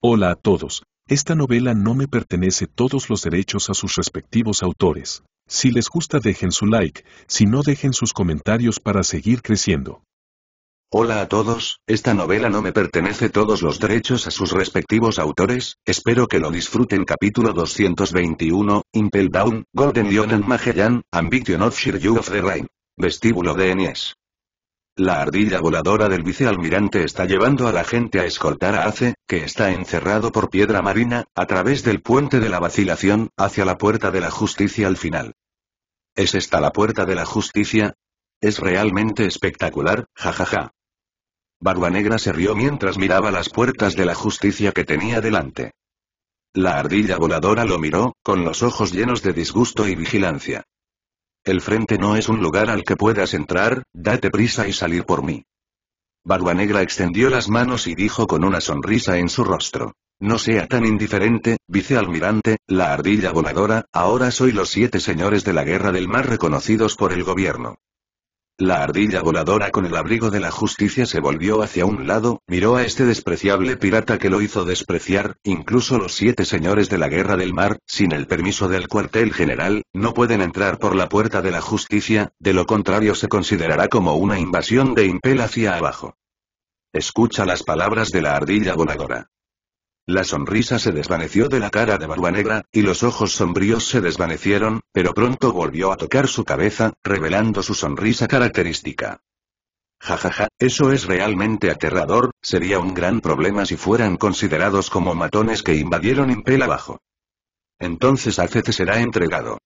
Hola a todos. Esta novela no me pertenece todos los derechos a sus respectivos autores. Si les gusta dejen su like, si no dejen sus comentarios para seguir creciendo. Hola a todos, esta novela no me pertenece todos los derechos a sus respectivos autores, espero que lo disfruten capítulo 221, Impel Down, Golden Yon Magellan, Ambition of Shiryu of the Rain. Vestíbulo de Enies. La ardilla voladora del vicealmirante está llevando a la gente a escoltar a Ace, que está encerrado por piedra marina, a través del puente de la vacilación, hacia la puerta de la justicia al final. ¿Es esta la puerta de la justicia? Es realmente espectacular, jajaja. Barba Negra se rió mientras miraba las puertas de la justicia que tenía delante. La ardilla voladora lo miró, con los ojos llenos de disgusto y vigilancia. El frente no es un lugar al que puedas entrar, date prisa y salir por mí. Barba Negra extendió las manos y dijo con una sonrisa en su rostro. No sea tan indiferente, vicealmirante, la ardilla voladora, ahora soy los siete señores de la guerra del mar reconocidos por el gobierno. La ardilla voladora con el abrigo de la justicia se volvió hacia un lado, miró a este despreciable pirata que lo hizo despreciar, incluso los siete señores de la guerra del mar, sin el permiso del cuartel general, no pueden entrar por la puerta de la justicia, de lo contrario se considerará como una invasión de Impel hacia abajo. Escucha las palabras de la ardilla voladora. La sonrisa se desvaneció de la cara de Barba Negra, y los ojos sombríos se desvanecieron, pero pronto volvió a tocar su cabeza, revelando su sonrisa característica. Jajaja, ja, ja, eso es realmente aterrador, sería un gran problema si fueran considerados como matones que invadieron Impel abajo. Entonces Acete será entregado.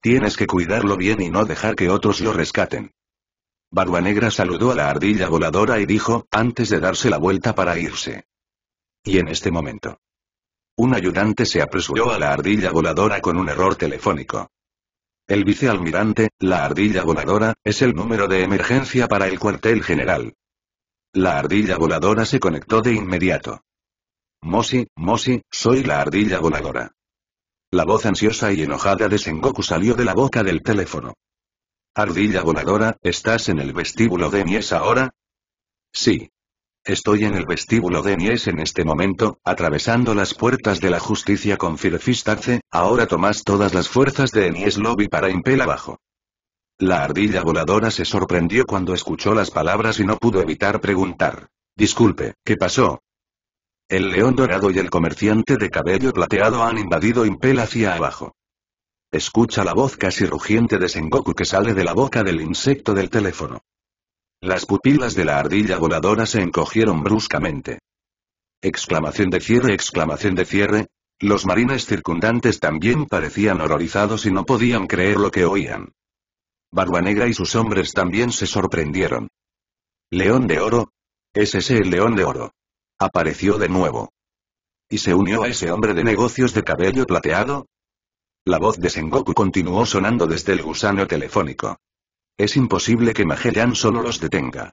Tienes que cuidarlo bien y no dejar que otros lo rescaten. Barba saludó a la ardilla voladora y dijo, antes de darse la vuelta para irse. Y en este momento. Un ayudante se apresuró a la ardilla voladora con un error telefónico. El vicealmirante, la ardilla voladora, es el número de emergencia para el cuartel general. La ardilla voladora se conectó de inmediato. Mosi, Mosi, soy la ardilla voladora. La voz ansiosa y enojada de Sengoku salió de la boca del teléfono. Ardilla voladora, ¿estás en el vestíbulo de Mies ahora? Sí. Estoy en el vestíbulo de Nies en este momento, atravesando las puertas de la justicia con Firfistace, ahora tomás todas las fuerzas de Enies Lobby para impel abajo. La ardilla voladora se sorprendió cuando escuchó las palabras y no pudo evitar preguntar. Disculpe, ¿qué pasó? El león dorado y el comerciante de cabello plateado han invadido Impel hacia abajo. Escucha la voz casi rugiente de Sengoku que sale de la boca del insecto del teléfono. Las pupilas de la ardilla voladora se encogieron bruscamente. Exclamación de cierre, exclamación de cierre. Los marines circundantes también parecían horrorizados y no podían creer lo que oían. Barba y sus hombres también se sorprendieron. León de Oro. ¿Es ese el León de Oro? Apareció de nuevo. ¿Y se unió a ese hombre de negocios de cabello plateado? La voz de Sengoku continuó sonando desde el gusano telefónico. Es imposible que Magellan solo los detenga.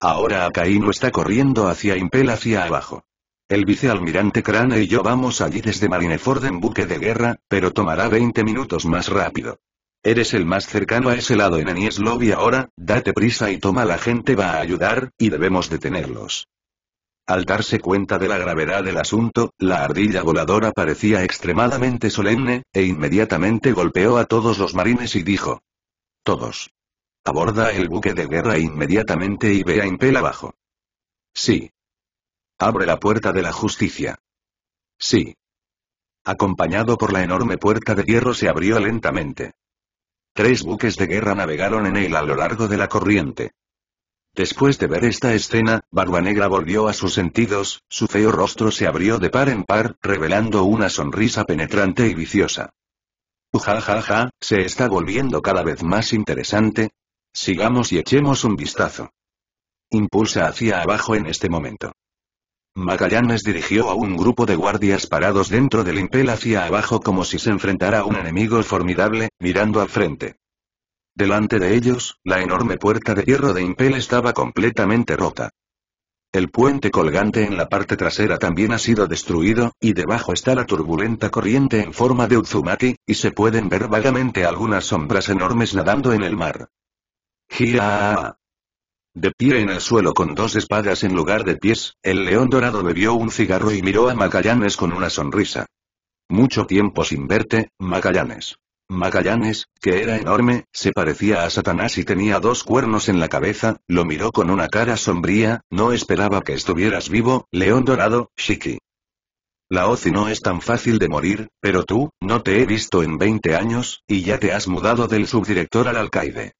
Ahora no está corriendo hacia Impel hacia abajo. El vicealmirante Crane y yo vamos allí desde Marineford en buque de guerra, pero tomará 20 minutos más rápido. Eres el más cercano a ese lado en Enies Lobby ahora, date prisa y toma la gente va a ayudar, y debemos detenerlos. Al darse cuenta de la gravedad del asunto, la ardilla voladora parecía extremadamente solemne, e inmediatamente golpeó a todos los marines y dijo. Todos. Aborda el buque de guerra inmediatamente y ve a Impel abajo. Sí. Abre la puerta de la justicia. Sí. Acompañado por la enorme puerta de hierro se abrió lentamente. Tres buques de guerra navegaron en él a lo largo de la corriente. Después de ver esta escena, Barba Negra volvió a sus sentidos, su feo rostro se abrió de par en par, revelando una sonrisa penetrante y viciosa. Ja se está volviendo cada vez más interesante, Sigamos y echemos un vistazo. Impulsa hacia abajo en este momento. Magallanes dirigió a un grupo de guardias parados dentro del impel hacia abajo como si se enfrentara a un enemigo formidable, mirando al frente. Delante de ellos, la enorme puerta de hierro de impel estaba completamente rota. El puente colgante en la parte trasera también ha sido destruido, y debajo está la turbulenta corriente en forma de Uzumaki, y se pueden ver vagamente algunas sombras enormes nadando en el mar. ¡Gira! De pie en el suelo con dos espadas en lugar de pies, el león dorado bebió un cigarro y miró a Magallanes con una sonrisa. Mucho tiempo sin verte, Magallanes. Magallanes, que era enorme, se parecía a Satanás y tenía dos cuernos en la cabeza, lo miró con una cara sombría, no esperaba que estuvieras vivo, león dorado, Shiki. La Ozi no es tan fácil de morir, pero tú, no te he visto en 20 años, y ya te has mudado del subdirector al alcaide.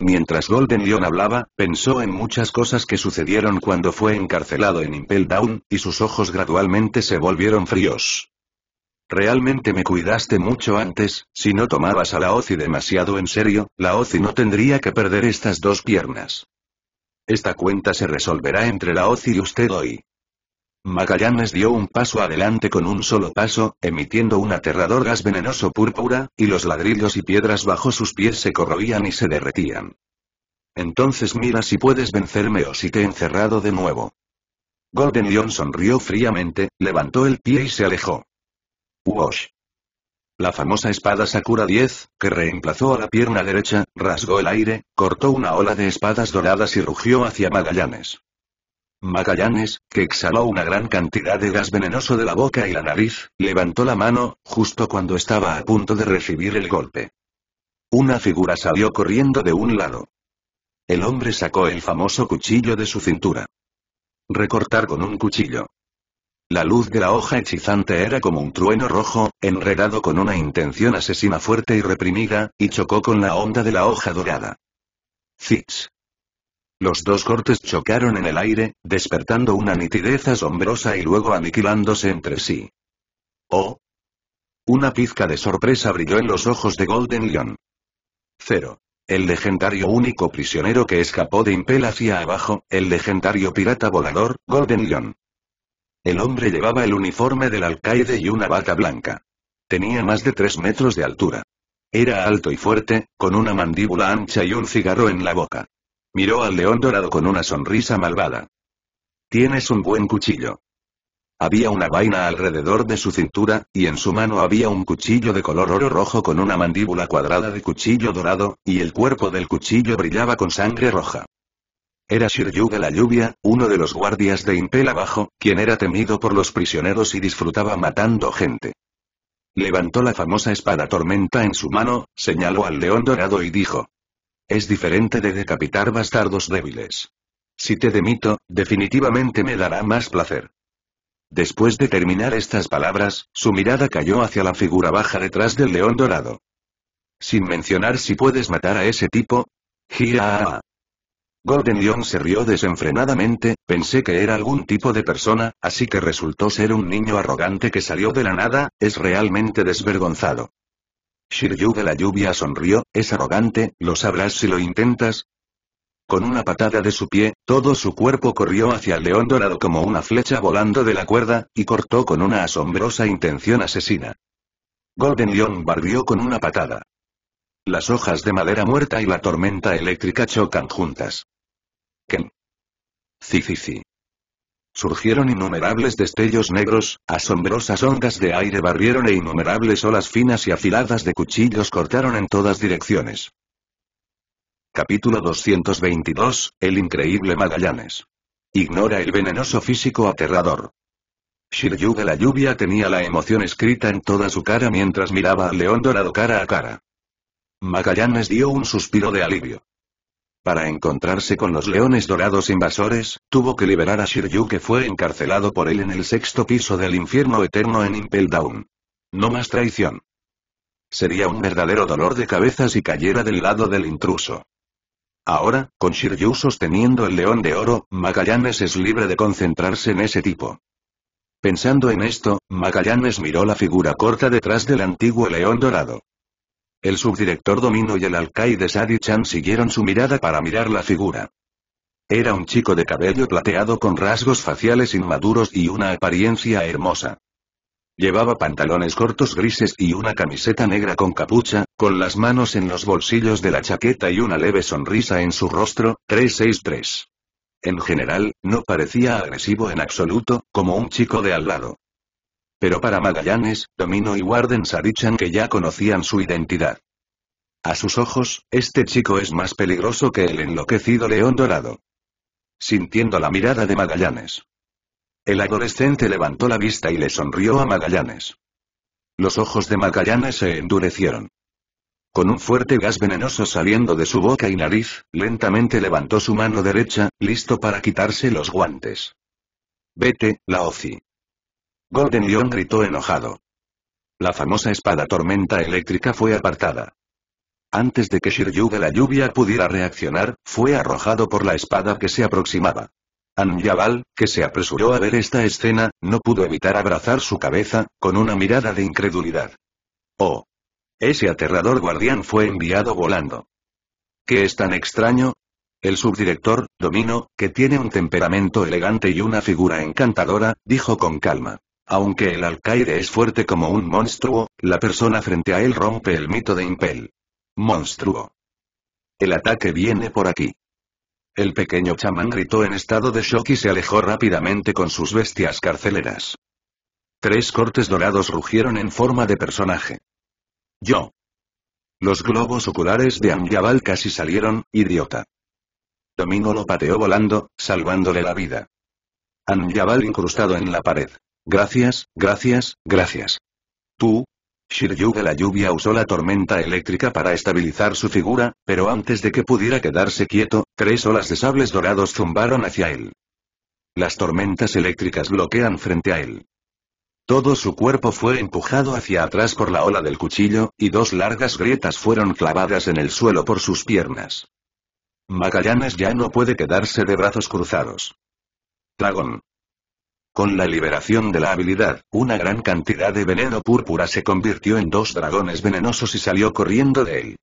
Mientras Golden Lion hablaba, pensó en muchas cosas que sucedieron cuando fue encarcelado en Impel Down, y sus ojos gradualmente se volvieron fríos. Realmente me cuidaste mucho antes, si no tomabas a la Ozi demasiado en serio, la Ozi no tendría que perder estas dos piernas. Esta cuenta se resolverá entre la Ozi y usted hoy. Magallanes dio un paso adelante con un solo paso, emitiendo un aterrador gas venenoso púrpura, y los ladrillos y piedras bajo sus pies se corroían y se derretían. Entonces mira si puedes vencerme o si te he encerrado de nuevo. Golden Lion sonrió fríamente, levantó el pie y se alejó. Wash. La famosa espada Sakura 10, que reemplazó a la pierna derecha, rasgó el aire, cortó una ola de espadas doradas y rugió hacia Magallanes. Magallanes, que exhaló una gran cantidad de gas venenoso de la boca y la nariz, levantó la mano, justo cuando estaba a punto de recibir el golpe. Una figura salió corriendo de un lado. El hombre sacó el famoso cuchillo de su cintura. Recortar con un cuchillo. La luz de la hoja hechizante era como un trueno rojo, enredado con una intención asesina fuerte y reprimida, y chocó con la onda de la hoja dorada. Zitz. Los dos cortes chocaron en el aire, despertando una nitidez asombrosa y luego aniquilándose entre sí. ¡Oh! Una pizca de sorpresa brilló en los ojos de Golden Lion. Cero. El legendario único prisionero que escapó de Impel hacia abajo, el legendario pirata volador, Golden Lion. El hombre llevaba el uniforme del alcaide y una bata blanca. Tenía más de tres metros de altura. Era alto y fuerte, con una mandíbula ancha y un cigarro en la boca. Miró al león dorado con una sonrisa malvada. Tienes un buen cuchillo. Había una vaina alrededor de su cintura, y en su mano había un cuchillo de color oro rojo con una mandíbula cuadrada de cuchillo dorado, y el cuerpo del cuchillo brillaba con sangre roja. Era Shiryu de la lluvia, uno de los guardias de Impel abajo, quien era temido por los prisioneros y disfrutaba matando gente. Levantó la famosa espada tormenta en su mano, señaló al león dorado y dijo, es diferente de decapitar bastardos débiles. Si te demito, definitivamente me dará más placer. Después de terminar estas palabras, su mirada cayó hacia la figura baja detrás del león dorado. Sin mencionar si puedes matar a ese tipo. gira. Golden Lion se rió desenfrenadamente, pensé que era algún tipo de persona, así que resultó ser un niño arrogante que salió de la nada, es realmente desvergonzado. Shiryu de la lluvia sonrió, es arrogante, lo sabrás si lo intentas. Con una patada de su pie, todo su cuerpo corrió hacia el león dorado como una flecha volando de la cuerda, y cortó con una asombrosa intención asesina. Golden Leon barrió con una patada. Las hojas de madera muerta y la tormenta eléctrica chocan juntas. Ken. sí. Surgieron innumerables destellos negros, asombrosas ondas de aire barrieron e innumerables olas finas y afiladas de cuchillos cortaron en todas direcciones. Capítulo 222, El increíble Magallanes. Ignora el venenoso físico aterrador. Shiryu de la lluvia tenía la emoción escrita en toda su cara mientras miraba a león dorado cara a cara. Magallanes dio un suspiro de alivio. Para encontrarse con los leones dorados invasores, tuvo que liberar a Shiryu que fue encarcelado por él en el sexto piso del infierno eterno en Impel Down. No más traición. Sería un verdadero dolor de cabeza si cayera del lado del intruso. Ahora, con Shiryu sosteniendo el león de oro, Magallanes es libre de concentrarse en ese tipo. Pensando en esto, Magallanes miró la figura corta detrás del antiguo león dorado. El subdirector Domino y el alcaide Sadi Chan siguieron su mirada para mirar la figura. Era un chico de cabello plateado con rasgos faciales inmaduros y una apariencia hermosa. Llevaba pantalones cortos grises y una camiseta negra con capucha, con las manos en los bolsillos de la chaqueta y una leve sonrisa en su rostro, 363. En general, no parecía agresivo en absoluto, como un chico de al lado. Pero para Magallanes, Domino y Warden Sarichan que ya conocían su identidad. A sus ojos, este chico es más peligroso que el enloquecido león dorado. Sintiendo la mirada de Magallanes. El adolescente levantó la vista y le sonrió a Magallanes. Los ojos de Magallanes se endurecieron. Con un fuerte gas venenoso saliendo de su boca y nariz, lentamente levantó su mano derecha, listo para quitarse los guantes. Vete, Laozi. Golden Lion gritó enojado. La famosa espada tormenta eléctrica fue apartada. Antes de que Shiryu de la lluvia pudiera reaccionar, fue arrojado por la espada que se aproximaba. Anjabal, que se apresuró a ver esta escena, no pudo evitar abrazar su cabeza, con una mirada de incredulidad. Oh. Ese aterrador guardián fue enviado volando. ¿Qué es tan extraño? El subdirector, Domino, que tiene un temperamento elegante y una figura encantadora, dijo con calma. Aunque el alcaide es fuerte como un monstruo, la persona frente a él rompe el mito de Impel. Monstruo. El ataque viene por aquí. El pequeño chamán gritó en estado de shock y se alejó rápidamente con sus bestias carceleras. Tres cortes dorados rugieron en forma de personaje. Yo. Los globos oculares de Amyabal casi salieron, idiota. Domingo lo pateó volando, salvándole la vida. Amyabal incrustado en la pared. Gracias, gracias, gracias. Tú. de la lluvia usó la tormenta eléctrica para estabilizar su figura, pero antes de que pudiera quedarse quieto, tres olas de sables dorados zumbaron hacia él. Las tormentas eléctricas bloquean frente a él. Todo su cuerpo fue empujado hacia atrás por la ola del cuchillo, y dos largas grietas fueron clavadas en el suelo por sus piernas. Magallanes ya no puede quedarse de brazos cruzados. Dragón. Con la liberación de la habilidad, una gran cantidad de veneno púrpura se convirtió en dos dragones venenosos y salió corriendo de él.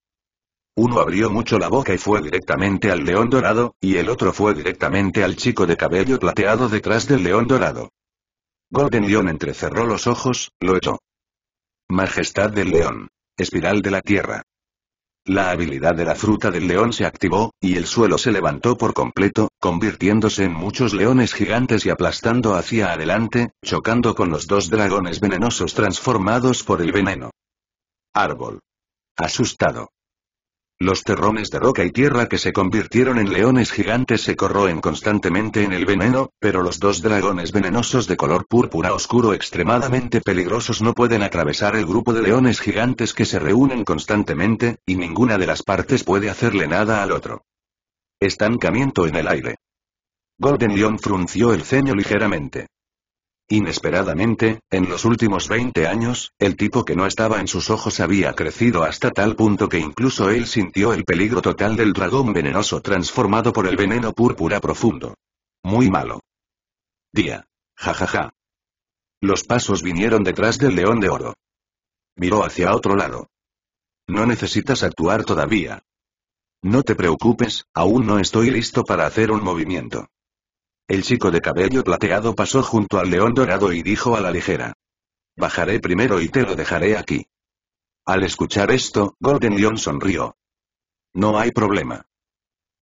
Uno abrió mucho la boca y fue directamente al león dorado, y el otro fue directamente al chico de cabello plateado detrás del león dorado. Golden León entrecerró los ojos, lo echó. Majestad del León. Espiral de la Tierra. La habilidad de la fruta del león se activó, y el suelo se levantó por completo, convirtiéndose en muchos leones gigantes y aplastando hacia adelante, chocando con los dos dragones venenosos transformados por el veneno. Árbol. Asustado. Los terrones de roca y tierra que se convirtieron en leones gigantes se corroen constantemente en el veneno, pero los dos dragones venenosos de color púrpura oscuro extremadamente peligrosos no pueden atravesar el grupo de leones gigantes que se reúnen constantemente, y ninguna de las partes puede hacerle nada al otro. Estancamiento en el aire. Golden Leon frunció el ceño ligeramente. Inesperadamente, en los últimos 20 años, el tipo que no estaba en sus ojos había crecido hasta tal punto que incluso él sintió el peligro total del dragón venenoso transformado por el veneno púrpura profundo. Muy malo. Día. Jajaja. Los pasos vinieron detrás del león de oro. Miró hacia otro lado. No necesitas actuar todavía. No te preocupes, aún no estoy listo para hacer un movimiento. El chico de cabello plateado pasó junto al león dorado y dijo a la ligera. Bajaré primero y te lo dejaré aquí. Al escuchar esto, Golden Leon sonrió. No hay problema.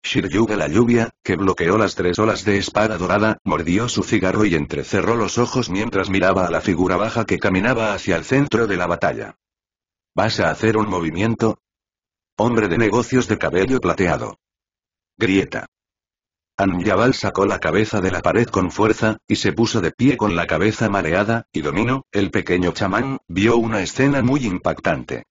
Shiryu de la lluvia, que bloqueó las tres olas de espada dorada, mordió su cigarro y entrecerró los ojos mientras miraba a la figura baja que caminaba hacia el centro de la batalla. ¿Vas a hacer un movimiento? Hombre de negocios de cabello plateado. Grieta. Anjabal sacó la cabeza de la pared con fuerza, y se puso de pie con la cabeza mareada, y Domino, el pequeño chamán, vio una escena muy impactante.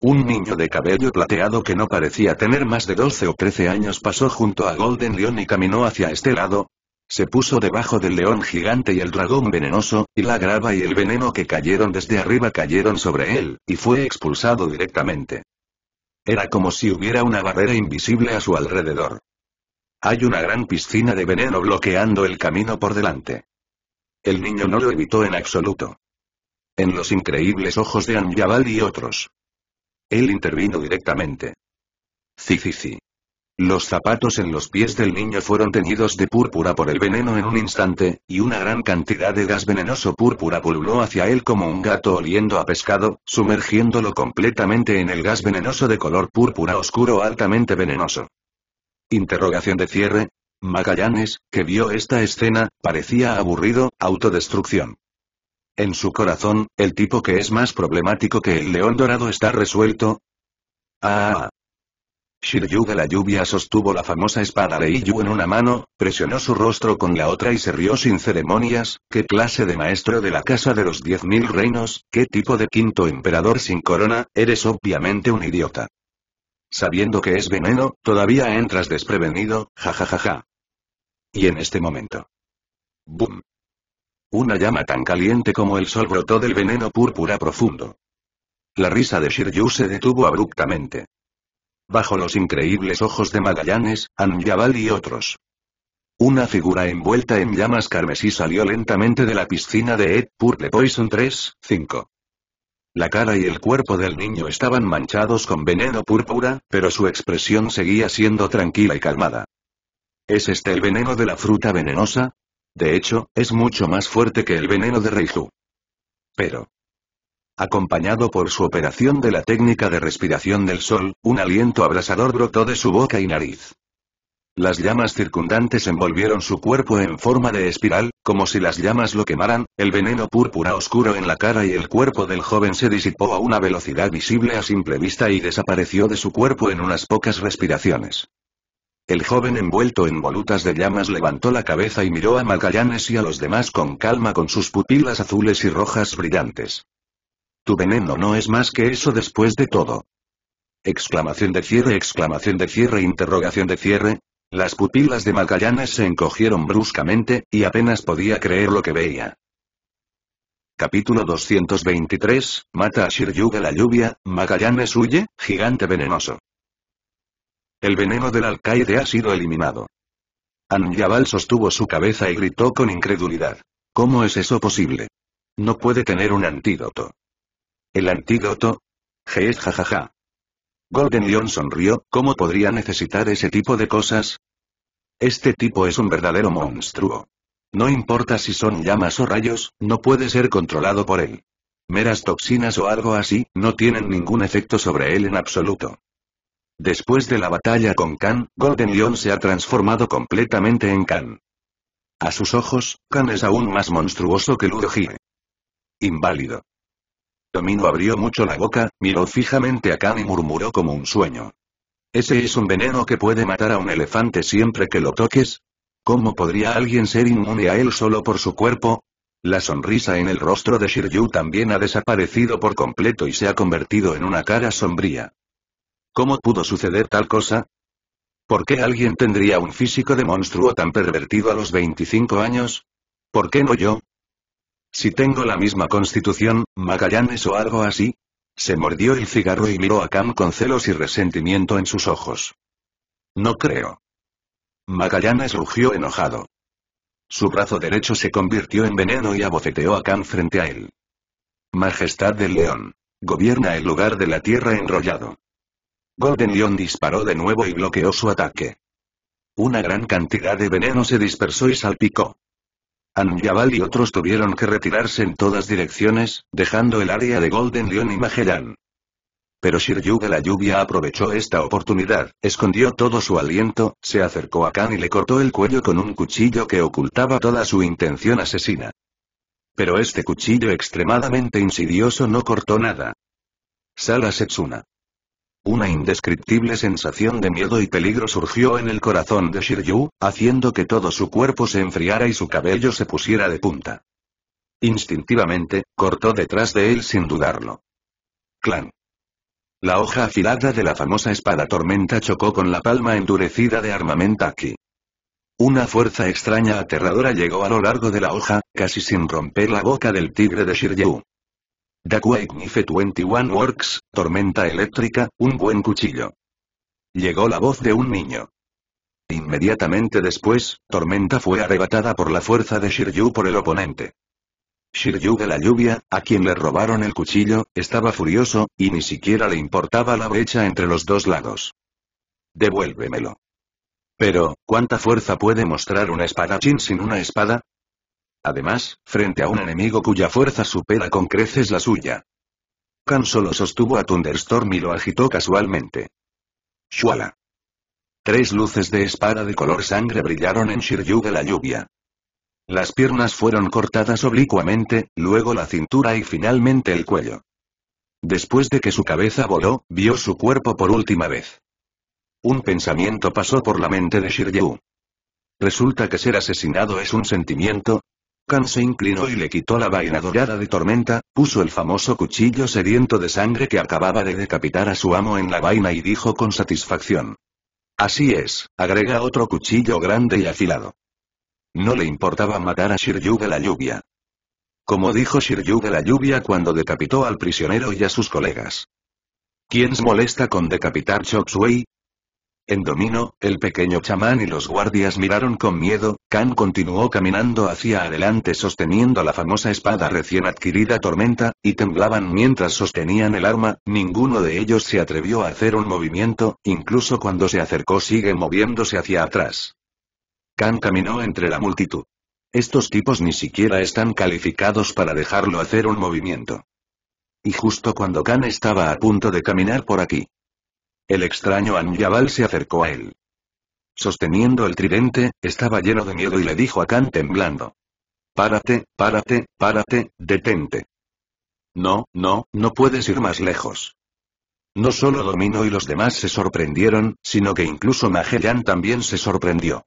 Un niño de cabello plateado que no parecía tener más de 12 o 13 años pasó junto a Golden Lion y caminó hacia este lado. Se puso debajo del león gigante y el dragón venenoso, y la grava y el veneno que cayeron desde arriba cayeron sobre él, y fue expulsado directamente. Era como si hubiera una barrera invisible a su alrededor. Hay una gran piscina de veneno bloqueando el camino por delante. El niño no lo evitó en absoluto. En los increíbles ojos de Anjabal y otros. Él intervino directamente. sí Los zapatos en los pies del niño fueron teñidos de púrpura por el veneno en un instante, y una gran cantidad de gas venenoso púrpura pululó hacia él como un gato oliendo a pescado, sumergiéndolo completamente en el gas venenoso de color púrpura oscuro altamente venenoso. Interrogación de cierre. Magallanes, que vio esta escena, parecía aburrido, autodestrucción. En su corazón, el tipo que es más problemático que el león dorado está resuelto. Ah. de la lluvia sostuvo la famosa espada de Iyu en una mano, presionó su rostro con la otra y se rió sin ceremonias, ¿qué clase de maestro de la casa de los diez mil reinos, qué tipo de quinto emperador sin corona, eres obviamente un idiota sabiendo que es veneno, todavía entras desprevenido, jajajaja. Y en este momento. ¡Bum! Una llama tan caliente como el sol brotó del veneno púrpura profundo. La risa de Shiryu se detuvo abruptamente. Bajo los increíbles ojos de Magallanes, Anjabal y otros. Una figura envuelta en llamas carmesí salió lentamente de la piscina de Ed Purple Poison 3, 5. La cara y el cuerpo del niño estaban manchados con veneno púrpura, pero su expresión seguía siendo tranquila y calmada. ¿Es este el veneno de la fruta venenosa? De hecho, es mucho más fuerte que el veneno de Reiju. Pero, Acompañado por su operación de la técnica de respiración del sol, un aliento abrasador brotó de su boca y nariz. Las llamas circundantes envolvieron su cuerpo en forma de espiral, como si las llamas lo quemaran, el veneno púrpura oscuro en la cara y el cuerpo del joven se disipó a una velocidad visible a simple vista y desapareció de su cuerpo en unas pocas respiraciones. El joven envuelto en volutas de llamas levantó la cabeza y miró a Magallanes y a los demás con calma con sus pupilas azules y rojas brillantes. Tu veneno no es más que eso después de todo. Exclamación de cierre, exclamación de cierre, interrogación de cierre, las pupilas de Magallanes se encogieron bruscamente, y apenas podía creer lo que veía. Capítulo 223, mata a Shiryuga la lluvia, Magallanes huye, gigante venenoso. El veneno del alcaide ha sido eliminado. Anjabal sostuvo su cabeza y gritó con incredulidad. ¿Cómo es eso posible? No puede tener un antídoto. ¿El antídoto? Jeez jajaja. Golden Lion sonrió, ¿cómo podría necesitar ese tipo de cosas? Este tipo es un verdadero monstruo. No importa si son llamas o rayos, no puede ser controlado por él. Meras toxinas o algo así, no tienen ningún efecto sobre él en absoluto. Después de la batalla con Khan, Golden Lion se ha transformado completamente en Khan. A sus ojos, Khan es aún más monstruoso que Ludogie. Inválido. Domino abrió mucho la boca, miró fijamente a Khan y murmuró como un sueño. Ese es un veneno que puede matar a un elefante siempre que lo toques. ¿Cómo podría alguien ser inmune a él solo por su cuerpo? La sonrisa en el rostro de Shiryu también ha desaparecido por completo y se ha convertido en una cara sombría. ¿Cómo pudo suceder tal cosa? ¿Por qué alguien tendría un físico de monstruo tan pervertido a los 25 años? ¿Por qué no yo? Si tengo la misma constitución, Magallanes o algo así. Se mordió el cigarro y miró a Cam con celos y resentimiento en sus ojos. No creo. Magallanes rugió enojado. Su brazo derecho se convirtió en veneno y abofeteó a Khan frente a él. Majestad del León. Gobierna el lugar de la tierra enrollado. Golden León disparó de nuevo y bloqueó su ataque. Una gran cantidad de veneno se dispersó y salpicó. Anjabal y otros tuvieron que retirarse en todas direcciones, dejando el área de Golden Lion y Magellan. Pero Shiryuga la lluvia aprovechó esta oportunidad, escondió todo su aliento, se acercó a Khan y le cortó el cuello con un cuchillo que ocultaba toda su intención asesina. Pero este cuchillo extremadamente insidioso no cortó nada. Sala Setsuna. Una indescriptible sensación de miedo y peligro surgió en el corazón de Shiryu, haciendo que todo su cuerpo se enfriara y su cabello se pusiera de punta. Instintivamente, cortó detrás de él sin dudarlo. Clan. La hoja afilada de la famosa espada tormenta chocó con la palma endurecida de Armamentaki. Una fuerza extraña aterradora llegó a lo largo de la hoja, casi sin romper la boca del tigre de Shiryu. That 21 Works, Tormenta Eléctrica, un buen cuchillo. Llegó la voz de un niño. Inmediatamente después, Tormenta fue arrebatada por la fuerza de Shiryu por el oponente. Shiryu de la lluvia, a quien le robaron el cuchillo, estaba furioso, y ni siquiera le importaba la brecha entre los dos lados. Devuélvemelo. Pero, ¿cuánta fuerza puede mostrar un espadachín sin una espada? Además, frente a un enemigo cuya fuerza supera con creces la suya. Khan solo sostuvo a Thunderstorm y lo agitó casualmente. Shuala. Tres luces de espada de color sangre brillaron en Shiryu de la lluvia. Las piernas fueron cortadas oblicuamente, luego la cintura y finalmente el cuello. Después de que su cabeza voló, vio su cuerpo por última vez. Un pensamiento pasó por la mente de Shiryu. Resulta que ser asesinado es un sentimiento, Khan se inclinó y le quitó la vaina dorada de tormenta, puso el famoso cuchillo sediento de sangre que acababa de decapitar a su amo en la vaina y dijo con satisfacción. Así es, agrega otro cuchillo grande y afilado. No le importaba matar a Shiryu de la lluvia. Como dijo Shiryu de la lluvia cuando decapitó al prisionero y a sus colegas. ¿Quién se molesta con decapitar Chop en domino, el pequeño chamán y los guardias miraron con miedo, Khan continuó caminando hacia adelante sosteniendo la famosa espada recién adquirida Tormenta, y temblaban mientras sostenían el arma, ninguno de ellos se atrevió a hacer un movimiento, incluso cuando se acercó sigue moviéndose hacia atrás. Khan caminó entre la multitud. Estos tipos ni siquiera están calificados para dejarlo hacer un movimiento. Y justo cuando Khan estaba a punto de caminar por aquí, el extraño Anjabal se acercó a él. Sosteniendo el tridente, estaba lleno de miedo y le dijo a Khan temblando. Párate, párate, párate, detente. No, no, no puedes ir más lejos. No solo Domino y los demás se sorprendieron, sino que incluso Magellan también se sorprendió.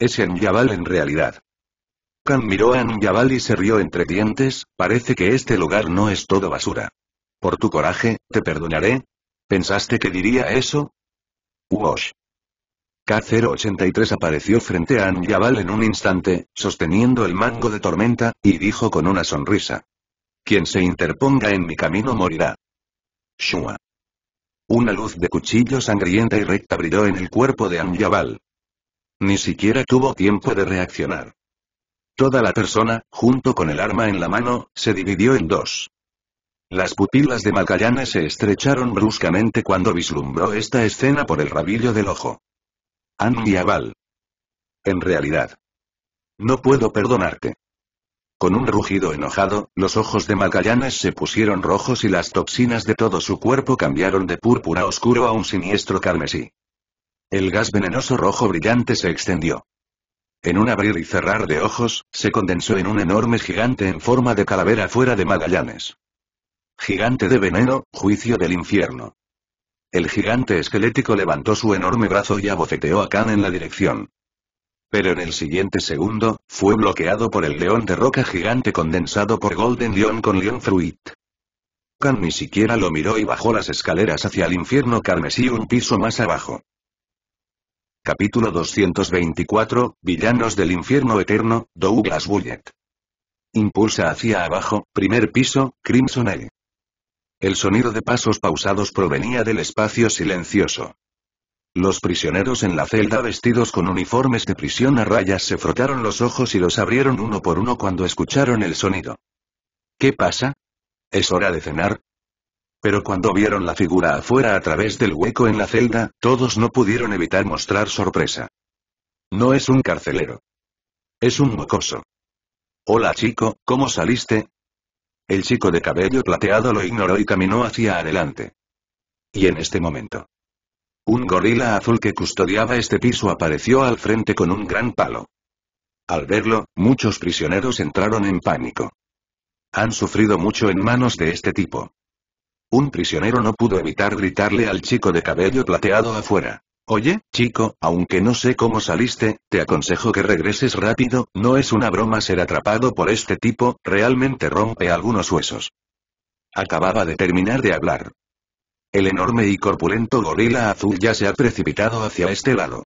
Ese Anjabal en realidad. Khan miró a Anjabal y se rió entre dientes, parece que este lugar no es todo basura. Por tu coraje, te perdonaré, ¿Pensaste que diría eso? Wosh. K-083 apareció frente a Anjabal en un instante, sosteniendo el mango de tormenta, y dijo con una sonrisa. Quien se interponga en mi camino morirá. Shua. Una luz de cuchillo sangrienta y recta brilló en el cuerpo de Anjabal. Ni siquiera tuvo tiempo de reaccionar. Toda la persona, junto con el arma en la mano, se dividió en dos. Las pupilas de Magallanes se estrecharon bruscamente cuando vislumbró esta escena por el rabillo del ojo. Andiabal. En realidad. No puedo perdonarte. Con un rugido enojado, los ojos de Magallanes se pusieron rojos y las toxinas de todo su cuerpo cambiaron de púrpura oscuro a un siniestro carmesí. El gas venenoso rojo brillante se extendió. En un abrir y cerrar de ojos, se condensó en un enorme gigante en forma de calavera fuera de Magallanes. Gigante de veneno, juicio del infierno. El gigante esquelético levantó su enorme brazo y abofeteó a Khan en la dirección. Pero en el siguiente segundo, fue bloqueado por el león de roca gigante condensado por Golden Lion con Leon Fruit. Khan ni siquiera lo miró y bajó las escaleras hacia el infierno carmesí un piso más abajo. Capítulo 224, Villanos del Infierno Eterno, Douglas Bullet. Impulsa hacia abajo, primer piso, Crimson Eye. El sonido de pasos pausados provenía del espacio silencioso. Los prisioneros en la celda vestidos con uniformes de prisión a rayas se frotaron los ojos y los abrieron uno por uno cuando escucharon el sonido. ¿Qué pasa? ¿Es hora de cenar? Pero cuando vieron la figura afuera a través del hueco en la celda, todos no pudieron evitar mostrar sorpresa. No es un carcelero. Es un mocoso. Hola chico, ¿cómo saliste? El chico de cabello plateado lo ignoró y caminó hacia adelante. Y en este momento. Un gorila azul que custodiaba este piso apareció al frente con un gran palo. Al verlo, muchos prisioneros entraron en pánico. Han sufrido mucho en manos de este tipo. Un prisionero no pudo evitar gritarle al chico de cabello plateado afuera. Oye, chico, aunque no sé cómo saliste, te aconsejo que regreses rápido, no es una broma ser atrapado por este tipo, realmente rompe algunos huesos. Acababa de terminar de hablar. El enorme y corpulento gorila azul ya se ha precipitado hacia este lado.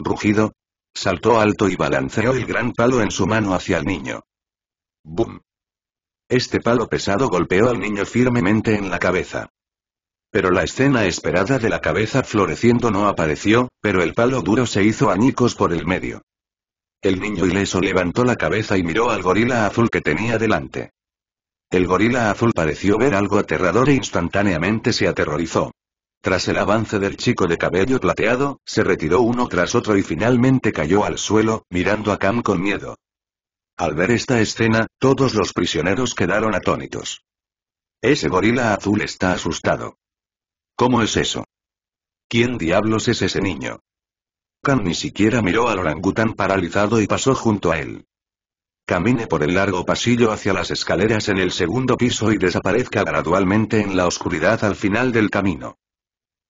Rugido. Saltó alto y balanceó el gran palo en su mano hacia el niño. ¡Bum! Este palo pesado golpeó al niño firmemente en la cabeza. Pero la escena esperada de la cabeza floreciendo no apareció, pero el palo duro se hizo añicos por el medio. El niño ileso levantó la cabeza y miró al gorila azul que tenía delante. El gorila azul pareció ver algo aterrador e instantáneamente se aterrorizó. Tras el avance del chico de cabello plateado, se retiró uno tras otro y finalmente cayó al suelo, mirando a Cam con miedo. Al ver esta escena, todos los prisioneros quedaron atónitos. Ese gorila azul está asustado. ¿Cómo es eso? ¿Quién diablos es ese niño? Khan ni siquiera miró al orangután paralizado y pasó junto a él. Camine por el largo pasillo hacia las escaleras en el segundo piso y desaparezca gradualmente en la oscuridad al final del camino.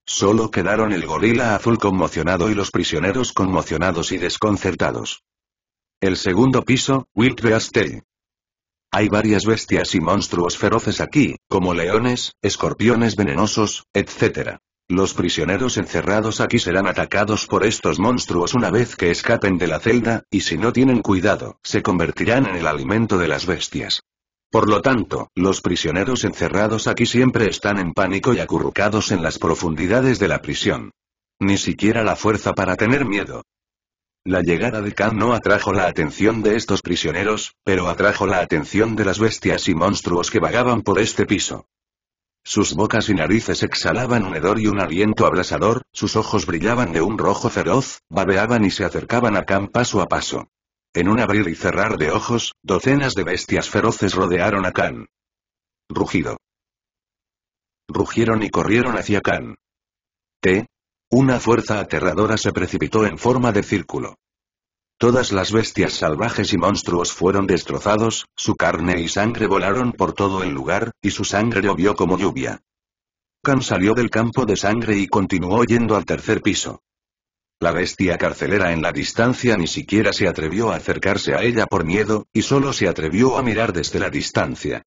Solo quedaron el gorila azul conmocionado y los prisioneros conmocionados y desconcertados. El segundo piso, Wiltbeaste. Hay varias bestias y monstruos feroces aquí, como leones, escorpiones venenosos, etc. Los prisioneros encerrados aquí serán atacados por estos monstruos una vez que escapen de la celda, y si no tienen cuidado, se convertirán en el alimento de las bestias. Por lo tanto, los prisioneros encerrados aquí siempre están en pánico y acurrucados en las profundidades de la prisión. Ni siquiera la fuerza para tener miedo. La llegada de Khan no atrajo la atención de estos prisioneros, pero atrajo la atención de las bestias y monstruos que vagaban por este piso. Sus bocas y narices exhalaban un hedor y un aliento abrasador, sus ojos brillaban de un rojo feroz, babeaban y se acercaban a Khan paso a paso. En un abrir y cerrar de ojos, docenas de bestias feroces rodearon a Khan. Rugido. Rugieron y corrieron hacia Khan. ¿Te? Una fuerza aterradora se precipitó en forma de círculo. Todas las bestias salvajes y monstruos fueron destrozados, su carne y sangre volaron por todo el lugar, y su sangre llovió como lluvia. Khan salió del campo de sangre y continuó yendo al tercer piso. La bestia carcelera en la distancia ni siquiera se atrevió a acercarse a ella por miedo, y solo se atrevió a mirar desde la distancia.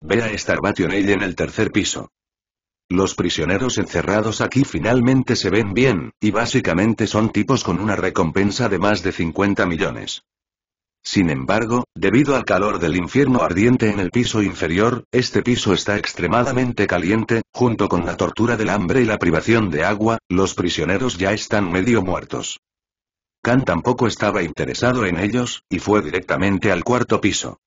Ve a ella en el tercer piso. Los prisioneros encerrados aquí finalmente se ven bien, y básicamente son tipos con una recompensa de más de 50 millones. Sin embargo, debido al calor del infierno ardiente en el piso inferior, este piso está extremadamente caliente, junto con la tortura del hambre y la privación de agua, los prisioneros ya están medio muertos. Khan tampoco estaba interesado en ellos, y fue directamente al cuarto piso.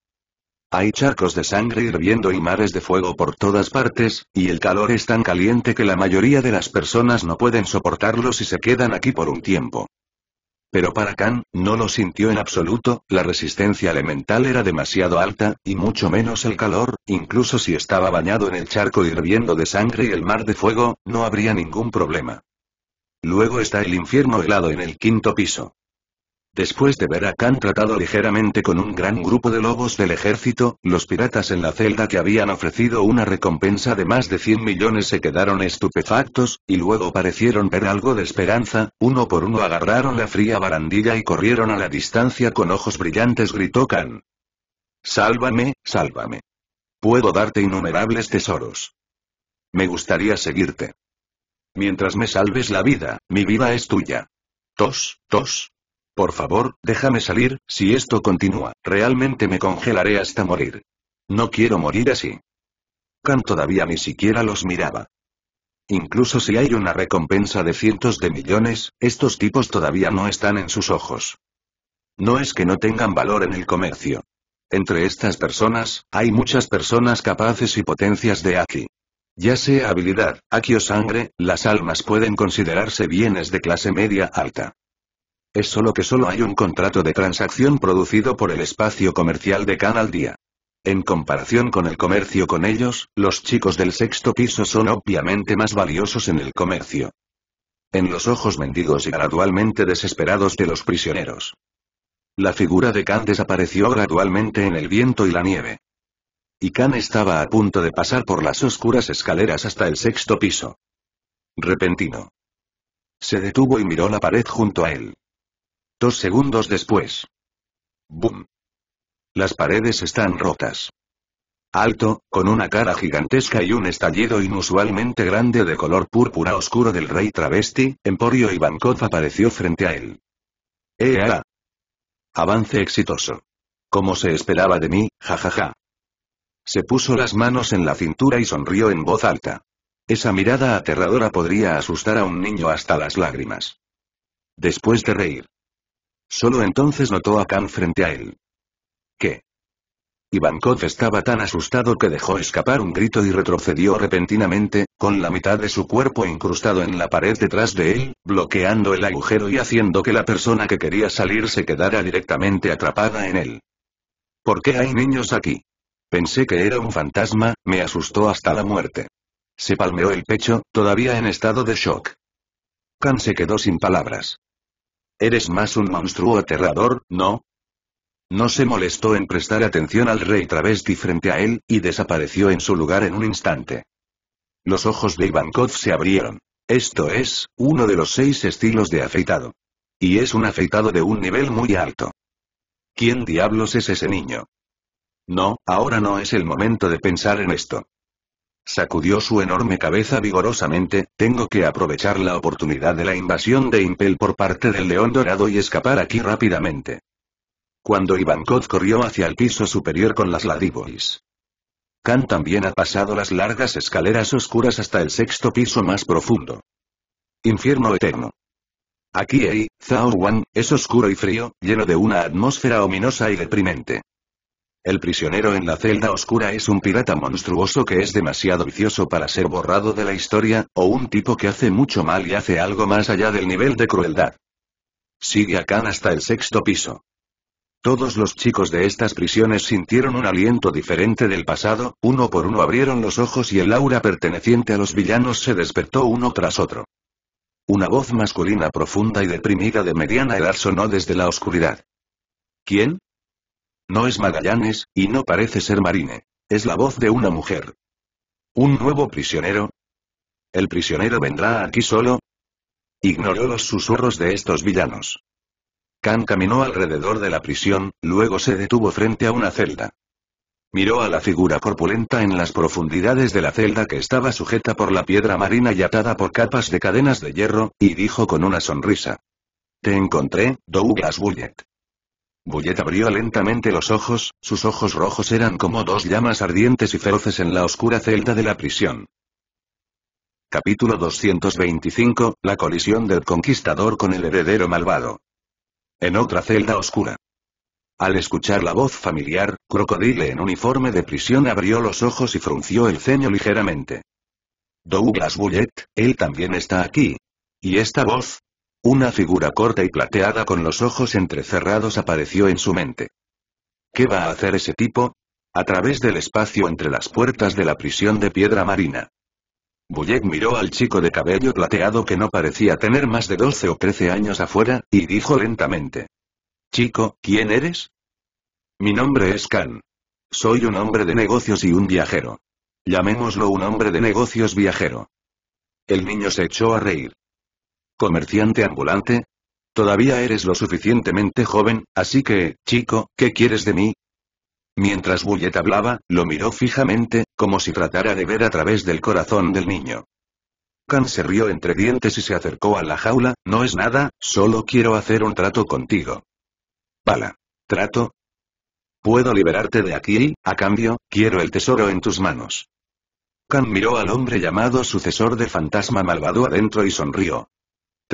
Hay charcos de sangre hirviendo y mares de fuego por todas partes, y el calor es tan caliente que la mayoría de las personas no pueden soportarlo si se quedan aquí por un tiempo. Pero para Khan, no lo sintió en absoluto, la resistencia elemental era demasiado alta, y mucho menos el calor, incluso si estaba bañado en el charco hirviendo de sangre y el mar de fuego, no habría ningún problema. Luego está el infierno helado en el quinto piso. Después de ver a Khan tratado ligeramente con un gran grupo de lobos del ejército, los piratas en la celda que habían ofrecido una recompensa de más de 100 millones se quedaron estupefactos, y luego parecieron ver algo de esperanza, uno por uno agarraron la fría barandilla y corrieron a la distancia con ojos brillantes gritó Khan. Sálvame, sálvame. Puedo darte innumerables tesoros. Me gustaría seguirte. Mientras me salves la vida, mi vida es tuya. Tos, tos, por favor, déjame salir, si esto continúa, realmente me congelaré hasta morir. No quiero morir así. Khan todavía ni siquiera los miraba. Incluso si hay una recompensa de cientos de millones, estos tipos todavía no están en sus ojos. No es que no tengan valor en el comercio. Entre estas personas, hay muchas personas capaces y potencias de aquí. Ya sea habilidad, aquí o sangre, las almas pueden considerarse bienes de clase media alta. Es solo que solo hay un contrato de transacción producido por el espacio comercial de Khan al día. En comparación con el comercio con ellos, los chicos del sexto piso son obviamente más valiosos en el comercio. En los ojos mendigos y gradualmente desesperados de los prisioneros. La figura de Khan desapareció gradualmente en el viento y la nieve. Y Khan estaba a punto de pasar por las oscuras escaleras hasta el sexto piso. Repentino. Se detuvo y miró la pared junto a él. Dos segundos después. ¡Bum! Las paredes están rotas. Alto, con una cara gigantesca y un estallido inusualmente grande de color púrpura oscuro del rey travesti, Emporio Ivankov apareció frente a él. ¡Ea! ¡Eh, eh, ah! Avance exitoso. Como se esperaba de mí, jajaja. Se puso las manos en la cintura y sonrió en voz alta. Esa mirada aterradora podría asustar a un niño hasta las lágrimas. Después de reír. Solo entonces notó a Khan frente a él. ¿Qué? Ivankov estaba tan asustado que dejó escapar un grito y retrocedió repentinamente, con la mitad de su cuerpo incrustado en la pared detrás de él, bloqueando el agujero y haciendo que la persona que quería salir se quedara directamente atrapada en él. ¿Por qué hay niños aquí? Pensé que era un fantasma, me asustó hasta la muerte. Se palmeó el pecho, todavía en estado de shock. Khan se quedó sin palabras. Eres más un monstruo aterrador, ¿no? No se molestó en prestar atención al rey travesti frente a él, y desapareció en su lugar en un instante. Los ojos de Ivankov se abrieron. Esto es, uno de los seis estilos de afeitado. Y es un afeitado de un nivel muy alto. ¿Quién diablos es ese niño? No, ahora no es el momento de pensar en esto. Sacudió su enorme cabeza vigorosamente, tengo que aprovechar la oportunidad de la invasión de Impel por parte del león dorado y escapar aquí rápidamente. Cuando Ivankov corrió hacia el piso superior con las ladibois. Khan también ha pasado las largas escaleras oscuras hasta el sexto piso más profundo. Infierno eterno. Aquí, hay, Zhao Wan, es oscuro y frío, lleno de una atmósfera ominosa y deprimente. El prisionero en la celda oscura es un pirata monstruoso que es demasiado vicioso para ser borrado de la historia, o un tipo que hace mucho mal y hace algo más allá del nivel de crueldad. Sigue acá hasta el sexto piso. Todos los chicos de estas prisiones sintieron un aliento diferente del pasado, uno por uno abrieron los ojos y el aura perteneciente a los villanos se despertó uno tras otro. Una voz masculina profunda y deprimida de mediana edad sonó desde la oscuridad. ¿Quién? No es Magallanes, y no parece ser Marine. Es la voz de una mujer. ¿Un nuevo prisionero? ¿El prisionero vendrá aquí solo? Ignoró los susurros de estos villanos. Khan caminó alrededor de la prisión, luego se detuvo frente a una celda. Miró a la figura corpulenta en las profundidades de la celda que estaba sujeta por la piedra marina y atada por capas de cadenas de hierro, y dijo con una sonrisa. Te encontré, Douglas Bullet. Bullet abrió lentamente los ojos, sus ojos rojos eran como dos llamas ardientes y feroces en la oscura celda de la prisión. Capítulo 225, La colisión del conquistador con el heredero malvado. En otra celda oscura. Al escuchar la voz familiar, Crocodile en uniforme de prisión abrió los ojos y frunció el ceño ligeramente. Douglas Bullet, él también está aquí. Y esta voz, una figura corta y plateada con los ojos entrecerrados apareció en su mente. ¿Qué va a hacer ese tipo? A través del espacio entre las puertas de la prisión de piedra marina. Bullet miró al chico de cabello plateado que no parecía tener más de 12 o 13 años afuera, y dijo lentamente. Chico, ¿quién eres? Mi nombre es Khan. Soy un hombre de negocios y un viajero. Llamémoslo un hombre de negocios viajero. El niño se echó a reír comerciante ambulante. Todavía eres lo suficientemente joven, así que, chico, ¿qué quieres de mí? Mientras Bullet hablaba, lo miró fijamente, como si tratara de ver a través del corazón del niño. Khan se rió entre dientes y se acercó a la jaula, no es nada, solo quiero hacer un trato contigo. Pala. ¿Trato? Puedo liberarte de aquí a cambio, quiero el tesoro en tus manos. Khan miró al hombre llamado sucesor de fantasma malvado adentro y sonrió.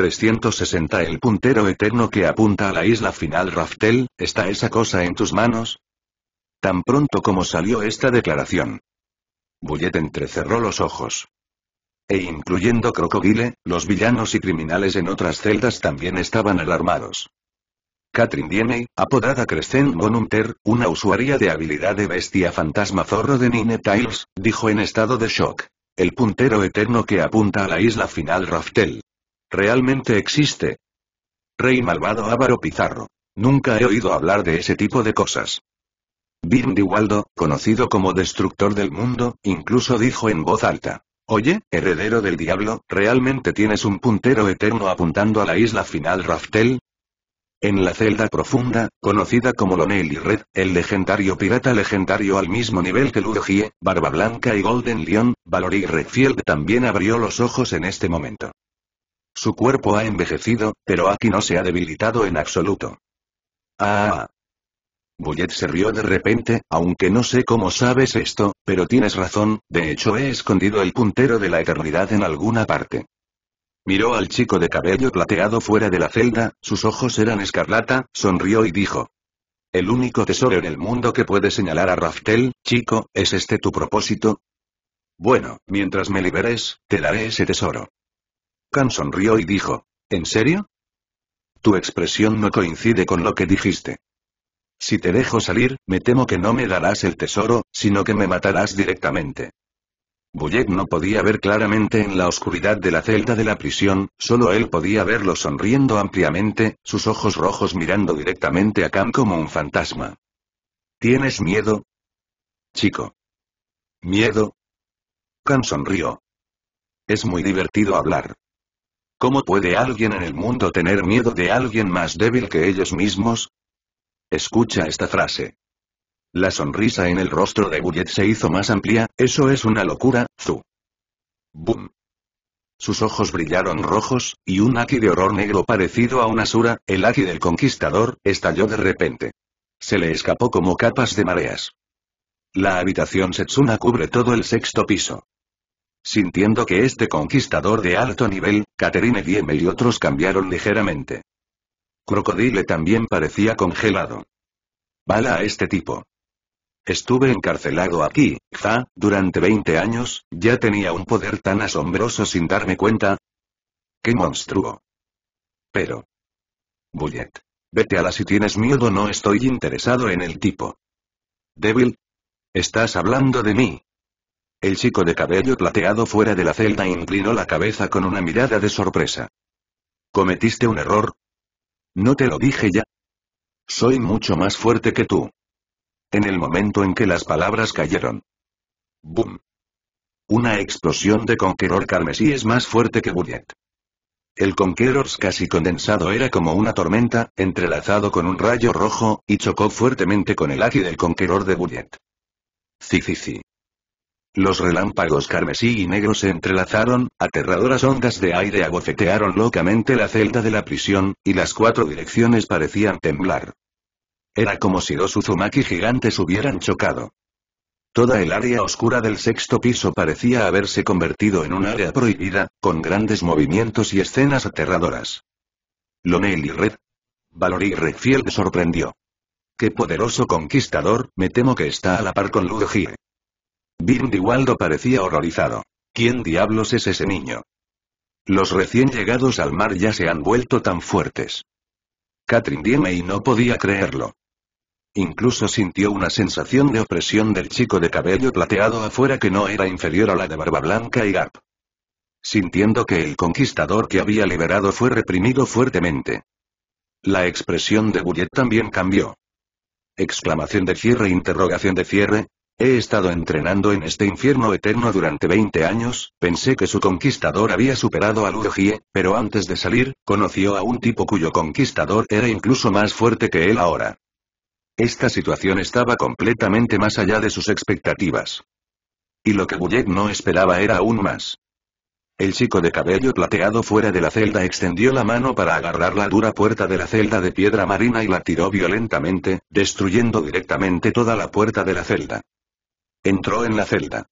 360 El puntero eterno que apunta a la isla final Raftel, ¿está esa cosa en tus manos? Tan pronto como salió esta declaración. Bullet entrecerró los ojos. E incluyendo Crocodile, los villanos y criminales en otras celdas también estaban alarmados. Katrin Dieney, apodada Crescent Monunter, una usuaria de habilidad de bestia fantasma zorro de Nine Tiles, dijo en estado de shock. El puntero eterno que apunta a la isla final Raftel. ¿Realmente existe? Rey malvado Ávaro Pizarro. Nunca he oído hablar de ese tipo de cosas. Waldo, conocido como Destructor del Mundo, incluso dijo en voz alta. Oye, heredero del diablo, ¿realmente tienes un puntero eterno apuntando a la isla final Raftel? En la celda profunda, conocida como Lonely Red, el legendario pirata legendario al mismo nivel que Ludogie, Barba Blanca y Golden Lion, Valory Redfield también abrió los ojos en este momento. Su cuerpo ha envejecido, pero aquí no se ha debilitado en absoluto. Ah. Bullet se rió de repente, aunque no sé cómo sabes esto, pero tienes razón, de hecho he escondido el puntero de la eternidad en alguna parte. Miró al chico de cabello plateado fuera de la celda, sus ojos eran escarlata, sonrió y dijo. El único tesoro en el mundo que puede señalar a Raftel, chico, ¿es este tu propósito? Bueno, mientras me liberes, te daré ese tesoro. Khan sonrió y dijo. ¿En serio? Tu expresión no coincide con lo que dijiste. Si te dejo salir, me temo que no me darás el tesoro, sino que me matarás directamente. Bullet no podía ver claramente en la oscuridad de la celda de la prisión, solo él podía verlo sonriendo ampliamente, sus ojos rojos mirando directamente a Khan como un fantasma. ¿Tienes miedo? Chico. ¿Miedo? Khan sonrió. Es muy divertido hablar. ¿Cómo puede alguien en el mundo tener miedo de alguien más débil que ellos mismos? Escucha esta frase. La sonrisa en el rostro de Bullet se hizo más amplia, eso es una locura, Zu. Boom. Sus ojos brillaron rojos, y un Aki de horror negro parecido a una sura, el Aki del conquistador, estalló de repente. Se le escapó como capas de mareas. La habitación Setsuna cubre todo el sexto piso. Sintiendo que este conquistador de alto nivel, Catherine Diemel y otros cambiaron ligeramente. Crocodile también parecía congelado. Bala a este tipo. Estuve encarcelado aquí, ja, durante 20 años, ya tenía un poder tan asombroso sin darme cuenta. ¡Qué monstruo! Pero. Bullet. Vete a la si tienes miedo, no estoy interesado en el tipo. Débil. Estás hablando de mí, el chico de cabello plateado fuera de la celda inclinó la cabeza con una mirada de sorpresa. ¿Cometiste un error? ¿No te lo dije ya? Soy mucho más fuerte que tú. En el momento en que las palabras cayeron. ¡Bum! Una explosión de Conqueror carmesí es más fuerte que Bullet. El Conqueror casi condensado era como una tormenta, entrelazado con un rayo rojo, y chocó fuertemente con el ácido del Conqueror de Bullet. Cicici. Los relámpagos carmesí y negros se entrelazaron, aterradoras ondas de aire abofetearon locamente la celda de la prisión, y las cuatro direcciones parecían temblar. Era como si dos Uzumaki gigantes hubieran chocado. Toda el área oscura del sexto piso parecía haberse convertido en un área prohibida, con grandes movimientos y escenas aterradoras. Lonel y Red. Valor y Redfield sorprendió. ¡Qué poderoso conquistador! Me temo que está a la par con Ludogie. Waldo parecía horrorizado. ¿Quién diablos es ese niño? Los recién llegados al mar ya se han vuelto tan fuertes. Catherine y no podía creerlo. Incluso sintió una sensación de opresión del chico de cabello plateado afuera que no era inferior a la de Barba Blanca y Gap. Sintiendo que el conquistador que había liberado fue reprimido fuertemente. La expresión de Bullet también cambió. Exclamación de cierre, interrogación de cierre, He estado entrenando en este infierno eterno durante 20 años, pensé que su conquistador había superado a Lurgie, pero antes de salir, conoció a un tipo cuyo conquistador era incluso más fuerte que él ahora. Esta situación estaba completamente más allá de sus expectativas. Y lo que Bullet no esperaba era aún más. El chico de cabello plateado fuera de la celda extendió la mano para agarrar la dura puerta de la celda de piedra marina y la tiró violentamente, destruyendo directamente toda la puerta de la celda. Entró en la celda.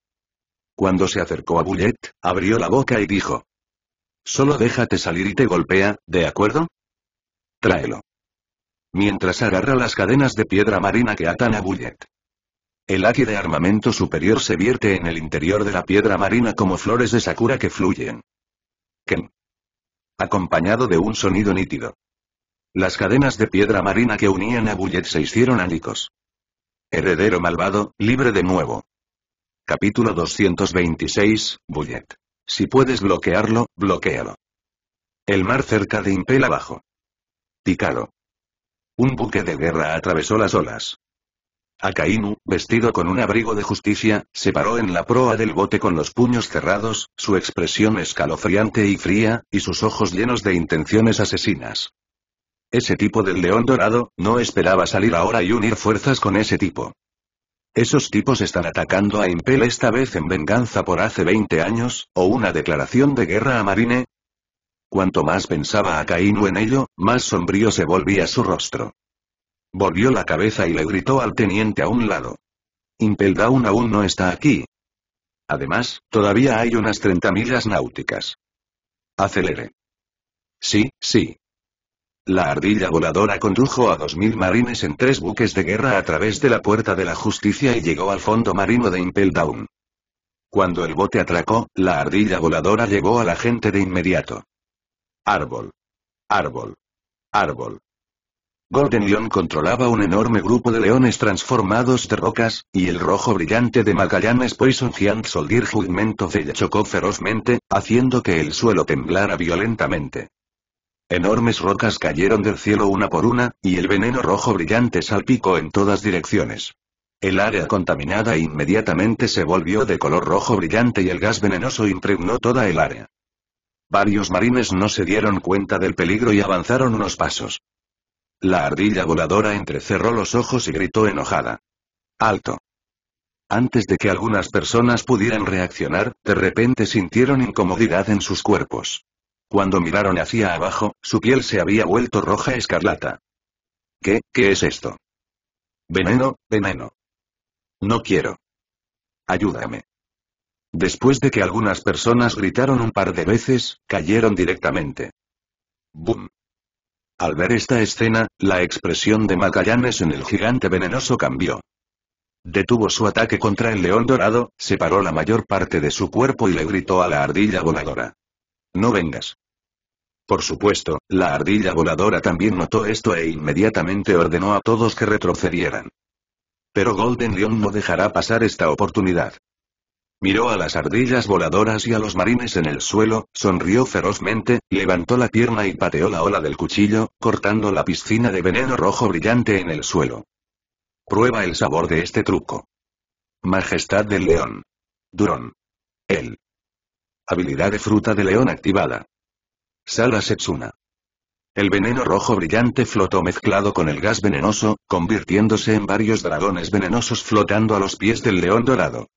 Cuando se acercó a Bullet, abrió la boca y dijo. Solo déjate salir y te golpea, ¿de acuerdo? Tráelo. Mientras agarra las cadenas de piedra marina que atan a Bullet. El aque de armamento superior se vierte en el interior de la piedra marina como flores de sakura que fluyen. Ken. Acompañado de un sonido nítido. Las cadenas de piedra marina que unían a Bullet se hicieron ánicos. Heredero malvado, libre de nuevo. Capítulo 226, Bullet. Si puedes bloquearlo, bloquealo. El mar cerca de Impel abajo. Ticado. Un buque de guerra atravesó las olas. Akainu, vestido con un abrigo de justicia, se paró en la proa del bote con los puños cerrados, su expresión escalofriante y fría, y sus ojos llenos de intenciones asesinas. Ese tipo del león dorado, no esperaba salir ahora y unir fuerzas con ese tipo. Esos tipos están atacando a Impel esta vez en venganza por hace 20 años, o una declaración de guerra a Marine. Cuanto más pensaba a Kainu en ello, más sombrío se volvía su rostro. Volvió la cabeza y le gritó al teniente a un lado. Impel Down aún no está aquí. Además, todavía hay unas 30 millas náuticas. Acelere. Sí, sí. La ardilla voladora condujo a 2.000 marines en tres buques de guerra a través de la Puerta de la Justicia y llegó al fondo marino de Impel Down. Cuando el bote atracó, la ardilla voladora llegó a la gente de inmediato. Árbol. Árbol. Árbol. Golden Lion controlaba un enorme grupo de leones transformados de rocas, y el rojo brillante de Magallanes Poison Giant Soldier Judgment chocó ferozmente, haciendo que el suelo temblara violentamente. Enormes rocas cayeron del cielo una por una, y el veneno rojo brillante salpicó en todas direcciones. El área contaminada inmediatamente se volvió de color rojo brillante y el gas venenoso impregnó toda el área. Varios marines no se dieron cuenta del peligro y avanzaron unos pasos. La ardilla voladora entrecerró los ojos y gritó enojada. ¡Alto! Antes de que algunas personas pudieran reaccionar, de repente sintieron incomodidad en sus cuerpos. Cuando miraron hacia abajo, su piel se había vuelto roja escarlata. ¿Qué, qué es esto? Veneno, veneno. No quiero. Ayúdame. Después de que algunas personas gritaron un par de veces, cayeron directamente. ¡Bum! Al ver esta escena, la expresión de Magallanes en el gigante venenoso cambió. Detuvo su ataque contra el león dorado, separó la mayor parte de su cuerpo y le gritó a la ardilla voladora no vengas. Por supuesto, la ardilla voladora también notó esto e inmediatamente ordenó a todos que retrocedieran. Pero Golden Lion no dejará pasar esta oportunidad. Miró a las ardillas voladoras y a los marines en el suelo, sonrió ferozmente, levantó la pierna y pateó la ola del cuchillo, cortando la piscina de veneno rojo brillante en el suelo. Prueba el sabor de este truco. Majestad del león. Durón. Él. Habilidad de fruta de león activada. Sala Setsuna. El veneno rojo brillante flotó mezclado con el gas venenoso, convirtiéndose en varios dragones venenosos flotando a los pies del león dorado.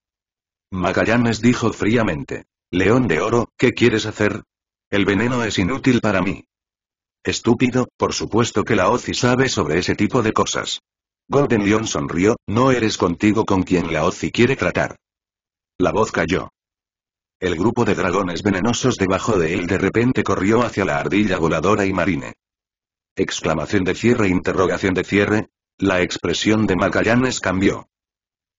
Magallanes dijo fríamente. León de oro, ¿qué quieres hacer? El veneno es inútil para mí. Estúpido, por supuesto que la Ozi sabe sobre ese tipo de cosas. Golden Lion sonrió, no eres contigo con quien la Ozi quiere tratar. La voz cayó. El grupo de dragones venenosos debajo de él de repente corrió hacia la ardilla voladora y marine. Exclamación de cierre, interrogación de cierre. La expresión de Magallanes cambió.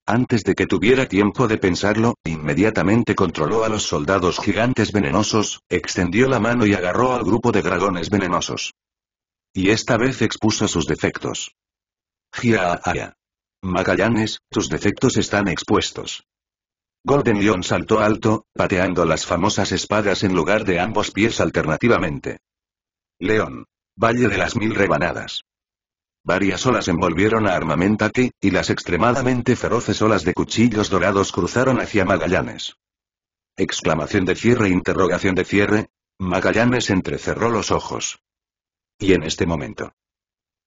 Antes de que tuviera tiempo de pensarlo, inmediatamente controló a los soldados gigantes venenosos, extendió la mano y agarró al grupo de dragones venenosos. Y esta vez expuso sus defectos. Gia Magallanes, tus defectos están expuestos. Golden Leon saltó alto, pateando las famosas espadas en lugar de ambos pies alternativamente. León. Valle de las Mil Rebanadas. Varias olas envolvieron a Armamentaki, y las extremadamente feroces olas de cuchillos dorados cruzaron hacia Magallanes. Exclamación de cierre, interrogación de cierre. Magallanes entrecerró los ojos. Y en este momento.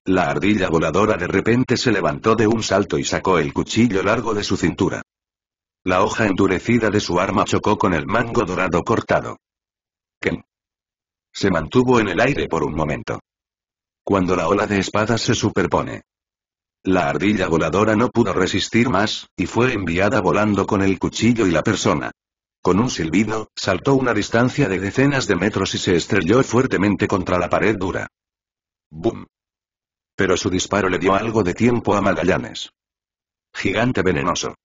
La ardilla voladora de repente se levantó de un salto y sacó el cuchillo largo de su cintura. La hoja endurecida de su arma chocó con el mango dorado cortado. Ken. Se mantuvo en el aire por un momento. Cuando la ola de espadas se superpone. La ardilla voladora no pudo resistir más, y fue enviada volando con el cuchillo y la persona. Con un silbido, saltó una distancia de decenas de metros y se estrelló fuertemente contra la pared dura. ¡Bum! Pero su disparo le dio algo de tiempo a Magallanes. Gigante venenoso.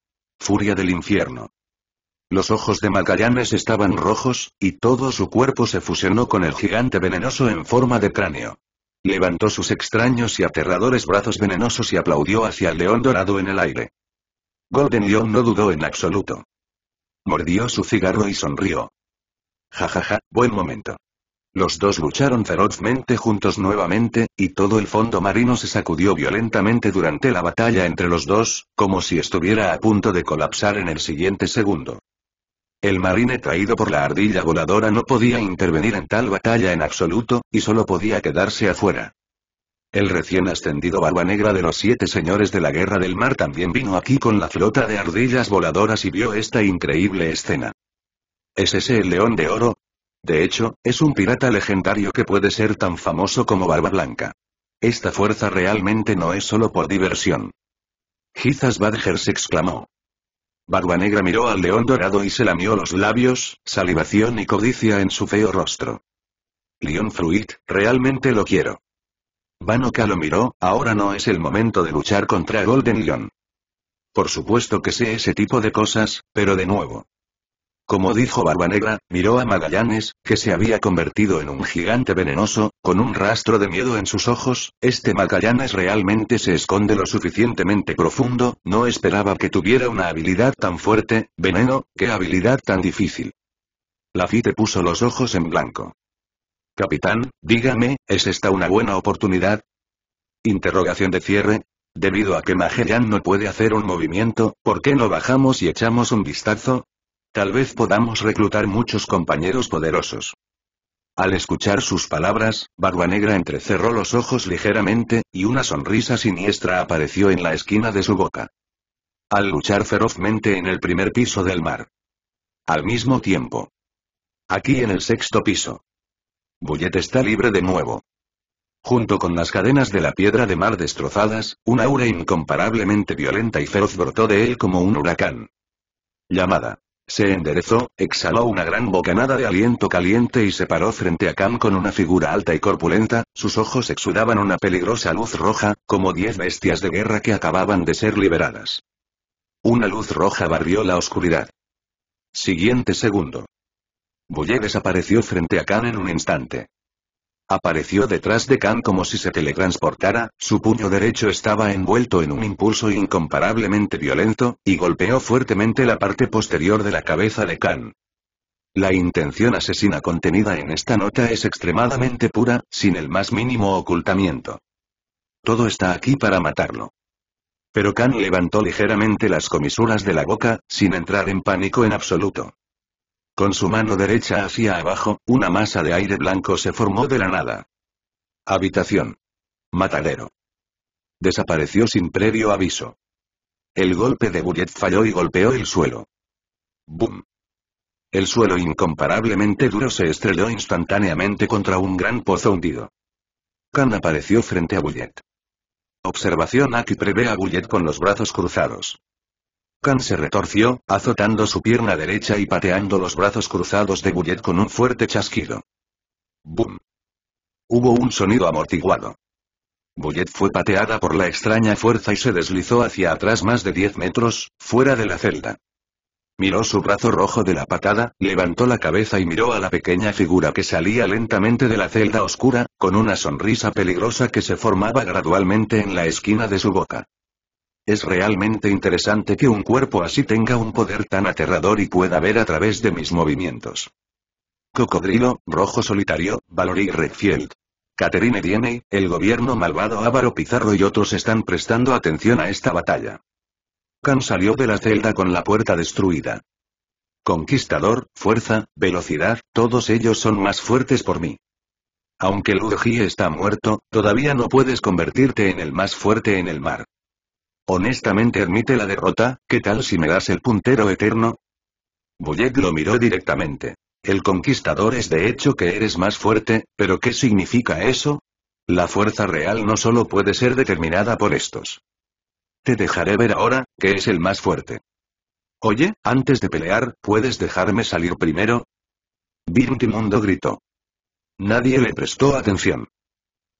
Furia del infierno. Los ojos de Magallanes estaban rojos, y todo su cuerpo se fusionó con el gigante venenoso en forma de cráneo. Levantó sus extraños y aterradores brazos venenosos y aplaudió hacia el león dorado en el aire. Golden Leon no dudó en absoluto. Mordió su cigarro y sonrió. Jajaja, ja ja, buen momento. Los dos lucharon ferozmente juntos nuevamente, y todo el fondo marino se sacudió violentamente durante la batalla entre los dos, como si estuviera a punto de colapsar en el siguiente segundo. El marine traído por la ardilla voladora no podía intervenir en tal batalla en absoluto, y solo podía quedarse afuera. El recién ascendido barba negra de los siete señores de la guerra del mar también vino aquí con la flota de ardillas voladoras y vio esta increíble escena. ¿Es ese el león de oro? De hecho, es un pirata legendario que puede ser tan famoso como Barba Blanca. Esta fuerza realmente no es solo por diversión. Gizas se exclamó. Barba Negra miró al león dorado y se lamió los labios, salivación y codicia en su feo rostro. León Fruit, realmente lo quiero. Vano lo miró, ahora no es el momento de luchar contra Golden León. Por supuesto que sé ese tipo de cosas, pero de nuevo, como dijo Barbanegra, miró a Magallanes, que se había convertido en un gigante venenoso, con un rastro de miedo en sus ojos, este Magallanes realmente se esconde lo suficientemente profundo, no esperaba que tuviera una habilidad tan fuerte, veneno, qué habilidad tan difícil. Lafitte puso los ojos en blanco. Capitán, dígame, ¿es esta una buena oportunidad? Interrogación de cierre, Debido a que Magellan no puede hacer un movimiento, ¿por qué no bajamos y echamos un vistazo? Tal vez podamos reclutar muchos compañeros poderosos. Al escuchar sus palabras, Barba Negra entrecerró los ojos ligeramente, y una sonrisa siniestra apareció en la esquina de su boca. Al luchar ferozmente en el primer piso del mar. Al mismo tiempo. Aquí en el sexto piso. Bullet está libre de nuevo. Junto con las cadenas de la piedra de mar destrozadas, una aura incomparablemente violenta y feroz brotó de él como un huracán. Llamada. Se enderezó, exhaló una gran bocanada de aliento caliente y se paró frente a Cam con una figura alta y corpulenta, sus ojos exudaban una peligrosa luz roja, como diez bestias de guerra que acababan de ser liberadas. Una luz roja barrió la oscuridad. Siguiente segundo. Bulle desapareció frente a Khan en un instante. Apareció detrás de Khan como si se teletransportara, su puño derecho estaba envuelto en un impulso incomparablemente violento, y golpeó fuertemente la parte posterior de la cabeza de Khan. La intención asesina contenida en esta nota es extremadamente pura, sin el más mínimo ocultamiento. Todo está aquí para matarlo. Pero Khan levantó ligeramente las comisuras de la boca, sin entrar en pánico en absoluto. Con su mano derecha hacia abajo, una masa de aire blanco se formó de la nada. Habitación. Matadero. Desapareció sin previo aviso. El golpe de Bullet falló y golpeó el suelo. ¡Bum! El suelo incomparablemente duro se estrelló instantáneamente contra un gran pozo hundido. Khan apareció frente a Bullet. Observación aquí prevé a Bullet con los brazos cruzados. Khan se retorció, azotando su pierna derecha y pateando los brazos cruzados de Bullet con un fuerte chasquido. ¡Bum! Hubo un sonido amortiguado. Bullet fue pateada por la extraña fuerza y se deslizó hacia atrás más de 10 metros, fuera de la celda. Miró su brazo rojo de la patada, levantó la cabeza y miró a la pequeña figura que salía lentamente de la celda oscura, con una sonrisa peligrosa que se formaba gradualmente en la esquina de su boca. Es realmente interesante que un cuerpo así tenga un poder tan aterrador y pueda ver a través de mis movimientos. Cocodrilo, Rojo Solitario, Valory Redfield. Caterine Diene, el gobierno malvado Ávaro Pizarro y otros están prestando atención a esta batalla. Khan salió de la celda con la puerta destruida. Conquistador, fuerza, velocidad, todos ellos son más fuertes por mí. Aunque Luigi está muerto, todavía no puedes convertirte en el más fuerte en el mar. Honestamente admite la derrota, ¿qué tal si me das el puntero eterno? Bullet lo miró directamente. El conquistador es de hecho que eres más fuerte, pero ¿qué significa eso? La fuerza real no solo puede ser determinada por estos. Te dejaré ver ahora, que es el más fuerte. Oye, antes de pelear, ¿puedes dejarme salir primero? mundo gritó. Nadie le prestó atención.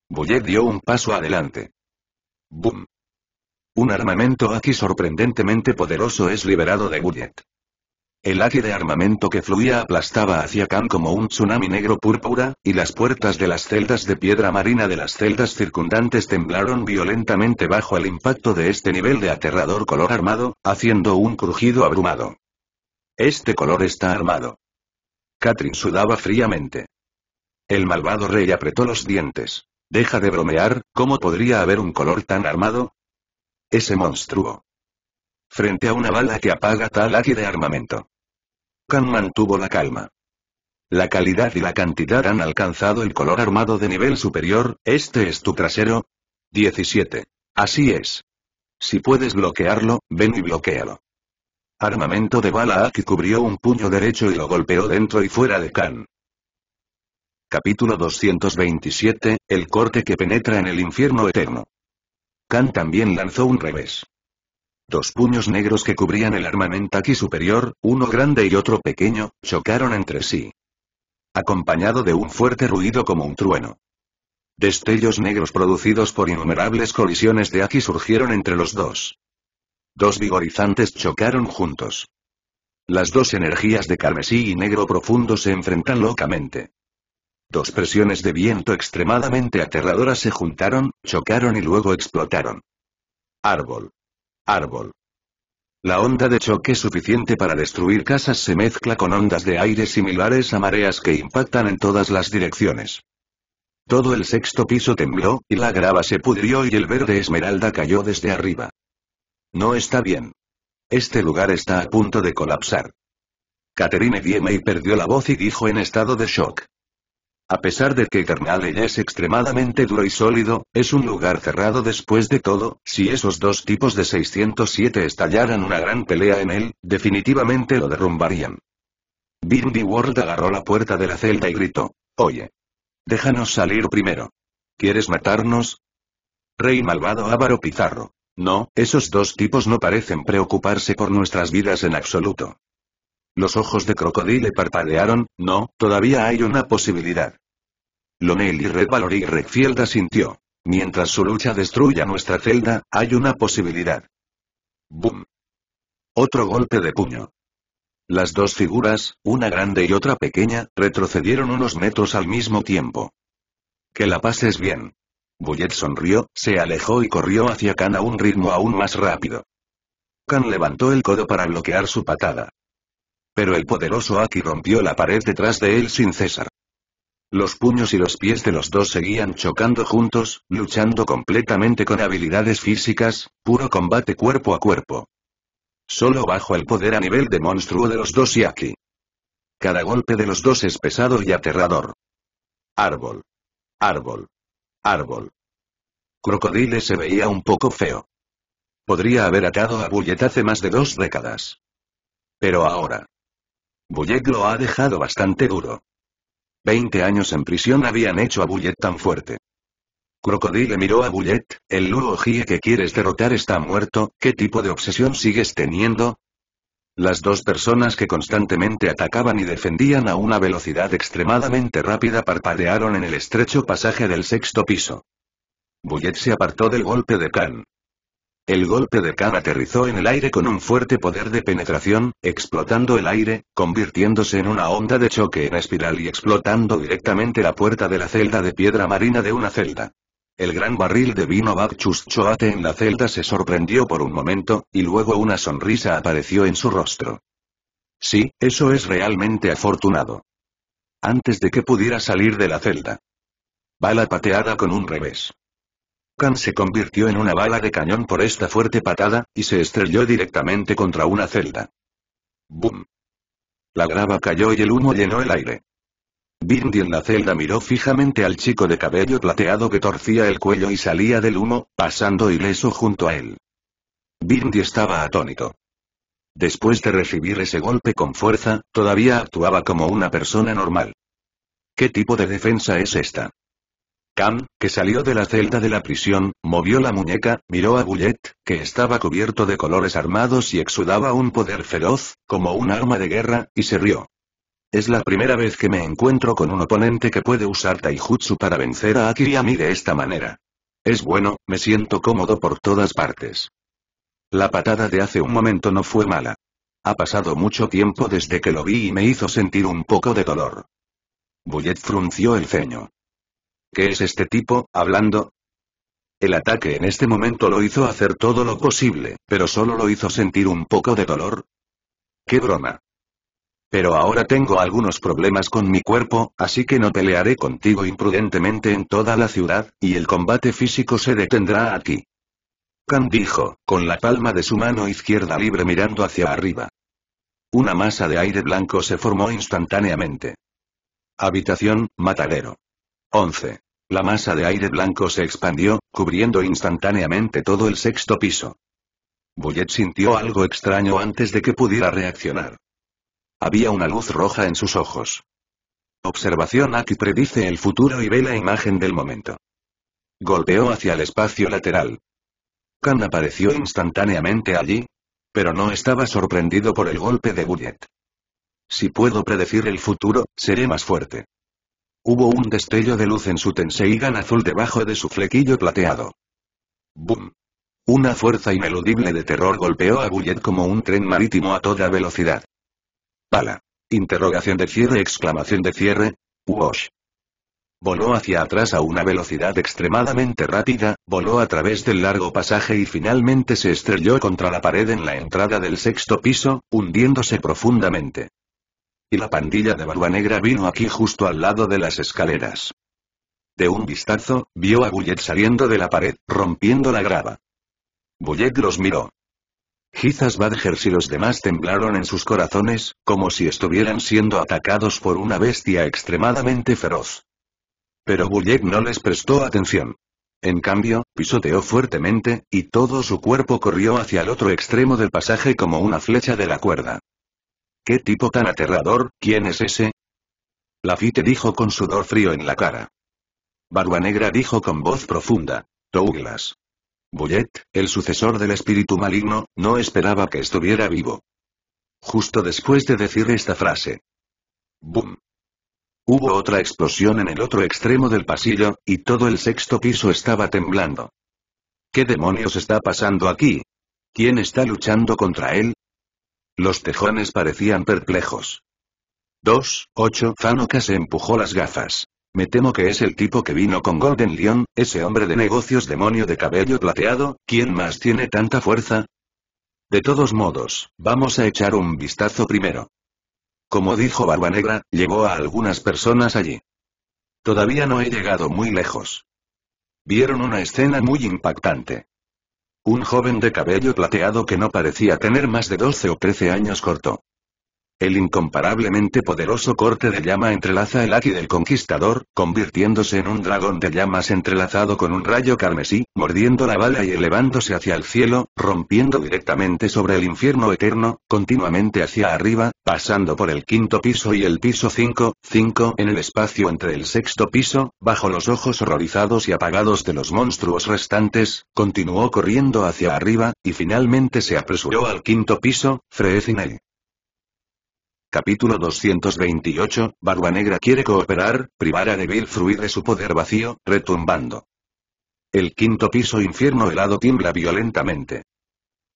Bullet dio un paso adelante. ¡Bum! Un armamento aquí sorprendentemente poderoso es liberado de Budget. El Aki de armamento que fluía aplastaba hacia Khan como un tsunami negro púrpura, y las puertas de las celdas de piedra marina de las celdas circundantes temblaron violentamente bajo el impacto de este nivel de aterrador color armado, haciendo un crujido abrumado. Este color está armado. Katrin sudaba fríamente. El malvado rey apretó los dientes. Deja de bromear, ¿cómo podría haber un color tan armado? Ese monstruo. Frente a una bala que apaga tal aquí de armamento. Khan mantuvo la calma. La calidad y la cantidad han alcanzado el color armado de nivel superior, ¿este es tu trasero? 17. Así es. Si puedes bloquearlo, ven y bloquealo. Armamento de bala aquí cubrió un puño derecho y lo golpeó dentro y fuera de Khan. Capítulo 227, el corte que penetra en el infierno eterno. Khan también lanzó un revés. Dos puños negros que cubrían el armamento aquí superior, uno grande y otro pequeño, chocaron entre sí. Acompañado de un fuerte ruido como un trueno. Destellos negros producidos por innumerables colisiones de aquí surgieron entre los dos. Dos vigorizantes chocaron juntos. Las dos energías de carmesí y negro profundo se enfrentan locamente. Dos presiones de viento extremadamente aterradoras se juntaron, chocaron y luego explotaron. Árbol. Árbol. La onda de choque suficiente para destruir casas se mezcla con ondas de aire similares a mareas que impactan en todas las direcciones. Todo el sexto piso tembló, y la grava se pudrió y el verde esmeralda cayó desde arriba. No está bien. Este lugar está a punto de colapsar. Catherine y perdió la voz y dijo en estado de shock. A pesar de que Carnalen es extremadamente duro y sólido, es un lugar cerrado después de todo, si esos dos tipos de 607 estallaran una gran pelea en él, definitivamente lo derrumbarían. Bindy World agarró la puerta de la celda y gritó. Oye. Déjanos salir primero. ¿Quieres matarnos? Rey malvado Ávaro Pizarro. No, esos dos tipos no parecen preocuparse por nuestras vidas en absoluto. Los ojos de Crocodile parpadearon, no, todavía hay una posibilidad. Lonel y Red Valor y Redfield asintió. Mientras su lucha destruya nuestra celda, hay una posibilidad. ¡Bum! Otro golpe de puño. Las dos figuras, una grande y otra pequeña, retrocedieron unos metros al mismo tiempo. Que la pases bien. Bullet sonrió, se alejó y corrió hacia Khan a un ritmo aún más rápido. Khan levantó el codo para bloquear su patada. Pero el poderoso Aki rompió la pared detrás de él sin cesar. Los puños y los pies de los dos seguían chocando juntos, luchando completamente con habilidades físicas, puro combate cuerpo a cuerpo. Solo bajo el poder a nivel de monstruo de los dos y aquí. Cada golpe de los dos es pesado y aterrador. Árbol. Árbol. Árbol. Crocodile se veía un poco feo. Podría haber atado a Bullet hace más de dos décadas. Pero ahora. Bullet lo ha dejado bastante duro. Veinte años en prisión habían hecho a Bullet tan fuerte. Crocodile miró a Bullet, el Luo que quieres derrotar está muerto, ¿qué tipo de obsesión sigues teniendo? Las dos personas que constantemente atacaban y defendían a una velocidad extremadamente rápida parpadearon en el estrecho pasaje del sexto piso. Bullet se apartó del golpe de Khan. El golpe de Khan aterrizó en el aire con un fuerte poder de penetración, explotando el aire, convirtiéndose en una onda de choque en espiral y explotando directamente la puerta de la celda de piedra marina de una celda. El gran barril de vino Bakchus en la celda se sorprendió por un momento, y luego una sonrisa apareció en su rostro. Sí, eso es realmente afortunado. Antes de que pudiera salir de la celda. Bala pateada con un revés se convirtió en una bala de cañón por esta fuerte patada, y se estrelló directamente contra una celda. ¡Bum! La grava cayó y el humo llenó el aire. Bindi en la celda miró fijamente al chico de cabello plateado que torcía el cuello y salía del humo, pasando ileso junto a él. Bindi estaba atónito. Después de recibir ese golpe con fuerza, todavía actuaba como una persona normal. ¿Qué tipo de defensa es esta? Cam, que salió de la celda de la prisión, movió la muñeca, miró a Bullet, que estaba cubierto de colores armados y exudaba un poder feroz, como un arma de guerra, y se rió. Es la primera vez que me encuentro con un oponente que puede usar Taijutsu para vencer a Akiri a de esta manera. Es bueno, me siento cómodo por todas partes. La patada de hace un momento no fue mala. Ha pasado mucho tiempo desde que lo vi y me hizo sentir un poco de dolor. Bullet frunció el ceño. ¿Qué es este tipo, hablando? El ataque en este momento lo hizo hacer todo lo posible, pero solo lo hizo sentir un poco de dolor. ¡Qué broma! Pero ahora tengo algunos problemas con mi cuerpo, así que no pelearé contigo imprudentemente en toda la ciudad, y el combate físico se detendrá aquí. Khan dijo, con la palma de su mano izquierda libre mirando hacia arriba. Una masa de aire blanco se formó instantáneamente. Habitación, matadero. 11. La masa de aire blanco se expandió, cubriendo instantáneamente todo el sexto piso. Bullet sintió algo extraño antes de que pudiera reaccionar. Había una luz roja en sus ojos. Observación aquí predice el futuro y ve la imagen del momento. Golpeó hacia el espacio lateral. Khan apareció instantáneamente allí. Pero no estaba sorprendido por el golpe de Bullet. Si puedo predecir el futuro, seré más fuerte. Hubo un destello de luz en su Tenseigan azul debajo de su flequillo plateado. ¡Bum! Una fuerza ineludible de terror golpeó a Bullet como un tren marítimo a toda velocidad. Pala. Interrogación de cierre, exclamación de cierre. Wash. Voló hacia atrás a una velocidad extremadamente rápida, voló a través del largo pasaje y finalmente se estrelló contra la pared en la entrada del sexto piso, hundiéndose profundamente. Y la pandilla de Barba Negra vino aquí justo al lado de las escaleras. De un vistazo, vio a Bullet saliendo de la pared, rompiendo la grava. Bullet los miró. Quizás Badgers y los demás temblaron en sus corazones, como si estuvieran siendo atacados por una bestia extremadamente feroz. Pero Bullet no les prestó atención. En cambio, pisoteó fuertemente, y todo su cuerpo corrió hacia el otro extremo del pasaje como una flecha de la cuerda. ¿Qué tipo tan aterrador? ¿Quién es ese? Lafitte dijo con sudor frío en la cara. Barba Negra dijo con voz profunda. Douglas. Bullet, el sucesor del espíritu maligno, no esperaba que estuviera vivo. Justo después de decir esta frase. ¡Bum! Hubo otra explosión en el otro extremo del pasillo, y todo el sexto piso estaba temblando. ¿Qué demonios está pasando aquí? ¿Quién está luchando contra él? Los tejones parecían perplejos. 2. 8. Fanoka se empujó las gafas. Me temo que es el tipo que vino con Golden Lion, ese hombre de negocios demonio de cabello plateado, ¿quién más tiene tanta fuerza? De todos modos, vamos a echar un vistazo primero. Como dijo Barba Negra, llegó a algunas personas allí. Todavía no he llegado muy lejos. Vieron una escena muy impactante. Un joven de cabello plateado que no parecía tener más de 12 o 13 años cortó el incomparablemente poderoso corte de llama entrelaza el aquí del conquistador, convirtiéndose en un dragón de llamas entrelazado con un rayo carmesí, mordiendo la bala y elevándose hacia el cielo, rompiendo directamente sobre el infierno eterno, continuamente hacia arriba, pasando por el quinto piso y el piso 5, 5 en el espacio entre el sexto piso, bajo los ojos horrorizados y apagados de los monstruos restantes, continuó corriendo hacia arriba, y finalmente se apresuró al quinto piso, Freezinel. Capítulo 228, Barba Negra quiere cooperar, privar a Devil Fruit de su poder vacío, retumbando. El quinto piso infierno helado tiembla violentamente.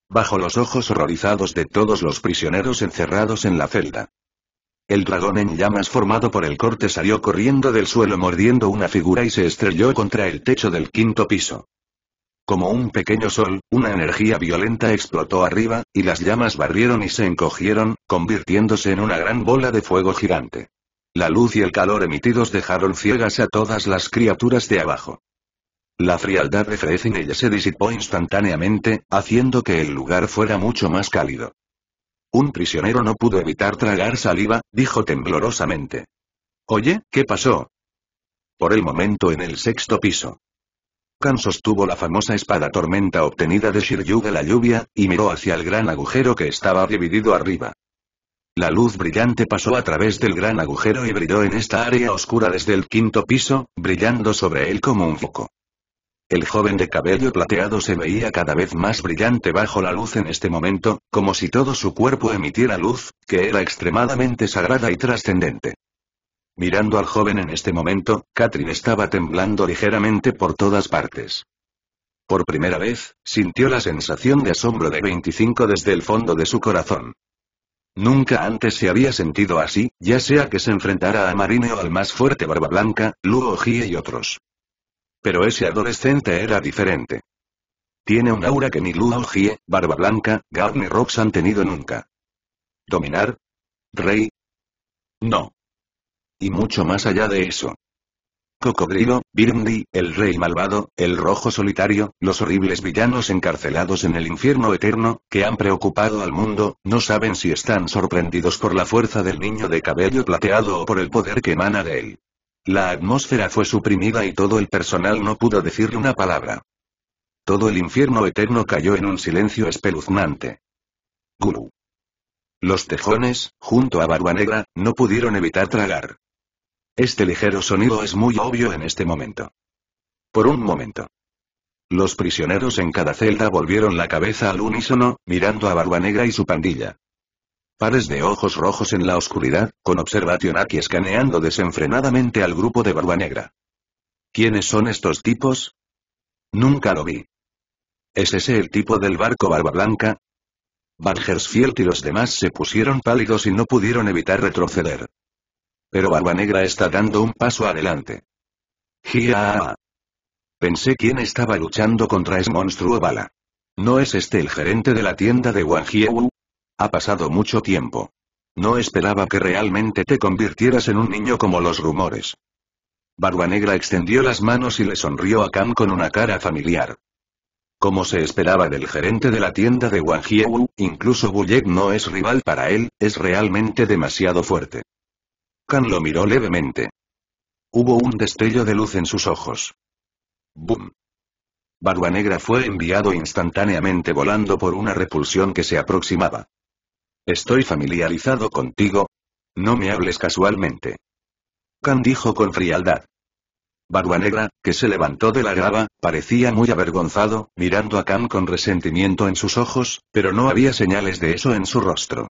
Bajo los ojos horrorizados de todos los prisioneros encerrados en la celda. El dragón en llamas formado por el corte salió corriendo del suelo mordiendo una figura y se estrelló contra el techo del quinto piso. Como un pequeño sol, una energía violenta explotó arriba, y las llamas barrieron y se encogieron, convirtiéndose en una gran bola de fuego gigante. La luz y el calor emitidos dejaron ciegas a todas las criaturas de abajo. La frialdad de ella se disipó instantáneamente, haciendo que el lugar fuera mucho más cálido. Un prisionero no pudo evitar tragar saliva, dijo temblorosamente. Oye, ¿qué pasó? Por el momento en el sexto piso. Kan sostuvo la famosa espada tormenta obtenida de Shiryu de la lluvia, y miró hacia el gran agujero que estaba dividido arriba. La luz brillante pasó a través del gran agujero y brilló en esta área oscura desde el quinto piso, brillando sobre él como un foco. El joven de cabello plateado se veía cada vez más brillante bajo la luz en este momento, como si todo su cuerpo emitiera luz, que era extremadamente sagrada y trascendente. Mirando al joven en este momento, Katrin estaba temblando ligeramente por todas partes. Por primera vez, sintió la sensación de asombro de 25 desde el fondo de su corazón. Nunca antes se había sentido así, ya sea que se enfrentara a Marine o al más fuerte Barba Blanca, Luo Gie y otros. Pero ese adolescente era diferente. Tiene un aura que ni Luo Gie, Barba Blanca, garner Rocks Rox han tenido nunca. ¿Dominar? ¿Rey? No y mucho más allá de eso. Cocodrilo, Birndi, el rey malvado, el rojo solitario, los horribles villanos encarcelados en el infierno eterno, que han preocupado al mundo, no saben si están sorprendidos por la fuerza del niño de cabello plateado o por el poder que emana de él. La atmósfera fue suprimida y todo el personal no pudo decir una palabra. Todo el infierno eterno cayó en un silencio espeluznante. Guru. Los tejones, junto a Barba Negra, no pudieron evitar tragar. Este ligero sonido es muy obvio en este momento. Por un momento. Los prisioneros en cada celda volvieron la cabeza al unísono, mirando a Barba Negra y su pandilla. Pares de ojos rojos en la oscuridad, con observación aquí escaneando desenfrenadamente al grupo de Barba Negra. ¿Quiénes son estos tipos? Nunca lo vi. ¿Es ese el tipo del barco Barba Blanca? Van y los demás se pusieron pálidos y no pudieron evitar retroceder. Pero Barba Negra está dando un paso adelante. ¡Gia! Pensé quién estaba luchando contra ese monstruo bala. ¿No es este el gerente de la tienda de Wang Ha pasado mucho tiempo. No esperaba que realmente te convirtieras en un niño como los rumores. Barba Negra extendió las manos y le sonrió a Kam con una cara familiar. Como se esperaba del gerente de la tienda de Wang incluso Buyek no es rival para él, es realmente demasiado fuerte. Khan lo miró levemente. Hubo un destello de luz en sus ojos. ¡Bum! Barba Negra fue enviado instantáneamente volando por una repulsión que se aproximaba. Estoy familiarizado contigo. No me hables casualmente. Can dijo con frialdad. Barba Negra, que se levantó de la grava, parecía muy avergonzado, mirando a Can con resentimiento en sus ojos, pero no había señales de eso en su rostro.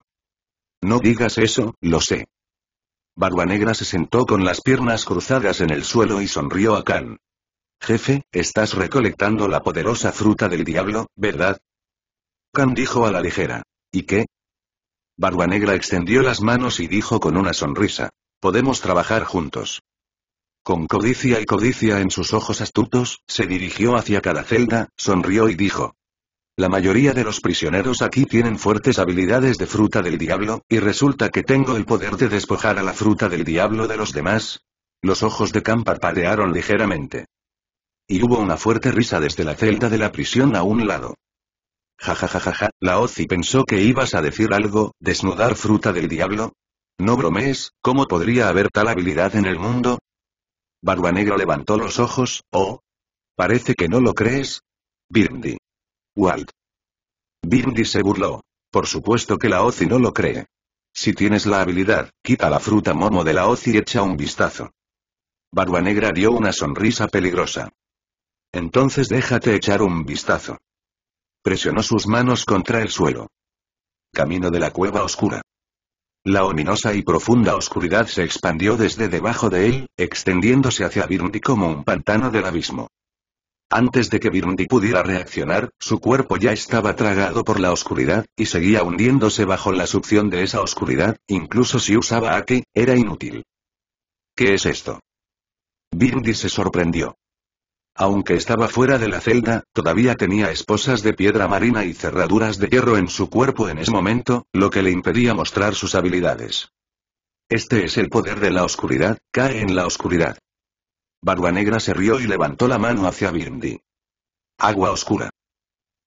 No digas eso, lo sé. Barbanegra se sentó con las piernas cruzadas en el suelo y sonrió a Khan. Jefe, estás recolectando la poderosa fruta del diablo, ¿verdad? Khan dijo a la ligera. ¿Y qué? Barbanegra extendió las manos y dijo con una sonrisa. Podemos trabajar juntos. Con codicia y codicia en sus ojos astutos, se dirigió hacia cada celda, sonrió y dijo. La mayoría de los prisioneros aquí tienen fuertes habilidades de fruta del diablo, y resulta que tengo el poder de despojar a la fruta del diablo de los demás. Los ojos de Khan parpadearon ligeramente. Y hubo una fuerte risa desde la celda de la prisión a un lado. Ja ja ja ja ja, la Ozi pensó que ibas a decir algo, desnudar fruta del diablo. No bromees, ¿cómo podría haber tal habilidad en el mundo? Barba levantó los ojos, oh. Parece que no lo crees. Birndi. Walt. Birndi se burló. Por supuesto que la y no lo cree. Si tienes la habilidad, quita la fruta momo de la hoz y echa un vistazo. Barba Negra dio una sonrisa peligrosa. Entonces déjate echar un vistazo. Presionó sus manos contra el suelo. Camino de la cueva oscura. La ominosa y profunda oscuridad se expandió desde debajo de él, extendiéndose hacia Birndi como un pantano del abismo. Antes de que Birndi pudiera reaccionar, su cuerpo ya estaba tragado por la oscuridad, y seguía hundiéndose bajo la succión de esa oscuridad, incluso si usaba Aki, era inútil. ¿Qué es esto? Birndi se sorprendió. Aunque estaba fuera de la celda, todavía tenía esposas de piedra marina y cerraduras de hierro en su cuerpo en ese momento, lo que le impedía mostrar sus habilidades. Este es el poder de la oscuridad, cae en la oscuridad negra se rió y levantó la mano hacia Birndi. Agua oscura.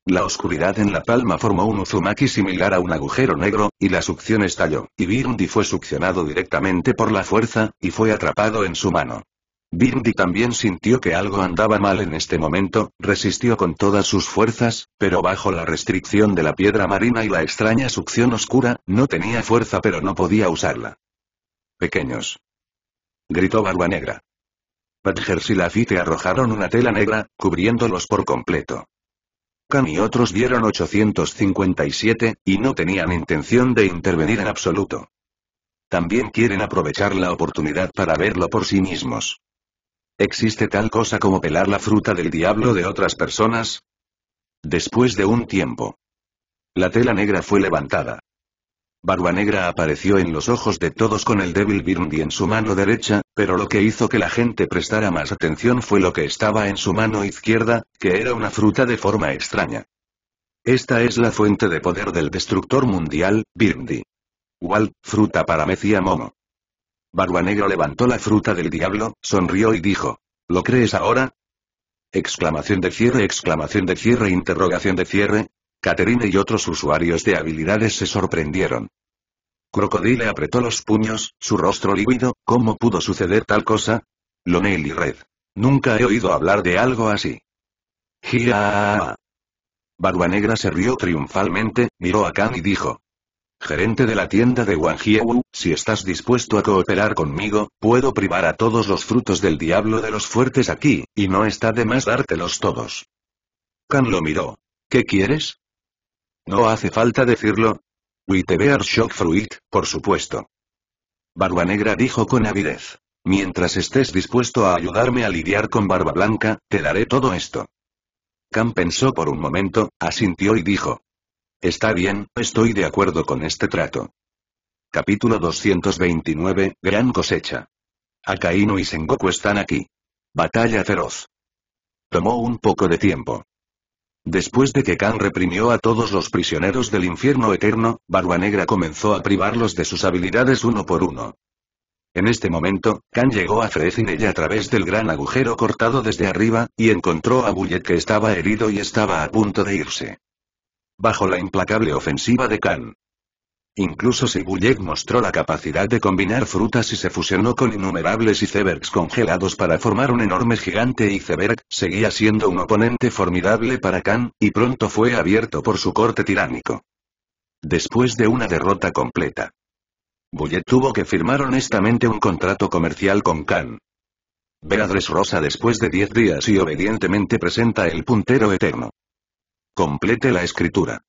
La oscuridad en la palma formó un uzumaki similar a un agujero negro, y la succión estalló, y Birndi fue succionado directamente por la fuerza, y fue atrapado en su mano. Birndi también sintió que algo andaba mal en este momento, resistió con todas sus fuerzas, pero bajo la restricción de la piedra marina y la extraña succión oscura, no tenía fuerza pero no podía usarla. Pequeños. Gritó Barba Negra. Badgers y Lafitte arrojaron una tela negra, cubriéndolos por completo. Khan y otros dieron 857, y no tenían intención de intervenir en absoluto. También quieren aprovechar la oportunidad para verlo por sí mismos. ¿Existe tal cosa como pelar la fruta del diablo de otras personas? Después de un tiempo. La tela negra fue levantada. Barba Negra apareció en los ojos de todos con el débil Birndi en su mano derecha, pero lo que hizo que la gente prestara más atención fue lo que estaba en su mano izquierda, que era una fruta de forma extraña. Esta es la fuente de poder del destructor mundial, Birndi. Walt, fruta para mecía, Momo. Barba Negra levantó la fruta del diablo, sonrió y dijo. ¿Lo crees ahora? Exclamación de cierre, exclamación de cierre, interrogación de cierre, Caterine y otros usuarios de habilidades se sorprendieron. Crocodile apretó los puños, su rostro lívido, ¿cómo pudo suceder tal cosa? Lonely y Red. Nunca he oído hablar de algo así. ¡Gira! Barba Negra se rió triunfalmente, miró a Khan y dijo. Gerente de la tienda de Wang si estás dispuesto a cooperar conmigo, puedo privar a todos los frutos del diablo de los fuertes aquí, y no está de más dártelos todos. Khan lo miró. ¿Qué quieres? No hace falta decirlo. bear Shock Fruit, por supuesto. Barba Negra dijo con avidez. Mientras estés dispuesto a ayudarme a lidiar con Barba Blanca, te daré todo esto. Cam pensó por un momento, asintió y dijo. Está bien, estoy de acuerdo con este trato. Capítulo 229, Gran cosecha. Akainu y Sengoku están aquí. Batalla feroz. Tomó un poco de tiempo. Después de que Khan reprimió a todos los prisioneros del infierno eterno, Barba Negra comenzó a privarlos de sus habilidades uno por uno. En este momento, Khan llegó a ella a través del gran agujero cortado desde arriba, y encontró a Bullet que estaba herido y estaba a punto de irse. Bajo la implacable ofensiva de Khan, Incluso si bullet mostró la capacidad de combinar frutas y se fusionó con innumerables icebergs congelados para formar un enorme gigante iceberg, seguía siendo un oponente formidable para Khan, y pronto fue abierto por su corte tiránico. Después de una derrota completa, Bullet tuvo que firmar honestamente un contrato comercial con Khan. Veradres Rosa después de 10 días y obedientemente presenta el puntero eterno. Complete la escritura.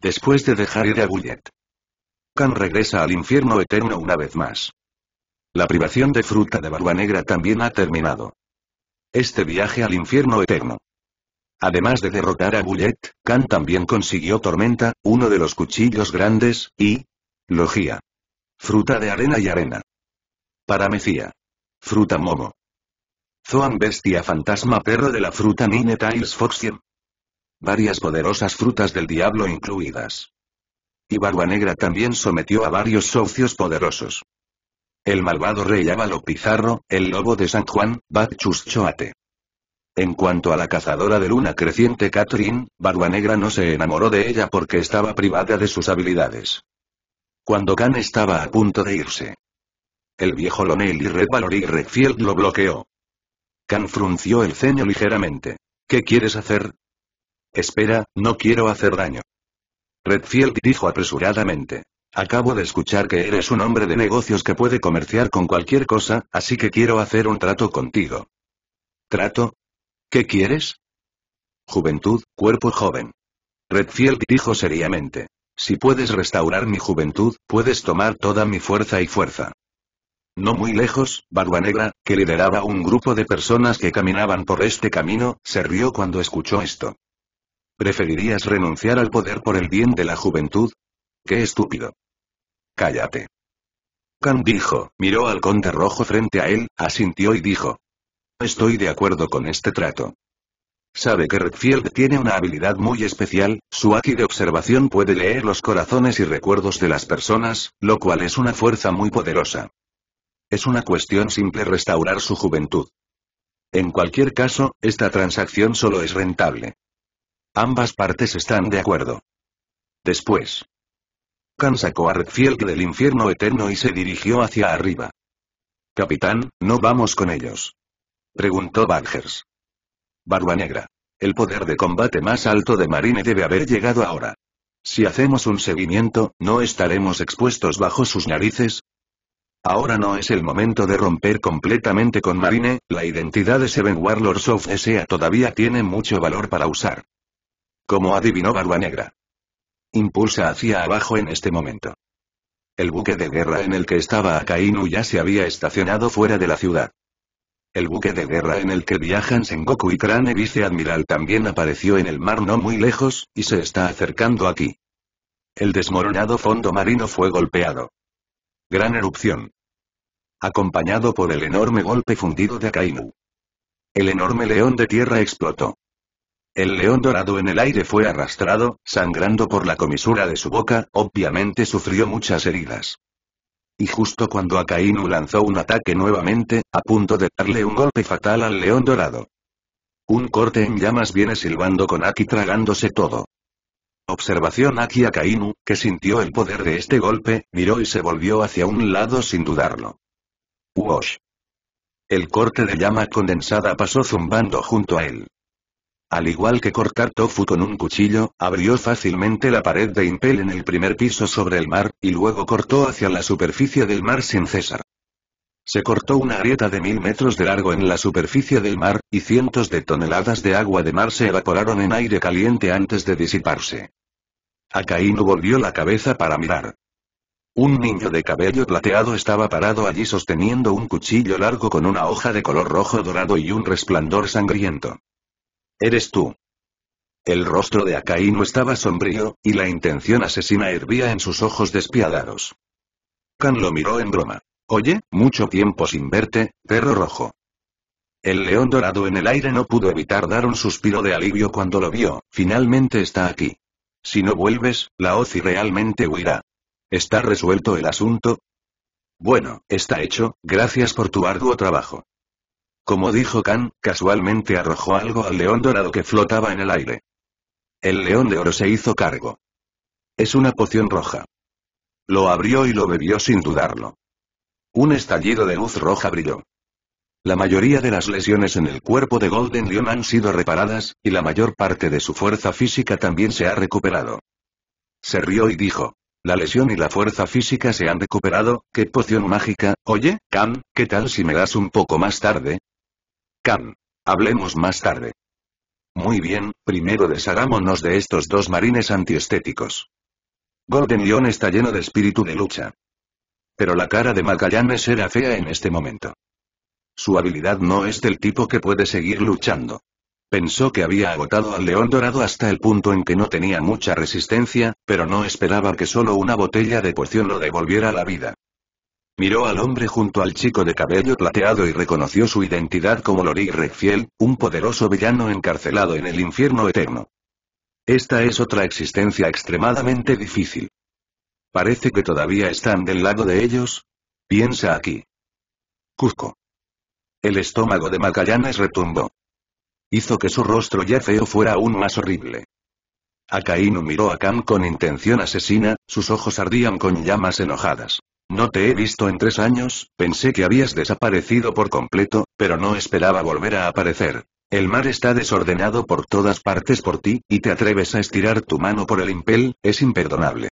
Después de dejar ir a Bullet. Khan regresa al infierno eterno una vez más. La privación de fruta de barba negra también ha terminado. Este viaje al infierno eterno. Además de derrotar a Bullet, Khan también consiguió Tormenta, uno de los cuchillos grandes, y... Logía. Fruta de arena y arena. Paramecía. Fruta momo. Zoan bestia fantasma perro de la fruta Nine Tiles Varias poderosas frutas del diablo incluidas. Y Barba Negra también sometió a varios socios poderosos. El malvado rey Ávalo Pizarro, el lobo de San Juan, Chuschoate. En cuanto a la cazadora de luna creciente Catherine, Barba Negra no se enamoró de ella porque estaba privada de sus habilidades. Cuando Khan estaba a punto de irse, el viejo Lonel y Red Valor y Redfield lo bloqueó. Khan frunció el ceño ligeramente. ¿Qué quieres hacer? Espera, no quiero hacer daño. Redfield dijo apresuradamente. Acabo de escuchar que eres un hombre de negocios que puede comerciar con cualquier cosa, así que quiero hacer un trato contigo. ¿Trato? ¿Qué quieres? Juventud, cuerpo joven. Redfield dijo seriamente. Si puedes restaurar mi juventud, puedes tomar toda mi fuerza y fuerza. No muy lejos, Barba Negra, que lideraba un grupo de personas que caminaban por este camino, se rió cuando escuchó esto. ¿Preferirías renunciar al poder por el bien de la juventud? ¡Qué estúpido! Cállate. Khan dijo, miró al conde rojo frente a él, asintió y dijo. Estoy de acuerdo con este trato. Sabe que Redfield tiene una habilidad muy especial, su aquí de observación puede leer los corazones y recuerdos de las personas, lo cual es una fuerza muy poderosa. Es una cuestión simple restaurar su juventud. En cualquier caso, esta transacción solo es rentable. Ambas partes están de acuerdo. Después. Khan sacó a del infierno eterno y se dirigió hacia arriba. Capitán, ¿no vamos con ellos? Preguntó Badgers. Barba Negra. El poder de combate más alto de Marine debe haber llegado ahora. Si hacemos un seguimiento, ¿no estaremos expuestos bajo sus narices? Ahora no es el momento de romper completamente con Marine, la identidad de Seven Warlords of S.A. todavía tiene mucho valor para usar. Como adivinó Barba Negra. Impulsa hacia abajo en este momento. El buque de guerra en el que estaba Akainu ya se había estacionado fuera de la ciudad. El buque de guerra en el que viajan Sengoku y Crane viceadmiral también apareció en el mar no muy lejos, y se está acercando aquí. El desmoronado fondo marino fue golpeado. Gran erupción. Acompañado por el enorme golpe fundido de Akainu. El enorme león de tierra explotó. El león dorado en el aire fue arrastrado, sangrando por la comisura de su boca, obviamente sufrió muchas heridas. Y justo cuando Akainu lanzó un ataque nuevamente, a punto de darle un golpe fatal al león dorado. Un corte en llamas viene silbando con Aki tragándose todo. Observación Aki Akainu, que sintió el poder de este golpe, miró y se volvió hacia un lado sin dudarlo. Wash. El corte de llama condensada pasó zumbando junto a él. Al igual que cortar tofu con un cuchillo, abrió fácilmente la pared de Impel en el primer piso sobre el mar, y luego cortó hacia la superficie del mar sin cesar. Se cortó una grieta de mil metros de largo en la superficie del mar, y cientos de toneladas de agua de mar se evaporaron en aire caliente antes de disiparse. Akainu volvió la cabeza para mirar. Un niño de cabello plateado estaba parado allí sosteniendo un cuchillo largo con una hoja de color rojo dorado y un resplandor sangriento. Eres tú. El rostro de no estaba sombrío, y la intención asesina hervía en sus ojos despiadados. Khan lo miró en broma. Oye, mucho tiempo sin verte, perro rojo. El león dorado en el aire no pudo evitar dar un suspiro de alivio cuando lo vio, finalmente está aquí. Si no vuelves, la OCI realmente huirá. ¿Está resuelto el asunto? Bueno, está hecho, gracias por tu arduo trabajo. Como dijo Khan, casualmente arrojó algo al león dorado que flotaba en el aire. El león de oro se hizo cargo. Es una poción roja. Lo abrió y lo bebió sin dudarlo. Un estallido de luz roja brilló. La mayoría de las lesiones en el cuerpo de Golden Lion han sido reparadas, y la mayor parte de su fuerza física también se ha recuperado. Se rió y dijo. La lesión y la fuerza física se han recuperado, qué poción mágica, oye, Khan, ¿qué tal si me das un poco más tarde? Hablemos más tarde. Muy bien, primero deshagámonos de estos dos marines antiestéticos. Golden Lion está lleno de espíritu de lucha. Pero la cara de Magallanes era fea en este momento. Su habilidad no es del tipo que puede seguir luchando. Pensó que había agotado al león dorado hasta el punto en que no tenía mucha resistencia, pero no esperaba que solo una botella de poción lo devolviera a la vida. Miró al hombre junto al chico de cabello plateado y reconoció su identidad como Lorik Redfield, un poderoso villano encarcelado en el infierno eterno. Esta es otra existencia extremadamente difícil. Parece que todavía están del lado de ellos. Piensa aquí. Cusco. El estómago de Magallanes retumbó. Hizo que su rostro ya feo fuera aún más horrible. Akainu miró a Khan con intención asesina, sus ojos ardían con llamas enojadas. No te he visto en tres años, pensé que habías desaparecido por completo, pero no esperaba volver a aparecer. El mar está desordenado por todas partes por ti, y te atreves a estirar tu mano por el impel, es imperdonable.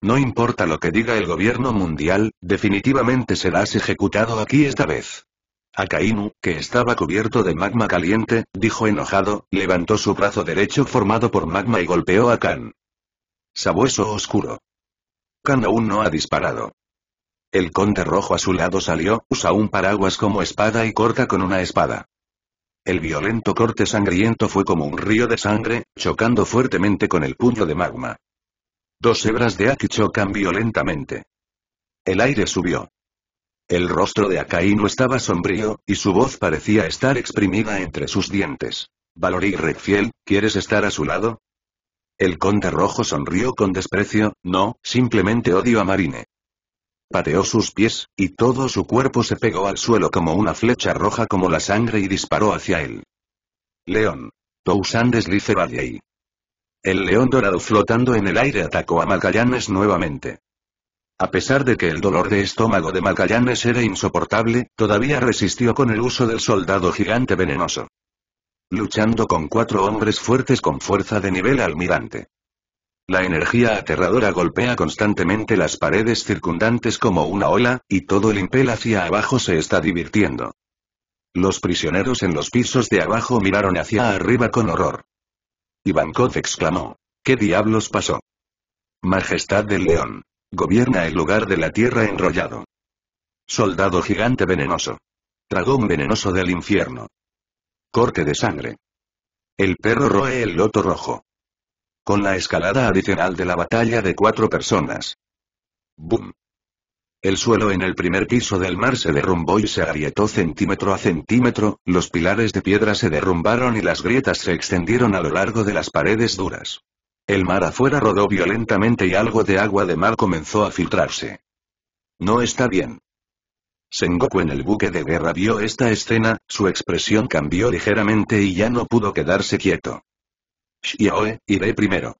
No importa lo que diga el gobierno mundial, definitivamente serás ejecutado aquí esta vez. Akainu, que estaba cubierto de magma caliente, dijo enojado, levantó su brazo derecho formado por magma y golpeó a Khan. Sabueso oscuro. Khan aún no ha disparado. El conde rojo a su lado salió, usa un paraguas como espada y corta con una espada. El violento corte sangriento fue como un río de sangre, chocando fuertemente con el puño de magma. Dos hebras de Aki chocan violentamente. El aire subió. El rostro de Akainu estaba sombrío, y su voz parecía estar exprimida entre sus dientes. «Valorí Redfiel, ¿quieres estar a su lado? El conde rojo sonrió con desprecio, no, simplemente odio a Marine pateó sus pies, y todo su cuerpo se pegó al suelo como una flecha roja como la sangre y disparó hacia él. León. Toussaint deslice Valle. El león dorado flotando en el aire atacó a Magallanes nuevamente. A pesar de que el dolor de estómago de Magallanes era insoportable, todavía resistió con el uso del soldado gigante venenoso. Luchando con cuatro hombres fuertes con fuerza de nivel almirante. La energía aterradora golpea constantemente las paredes circundantes como una ola, y todo el impel hacia abajo se está divirtiendo. Los prisioneros en los pisos de abajo miraron hacia arriba con horror. Ivankov exclamó. ¿Qué diablos pasó? Majestad del león. Gobierna el lugar de la tierra enrollado. Soldado gigante venenoso. Dragón venenoso del infierno. Corte de sangre. El perro roe el loto rojo. Con la escalada adicional de la batalla de cuatro personas. ¡Bum! El suelo en el primer piso del mar se derrumbó y se agrietó centímetro a centímetro, los pilares de piedra se derrumbaron y las grietas se extendieron a lo largo de las paredes duras. El mar afuera rodó violentamente y algo de agua de mar comenzó a filtrarse. No está bien. Sengoku en el buque de guerra vio esta escena, su expresión cambió ligeramente y ya no pudo quedarse quieto y iré primero.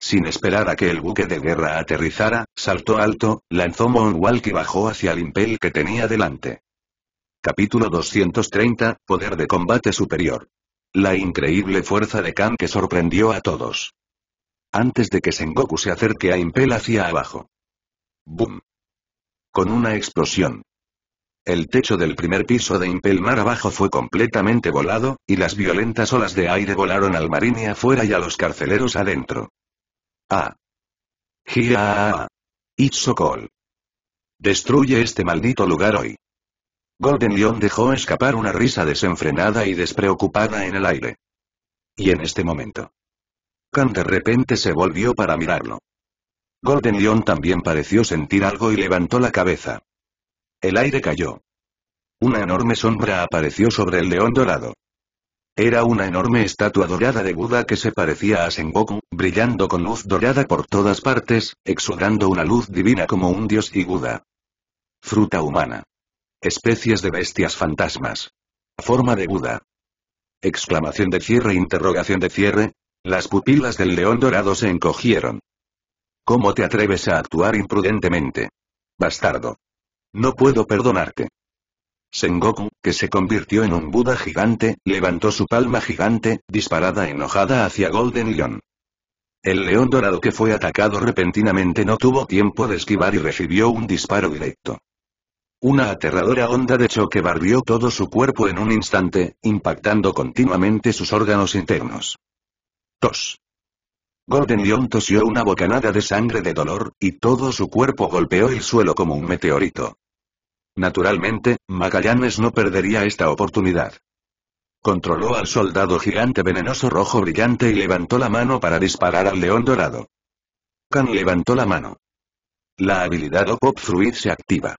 Sin esperar a que el buque de guerra aterrizara, saltó alto, lanzó Moonwalk y bajó hacia el impel que tenía delante. Capítulo 230, Poder de combate superior. La increíble fuerza de Kan que sorprendió a todos. Antes de que Sengoku se acerque a Impel hacia abajo. ¡Bum! Con una explosión, el techo del primer piso de Impelmar abajo fue completamente volado, y las violentas olas de aire volaron al marine afuera y a los carceleros adentro. ¡Ah! Gira. ¡It's Destruye este maldito lugar hoy. Golden Lion dejó escapar una risa desenfrenada y despreocupada en el aire. Y en este momento. Khan de repente se volvió para mirarlo. Golden Lion también pareció sentir algo y levantó la cabeza. El aire cayó. Una enorme sombra apareció sobre el león dorado. Era una enorme estatua dorada de Buda que se parecía a Sengoku, brillando con luz dorada por todas partes, exudando una luz divina como un dios y Buda. Fruta humana. Especies de bestias fantasmas. Forma de Buda. Exclamación de cierre, interrogación de cierre. Las pupilas del león dorado se encogieron. ¿Cómo te atreves a actuar imprudentemente? Bastardo. No puedo perdonarte. Sengoku, que se convirtió en un Buda gigante, levantó su palma gigante, disparada enojada hacia Golden Leon. El león dorado que fue atacado repentinamente no tuvo tiempo de esquivar y recibió un disparo directo. Una aterradora onda de choque barrió todo su cuerpo en un instante, impactando continuamente sus órganos internos. Tos. Golden Lion tosió una bocanada de sangre de dolor, y todo su cuerpo golpeó el suelo como un meteorito. Naturalmente, Magallanes no perdería esta oportunidad. Controló al soldado gigante venenoso rojo brillante y levantó la mano para disparar al león dorado. Khan levantó la mano. La habilidad o Pop Fruit se activa.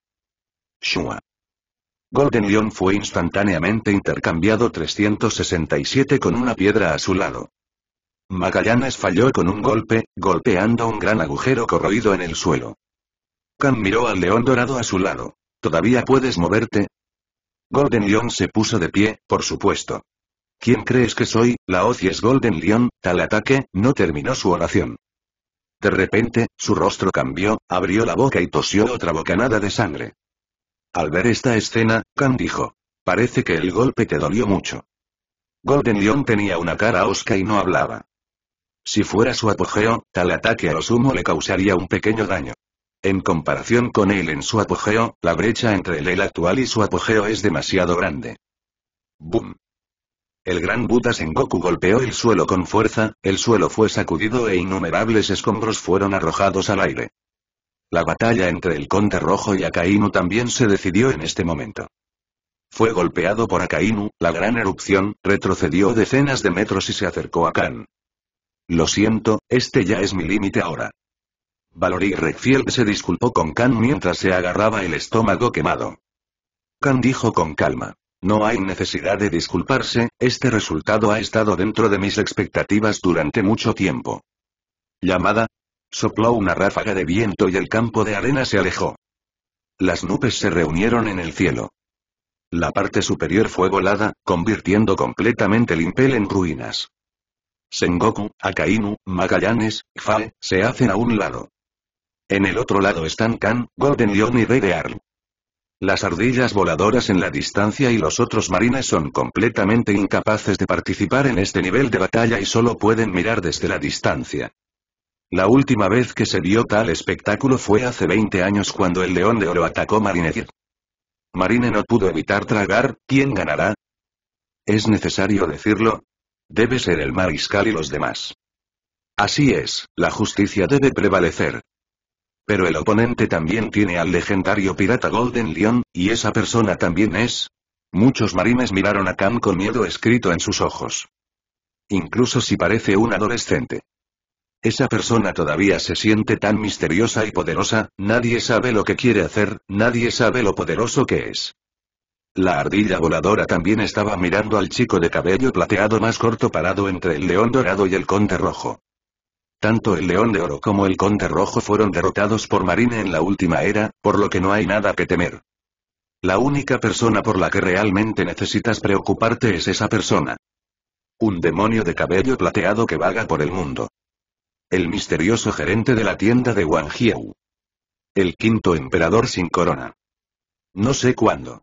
Shua. Golden Lion fue instantáneamente intercambiado 367 con una piedra a su lado. Magallanes falló con un golpe, golpeando un gran agujero corroído en el suelo. Khan miró al león dorado a su lado. ¿Todavía puedes moverte? Golden Lion se puso de pie, por supuesto. ¿Quién crees que soy? La es Golden Lion? Tal ataque, no terminó su oración. De repente, su rostro cambió, abrió la boca y tosió otra bocanada de sangre. Al ver esta escena, Khan dijo. Parece que el golpe te dolió mucho. Golden Lion tenía una cara osca y no hablaba. Si fuera su apogeo, tal ataque a lo sumo le causaría un pequeño daño. En comparación con él en su apogeo, la brecha entre el él actual y su apogeo es demasiado grande. ¡Bum! El gran Buda Sengoku golpeó el suelo con fuerza, el suelo fue sacudido e innumerables escombros fueron arrojados al aire. La batalla entre el Conde Rojo y Akainu también se decidió en este momento. Fue golpeado por Akainu, la gran erupción, retrocedió decenas de metros y se acercó a Kan. Lo siento, este ya es mi límite ahora. Valory Redfield se disculpó con Khan mientras se agarraba el estómago quemado. Khan dijo con calma. No hay necesidad de disculparse, este resultado ha estado dentro de mis expectativas durante mucho tiempo. Llamada. Sopló una ráfaga de viento y el campo de arena se alejó. Las nubes se reunieron en el cielo. La parte superior fue volada, convirtiendo completamente el impel en ruinas. Sengoku, Akainu, Magallanes, Fae, se hacen a un lado. En el otro lado están Kan, Golden Lion y Rey de Arl. Las ardillas voladoras en la distancia y los otros marines son completamente incapaces de participar en este nivel de batalla y solo pueden mirar desde la distancia. La última vez que se vio tal espectáculo fue hace 20 años cuando el león de oro atacó Marine. Marine no pudo evitar tragar, ¿quién ganará? Es necesario decirlo, Debe ser el mariscal y los demás. Así es, la justicia debe prevalecer. Pero el oponente también tiene al legendario pirata Golden Lion, y esa persona también es. Muchos marines miraron a Khan con miedo escrito en sus ojos. Incluso si parece un adolescente. Esa persona todavía se siente tan misteriosa y poderosa, nadie sabe lo que quiere hacer, nadie sabe lo poderoso que es. La ardilla voladora también estaba mirando al chico de cabello plateado más corto parado entre el león dorado y el conde rojo. Tanto el león de oro como el conde rojo fueron derrotados por Marine en la última era, por lo que no hay nada que temer. La única persona por la que realmente necesitas preocuparte es esa persona. Un demonio de cabello plateado que vaga por el mundo. El misterioso gerente de la tienda de Wang Hieu. El quinto emperador sin corona. No sé cuándo.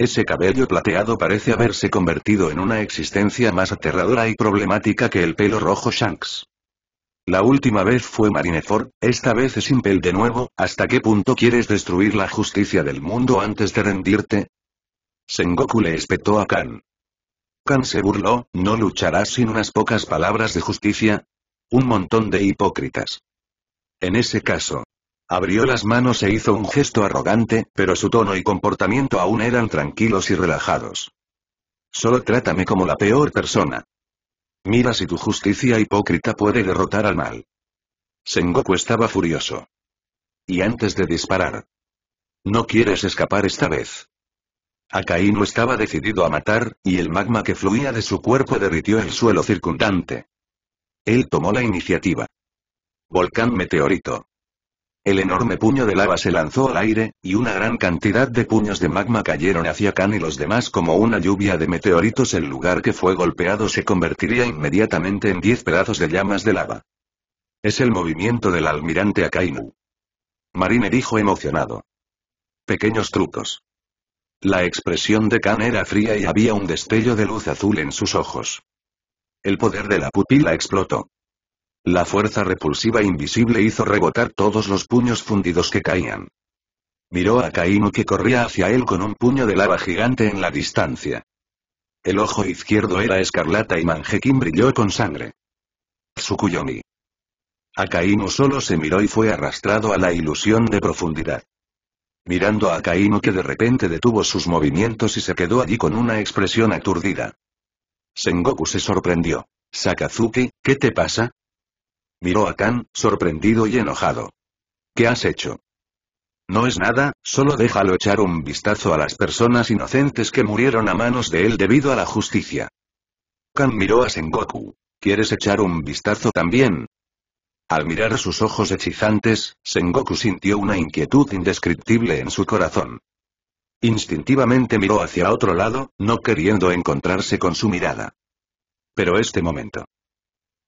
Ese cabello plateado parece haberse convertido en una existencia más aterradora y problemática que el pelo rojo Shanks. La última vez fue Marineford, esta vez es Impel de nuevo, ¿hasta qué punto quieres destruir la justicia del mundo antes de rendirte? Sengoku le espetó a Kan. Kan se burló, ¿no lucharás sin unas pocas palabras de justicia? Un montón de hipócritas. En ese caso, Abrió las manos e hizo un gesto arrogante, pero su tono y comportamiento aún eran tranquilos y relajados. Solo trátame como la peor persona. Mira si tu justicia hipócrita puede derrotar al mal. Sengoku estaba furioso. Y antes de disparar. No quieres escapar esta vez. Akainu estaba decidido a matar, y el magma que fluía de su cuerpo derritió el suelo circundante. Él tomó la iniciativa. Volcán meteorito. El enorme puño de lava se lanzó al aire, y una gran cantidad de puños de magma cayeron hacia Khan y los demás como una lluvia de meteoritos. El lugar que fue golpeado se convertiría inmediatamente en diez pedazos de llamas de lava. Es el movimiento del almirante Akainu. Marine dijo emocionado. Pequeños trucos. La expresión de Khan era fría y había un destello de luz azul en sus ojos. El poder de la pupila explotó. La fuerza repulsiva invisible hizo rebotar todos los puños fundidos que caían. Miró a Kainu que corría hacia él con un puño de lava gigante en la distancia. El ojo izquierdo era escarlata y Manjekin brilló con sangre. Tsukuyomi. Akainu solo se miró y fue arrastrado a la ilusión de profundidad. Mirando a Akainu que de repente detuvo sus movimientos y se quedó allí con una expresión aturdida. Sengoku se sorprendió. Sakazuki, ¿qué te pasa? Miró a Kan, sorprendido y enojado. ¿Qué has hecho? No es nada, solo déjalo echar un vistazo a las personas inocentes que murieron a manos de él debido a la justicia. Kan miró a Sengoku. ¿Quieres echar un vistazo también? Al mirar sus ojos hechizantes, Sengoku sintió una inquietud indescriptible en su corazón. Instintivamente miró hacia otro lado, no queriendo encontrarse con su mirada. Pero este momento.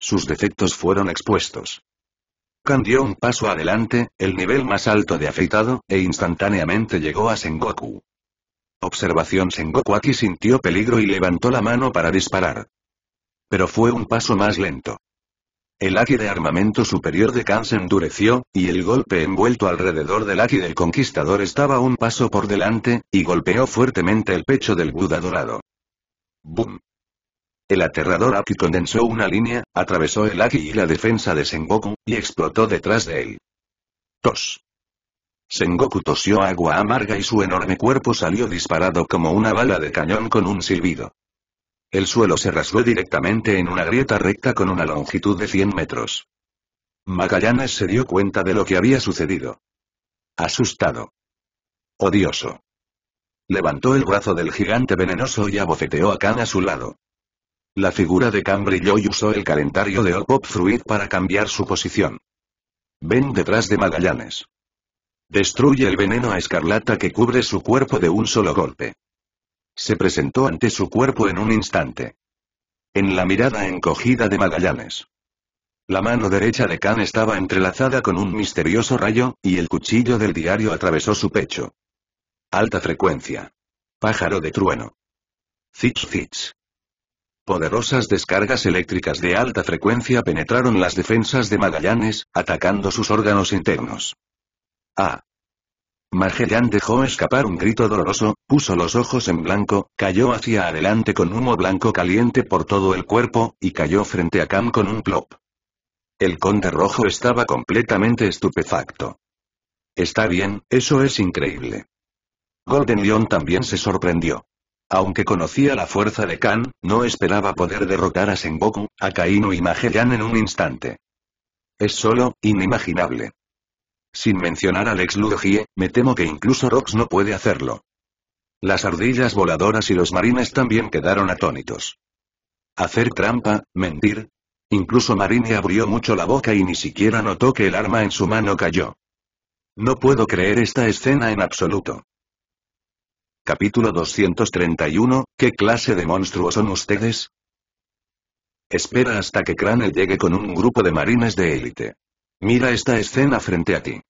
Sus defectos fueron expuestos. Kan dio un paso adelante, el nivel más alto de afeitado, e instantáneamente llegó a Sengoku. Observación Sengoku aquí sintió peligro y levantó la mano para disparar. Pero fue un paso más lento. El aki de armamento superior de Kan se endureció, y el golpe envuelto alrededor del aki del conquistador estaba un paso por delante, y golpeó fuertemente el pecho del Buda dorado. ¡Bum! El aterrador Aki condensó una línea, atravesó el Aki y la defensa de Sengoku, y explotó detrás de él. Tos. Sengoku tosió agua amarga y su enorme cuerpo salió disparado como una bala de cañón con un silbido. El suelo se rasgó directamente en una grieta recta con una longitud de 100 metros. Magallanes se dio cuenta de lo que había sucedido. Asustado. Odioso. Levantó el brazo del gigante venenoso y abofeteó a Khan a su lado. La figura de Khan brilló y usó el calendario de Opop Fruit para cambiar su posición. Ven detrás de Magallanes. Destruye el veneno a escarlata que cubre su cuerpo de un solo golpe. Se presentó ante su cuerpo en un instante. En la mirada encogida de Magallanes. La mano derecha de Khan estaba entrelazada con un misterioso rayo, y el cuchillo del diario atravesó su pecho. Alta frecuencia. Pájaro de trueno. Zitz zitz. Poderosas descargas eléctricas de alta frecuencia penetraron las defensas de Magallanes, atacando sus órganos internos. ¡Ah! Magellan dejó escapar un grito doloroso, puso los ojos en blanco, cayó hacia adelante con humo blanco caliente por todo el cuerpo, y cayó frente a Cam con un plop. El conde rojo estaba completamente estupefacto. Está bien, eso es increíble. Golden Lion también se sorprendió. Aunque conocía la fuerza de Khan, no esperaba poder derrotar a Sengoku, a Kainu y Magellan en un instante. Es solo, inimaginable. Sin mencionar al ex Lugie, me temo que incluso Rox no puede hacerlo. Las ardillas voladoras y los marines también quedaron atónitos. Hacer trampa, mentir. Incluso Marine abrió mucho la boca y ni siquiera notó que el arma en su mano cayó. No puedo creer esta escena en absoluto. Capítulo 231, ¿Qué clase de monstruos son ustedes? Espera hasta que Crane llegue con un grupo de marines de élite. Mira esta escena frente a ti.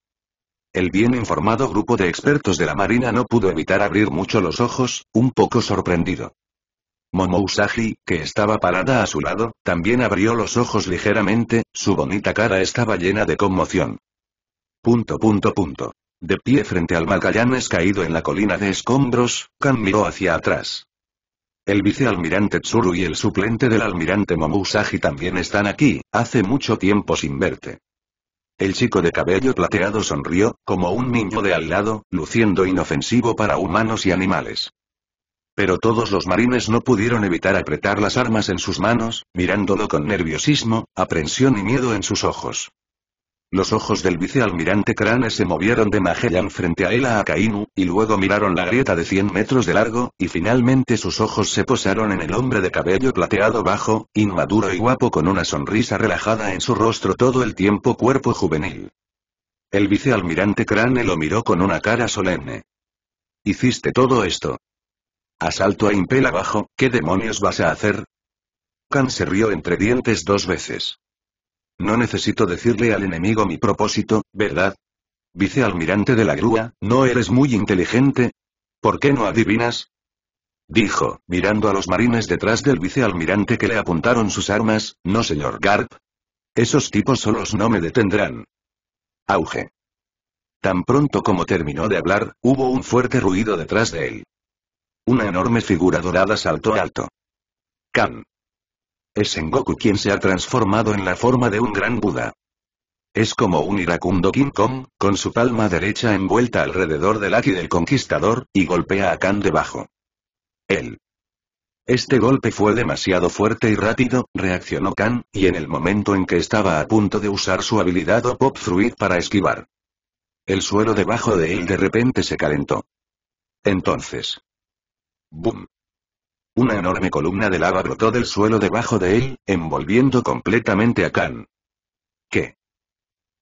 El bien informado grupo de expertos de la marina no pudo evitar abrir mucho los ojos, un poco sorprendido. Momo Usagi, que estaba parada a su lado, también abrió los ojos ligeramente, su bonita cara estaba llena de conmoción. Punto punto punto. De pie frente al Magallanes caído en la colina de escombros, Kan miró hacia atrás. El vicealmirante Tsuru y el suplente del almirante Momusagi también están aquí, hace mucho tiempo sin verte. El chico de cabello plateado sonrió, como un niño de al lado, luciendo inofensivo para humanos y animales. Pero todos los marines no pudieron evitar apretar las armas en sus manos, mirándolo con nerviosismo, aprensión y miedo en sus ojos. Los ojos del vicealmirante Crane se movieron de Magellan frente a él a Akainu, y luego miraron la grieta de 100 metros de largo, y finalmente sus ojos se posaron en el hombre de cabello plateado bajo, inmaduro y guapo con una sonrisa relajada en su rostro todo el tiempo cuerpo juvenil. El vicealmirante Crane lo miró con una cara solemne. Hiciste todo esto. Asalto a Impel abajo, ¿qué demonios vas a hacer? Khan se rió entre dientes dos veces. No necesito decirle al enemigo mi propósito, ¿verdad? Vicealmirante de la grúa, ¿no eres muy inteligente? ¿Por qué no adivinas? Dijo, mirando a los marines detrás del vicealmirante que le apuntaron sus armas, no señor Garp. Esos tipos solos no me detendrán. Auge. Tan pronto como terminó de hablar, hubo un fuerte ruido detrás de él. Una enorme figura dorada saltó alto. Khan. Es Sengoku quien se ha transformado en la forma de un gran Buda. Es como un iracundo King Kong, con su palma derecha envuelta alrededor del Aki del conquistador, y golpea a Khan debajo. Él. Este golpe fue demasiado fuerte y rápido, reaccionó Khan, y en el momento en que estaba a punto de usar su habilidad o Pop Fruit para esquivar. El suelo debajo de él de repente se calentó. Entonces. ¡Bum! Una enorme columna de lava brotó del suelo debajo de él, envolviendo completamente a Kan. ¿Qué?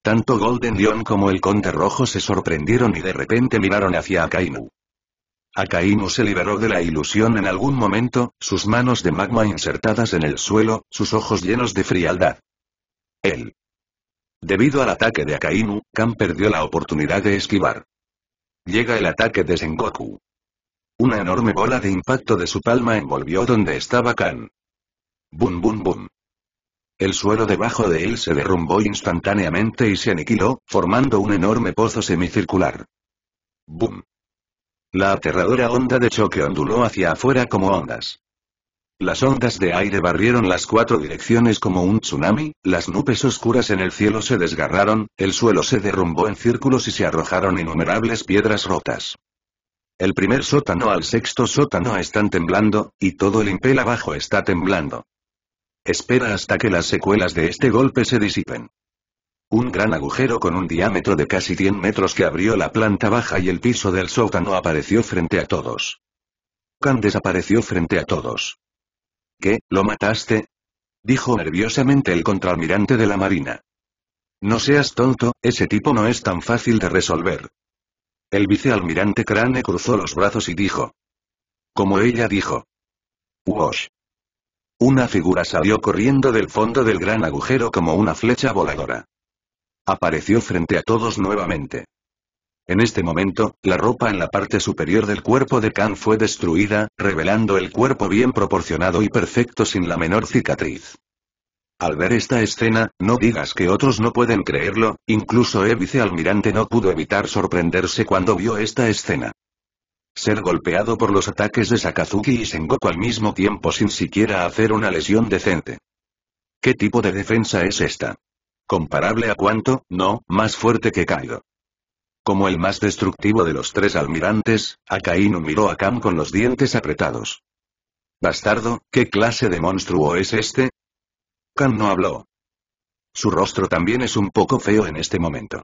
Tanto Golden Dion como el Conde Rojo se sorprendieron y de repente miraron hacia Akainu. Akainu se liberó de la ilusión en algún momento, sus manos de magma insertadas en el suelo, sus ojos llenos de frialdad. Él. Debido al ataque de Akainu, Kan perdió la oportunidad de esquivar. Llega el ataque de Sengoku. Una enorme bola de impacto de su palma envolvió donde estaba Khan. Bum bum bum. El suelo debajo de él se derrumbó instantáneamente y se aniquiló, formando un enorme pozo semicircular. Bum. La aterradora onda de choque onduló hacia afuera como ondas. Las ondas de aire barrieron las cuatro direcciones como un tsunami, las nubes oscuras en el cielo se desgarraron, el suelo se derrumbó en círculos y se arrojaron innumerables piedras rotas. El primer sótano al sexto sótano están temblando, y todo el impel abajo está temblando. Espera hasta que las secuelas de este golpe se disipen. Un gran agujero con un diámetro de casi 100 metros que abrió la planta baja y el piso del sótano apareció frente a todos. Khan desapareció frente a todos. ¿Qué, lo mataste? Dijo nerviosamente el contraalmirante de la marina. No seas tonto, ese tipo no es tan fácil de resolver. El vicealmirante Crane cruzó los brazos y dijo. Como ella dijo. Wash. Una figura salió corriendo del fondo del gran agujero como una flecha voladora. Apareció frente a todos nuevamente. En este momento, la ropa en la parte superior del cuerpo de Khan fue destruida, revelando el cuerpo bien proporcionado y perfecto sin la menor cicatriz. Al ver esta escena, no digas que otros no pueden creerlo, incluso el vicealmirante no pudo evitar sorprenderse cuando vio esta escena. Ser golpeado por los ataques de Sakazuki y Sengoku al mismo tiempo sin siquiera hacer una lesión decente. ¿Qué tipo de defensa es esta? Comparable a cuánto, no, más fuerte que Kaido. Como el más destructivo de los tres almirantes, Akainu miró a Kam con los dientes apretados. Bastardo, ¿qué clase de monstruo es este? no habló. Su rostro también es un poco feo en este momento.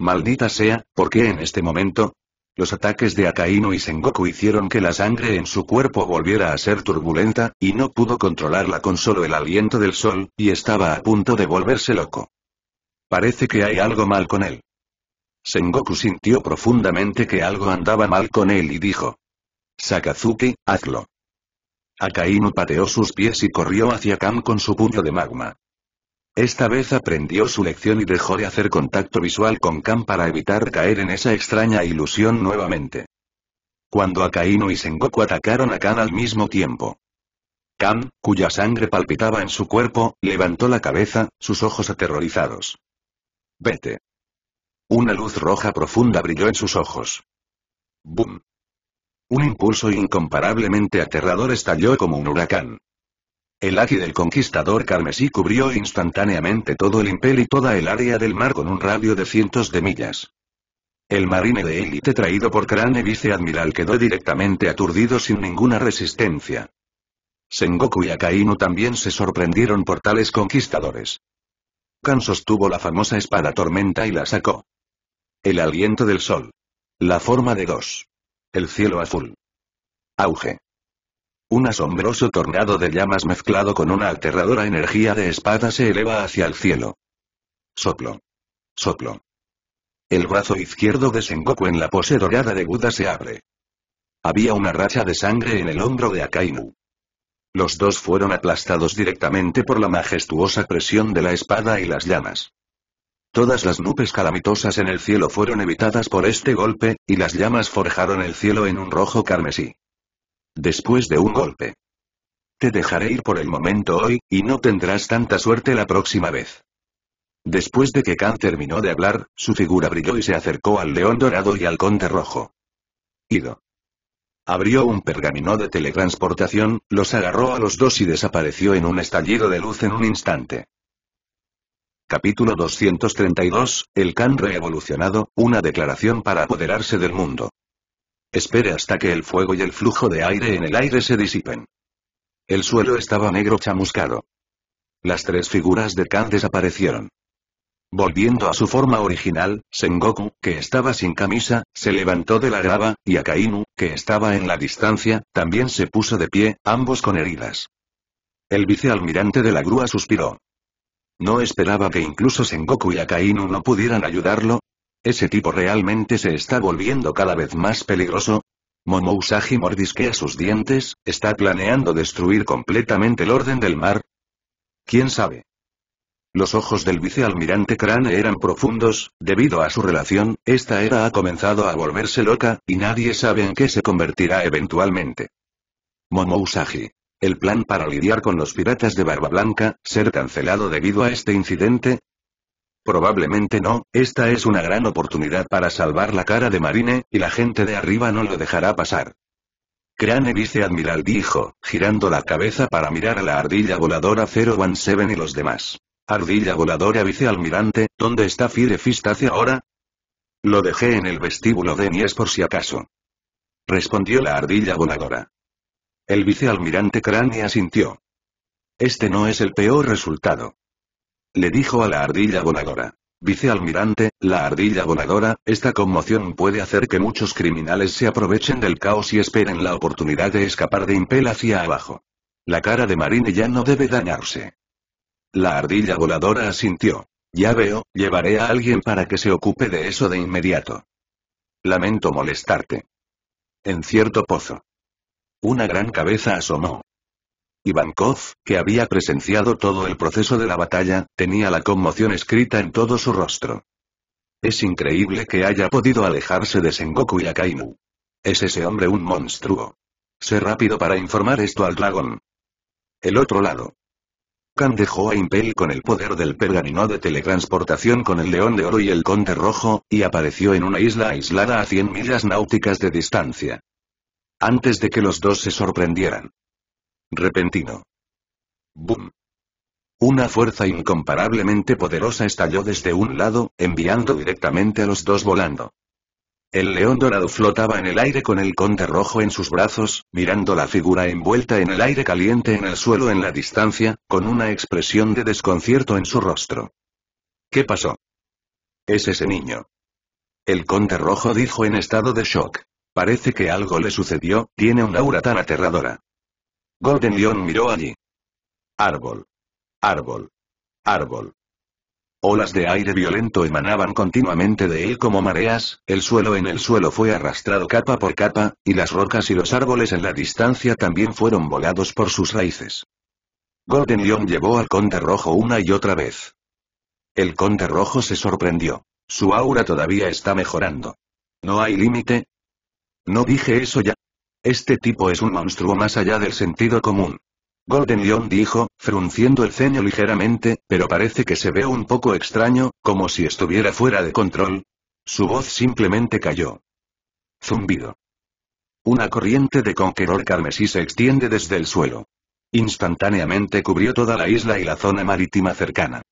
Maldita sea, porque en este momento? Los ataques de Akainu y Sengoku hicieron que la sangre en su cuerpo volviera a ser turbulenta, y no pudo controlarla con solo el aliento del sol, y estaba a punto de volverse loco. Parece que hay algo mal con él. Sengoku sintió profundamente que algo andaba mal con él y dijo. Sakazuki, hazlo. Akainu pateó sus pies y corrió hacia Kam con su puño de magma. Esta vez aprendió su lección y dejó de hacer contacto visual con Kam para evitar caer en esa extraña ilusión nuevamente. Cuando Akainu y Sengoku atacaron a Kan al mismo tiempo. Kam, cuya sangre palpitaba en su cuerpo, levantó la cabeza, sus ojos aterrorizados. Vete. Una luz roja profunda brilló en sus ojos. ¡Bum! Un impulso incomparablemente aterrador estalló como un huracán. El aquí del conquistador carmesí cubrió instantáneamente todo el impel y toda el área del mar con un radio de cientos de millas. El marine de élite traído por Crane viceadmiral quedó directamente aturdido sin ninguna resistencia. Sengoku y Akainu también se sorprendieron por tales conquistadores. Kan sostuvo la famosa espada tormenta y la sacó. El aliento del sol. La forma de dos. El cielo azul. Auge. Un asombroso tornado de llamas mezclado con una aterradora energía de espada se eleva hacia el cielo. Soplo. Soplo. El brazo izquierdo de Sengoku en la pose dorada de Buda se abre. Había una racha de sangre en el hombro de Akainu. Los dos fueron aplastados directamente por la majestuosa presión de la espada y las llamas. Todas las nubes calamitosas en el cielo fueron evitadas por este golpe, y las llamas forjaron el cielo en un rojo carmesí. Después de un golpe. Te dejaré ir por el momento hoy, y no tendrás tanta suerte la próxima vez. Después de que Khan terminó de hablar, su figura brilló y se acercó al león dorado y al conde rojo. Ido. Abrió un pergamino de teletransportación, los agarró a los dos y desapareció en un estallido de luz en un instante. Capítulo 232, El Khan reevolucionado, una declaración para apoderarse del mundo. Espere hasta que el fuego y el flujo de aire en el aire se disipen. El suelo estaba negro chamuscado. Las tres figuras de Kan desaparecieron. Volviendo a su forma original, Sengoku, que estaba sin camisa, se levantó de la grava, y Akainu, que estaba en la distancia, también se puso de pie, ambos con heridas. El vicealmirante de la grúa suspiró. No esperaba que incluso Sengoku y Akainu no pudieran ayudarlo. Ese tipo realmente se está volviendo cada vez más peligroso. Usagi mordisquea sus dientes, ¿está planeando destruir completamente el orden del mar? ¿Quién sabe? Los ojos del vicealmirante Crane eran profundos, debido a su relación, esta era ha comenzado a volverse loca, y nadie sabe en qué se convertirá eventualmente. Usagi, el plan para lidiar con los piratas de Barba Blanca, ser cancelado debido a este incidente, Probablemente no, esta es una gran oportunidad para salvar la cara de Marine, y la gente de arriba no lo dejará pasar. Crane viceadmiral dijo, girando la cabeza para mirar a la ardilla voladora 017 y los demás. Ardilla voladora vicealmirante, ¿dónde está Firefist hacia ahora? Lo dejé en el vestíbulo de Nies por si acaso. Respondió la ardilla voladora. El vicealmirante Crane asintió. Este no es el peor resultado. Le dijo a la ardilla voladora. Vicealmirante, la ardilla voladora, esta conmoción puede hacer que muchos criminales se aprovechen del caos y esperen la oportunidad de escapar de Impel hacia abajo. La cara de Marine ya no debe dañarse. La ardilla voladora asintió. Ya veo, llevaré a alguien para que se ocupe de eso de inmediato. Lamento molestarte. En cierto pozo. Una gran cabeza asomó. Ivankov, que había presenciado todo el proceso de la batalla, tenía la conmoción escrita en todo su rostro. Es increíble que haya podido alejarse de Sengoku y Akainu. ¿Es ese hombre un monstruo? Sé rápido para informar esto al dragón. El otro lado. Kan dejó a Impel con el poder del pergamino de teletransportación con el león de oro y el conde rojo, y apareció en una isla aislada a 100 millas náuticas de distancia. Antes de que los dos se sorprendieran. Repentino. ¡Bum! Una fuerza incomparablemente poderosa estalló desde un lado, enviando directamente a los dos volando. El león dorado flotaba en el aire con el conde rojo en sus brazos, mirando la figura envuelta en el aire caliente en el suelo en la distancia, con una expresión de desconcierto en su rostro. ¿Qué pasó? Es ese niño. El conde rojo dijo en estado de shock. Parece que algo le sucedió, tiene un aura tan aterradora. Golden Lion miró allí. Árbol. Árbol. Árbol. Olas de aire violento emanaban continuamente de él como mareas, el suelo en el suelo fue arrastrado capa por capa, y las rocas y los árboles en la distancia también fueron volados por sus raíces. Golden Lion llevó al conde rojo una y otra vez. El conde rojo se sorprendió. Su aura todavía está mejorando. No hay límite, no dije eso ya. Este tipo es un monstruo más allá del sentido común. Golden Lion dijo, frunciendo el ceño ligeramente, pero parece que se ve un poco extraño, como si estuviera fuera de control. Su voz simplemente cayó. Zumbido. Una corriente de conqueror carmesí se extiende desde el suelo. Instantáneamente cubrió toda la isla y la zona marítima cercana.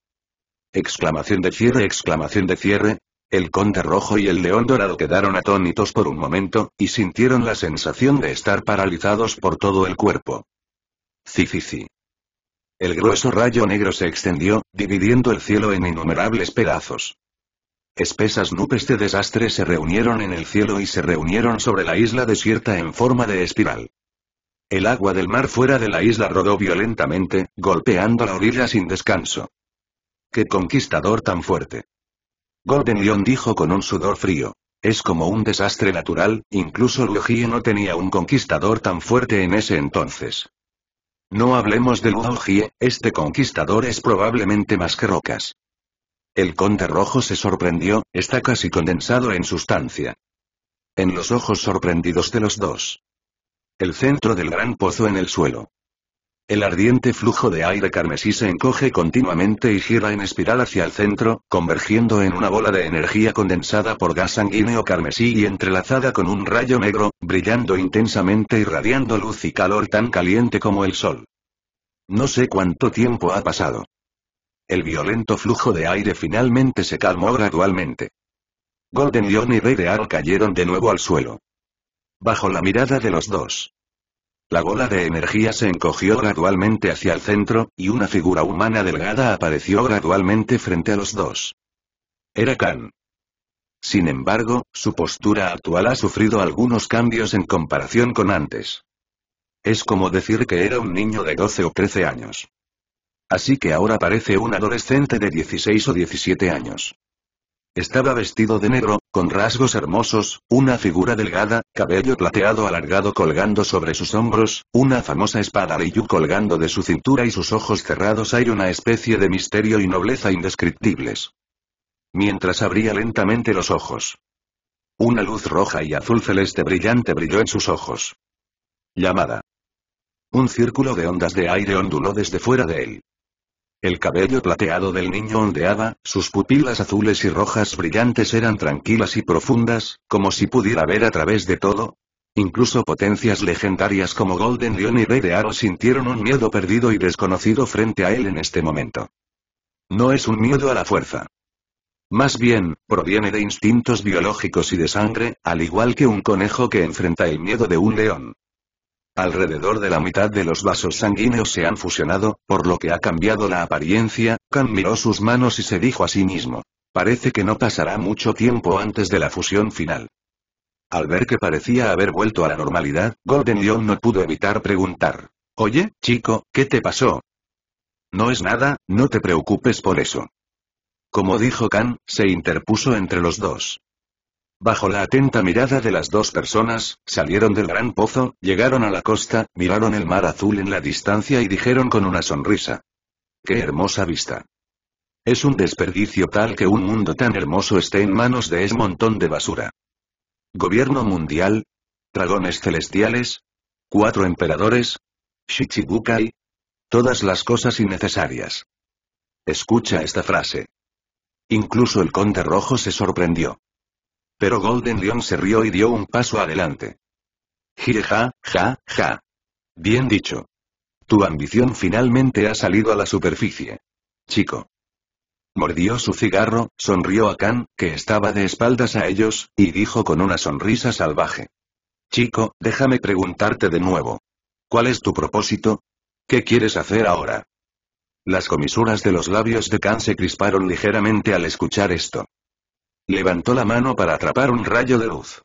Exclamación de cierre, exclamación de cierre, el conde rojo y el león dorado quedaron atónitos por un momento, y sintieron la sensación de estar paralizados por todo el cuerpo. Cifici. El grueso rayo negro se extendió, dividiendo el cielo en innumerables pedazos. Espesas nubes de desastre se reunieron en el cielo y se reunieron sobre la isla desierta en forma de espiral. El agua del mar fuera de la isla rodó violentamente, golpeando la orilla sin descanso. ¡Qué conquistador tan fuerte! Golden Lion dijo con un sudor frío. Es como un desastre natural, incluso Luogie no tenía un conquistador tan fuerte en ese entonces. No hablemos de Luogie, este conquistador es probablemente más que rocas. El conde rojo se sorprendió, está casi condensado en sustancia. En los ojos sorprendidos de los dos. El centro del gran pozo en el suelo. El ardiente flujo de aire carmesí se encoge continuamente y gira en espiral hacia el centro, convergiendo en una bola de energía condensada por gas sanguíneo carmesí y entrelazada con un rayo negro, brillando intensamente y radiando luz y calor tan caliente como el sol. No sé cuánto tiempo ha pasado. El violento flujo de aire finalmente se calmó gradualmente. Golden John y Rey de cayeron de nuevo al suelo. Bajo la mirada de los dos, la bola de energía se encogió gradualmente hacia el centro, y una figura humana delgada apareció gradualmente frente a los dos. Era Khan. Sin embargo, su postura actual ha sufrido algunos cambios en comparación con antes. Es como decir que era un niño de 12 o 13 años. Así que ahora parece un adolescente de 16 o 17 años. Estaba vestido de negro, con rasgos hermosos, una figura delgada, cabello plateado alargado colgando sobre sus hombros, una famosa espada yu colgando de su cintura y sus ojos cerrados hay una especie de misterio y nobleza indescriptibles. Mientras abría lentamente los ojos. Una luz roja y azul celeste brillante brilló en sus ojos. Llamada. Un círculo de ondas de aire onduló desde fuera de él. El cabello plateado del niño ondeaba, sus pupilas azules y rojas brillantes eran tranquilas y profundas, como si pudiera ver a través de todo. Incluso potencias legendarias como Golden Lion y Rey de Aro sintieron un miedo perdido y desconocido frente a él en este momento. No es un miedo a la fuerza. Más bien, proviene de instintos biológicos y de sangre, al igual que un conejo que enfrenta el miedo de un león. Alrededor de la mitad de los vasos sanguíneos se han fusionado, por lo que ha cambiado la apariencia, Kan miró sus manos y se dijo a sí mismo. Parece que no pasará mucho tiempo antes de la fusión final. Al ver que parecía haber vuelto a la normalidad, Golden Leon no pudo evitar preguntar. Oye, chico, ¿qué te pasó? No es nada, no te preocupes por eso. Como dijo Kan, se interpuso entre los dos. Bajo la atenta mirada de las dos personas, salieron del gran pozo, llegaron a la costa, miraron el mar azul en la distancia y dijeron con una sonrisa. ¡Qué hermosa vista! Es un desperdicio tal que un mundo tan hermoso esté en manos de ese montón de basura. Gobierno mundial. Dragones celestiales. Cuatro emperadores. Shichibukai. Todas las cosas innecesarias. Escucha esta frase. Incluso el conde rojo se sorprendió. Pero Golden Lion se rió y dio un paso adelante. Gire ja, ja, ja. Bien dicho. Tu ambición finalmente ha salido a la superficie. Chico. Mordió su cigarro, sonrió a Khan, que estaba de espaldas a ellos, y dijo con una sonrisa salvaje. Chico, déjame preguntarte de nuevo. ¿Cuál es tu propósito? ¿Qué quieres hacer ahora? Las comisuras de los labios de Khan se crisparon ligeramente al escuchar esto. Levantó la mano para atrapar un rayo de luz.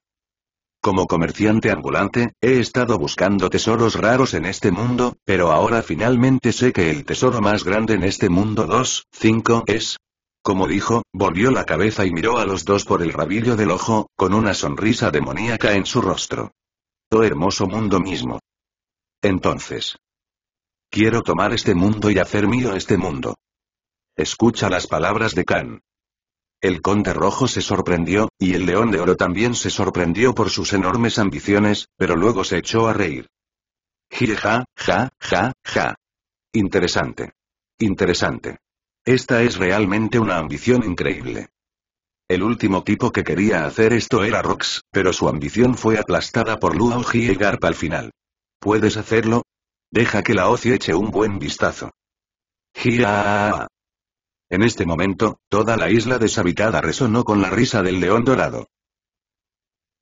Como comerciante ambulante, he estado buscando tesoros raros en este mundo, pero ahora finalmente sé que el tesoro más grande en este mundo 2, 5 es... Como dijo, volvió la cabeza y miró a los dos por el rabillo del ojo, con una sonrisa demoníaca en su rostro. Oh hermoso mundo mismo. Entonces. Quiero tomar este mundo y hacer mío este mundo. Escucha las palabras de Khan. El conde rojo se sorprendió, y el león de oro también se sorprendió por sus enormes ambiciones, pero luego se echó a reír. Jie ja, ja, ja, ja. Interesante. Interesante. Esta es realmente una ambición increíble. El último tipo que quería hacer esto era Rox, pero su ambición fue aplastada por Luo y Garp al final. ¿Puedes hacerlo? Deja que la Oci eche un buen vistazo. ja. En este momento, toda la isla deshabitada resonó con la risa del león dorado.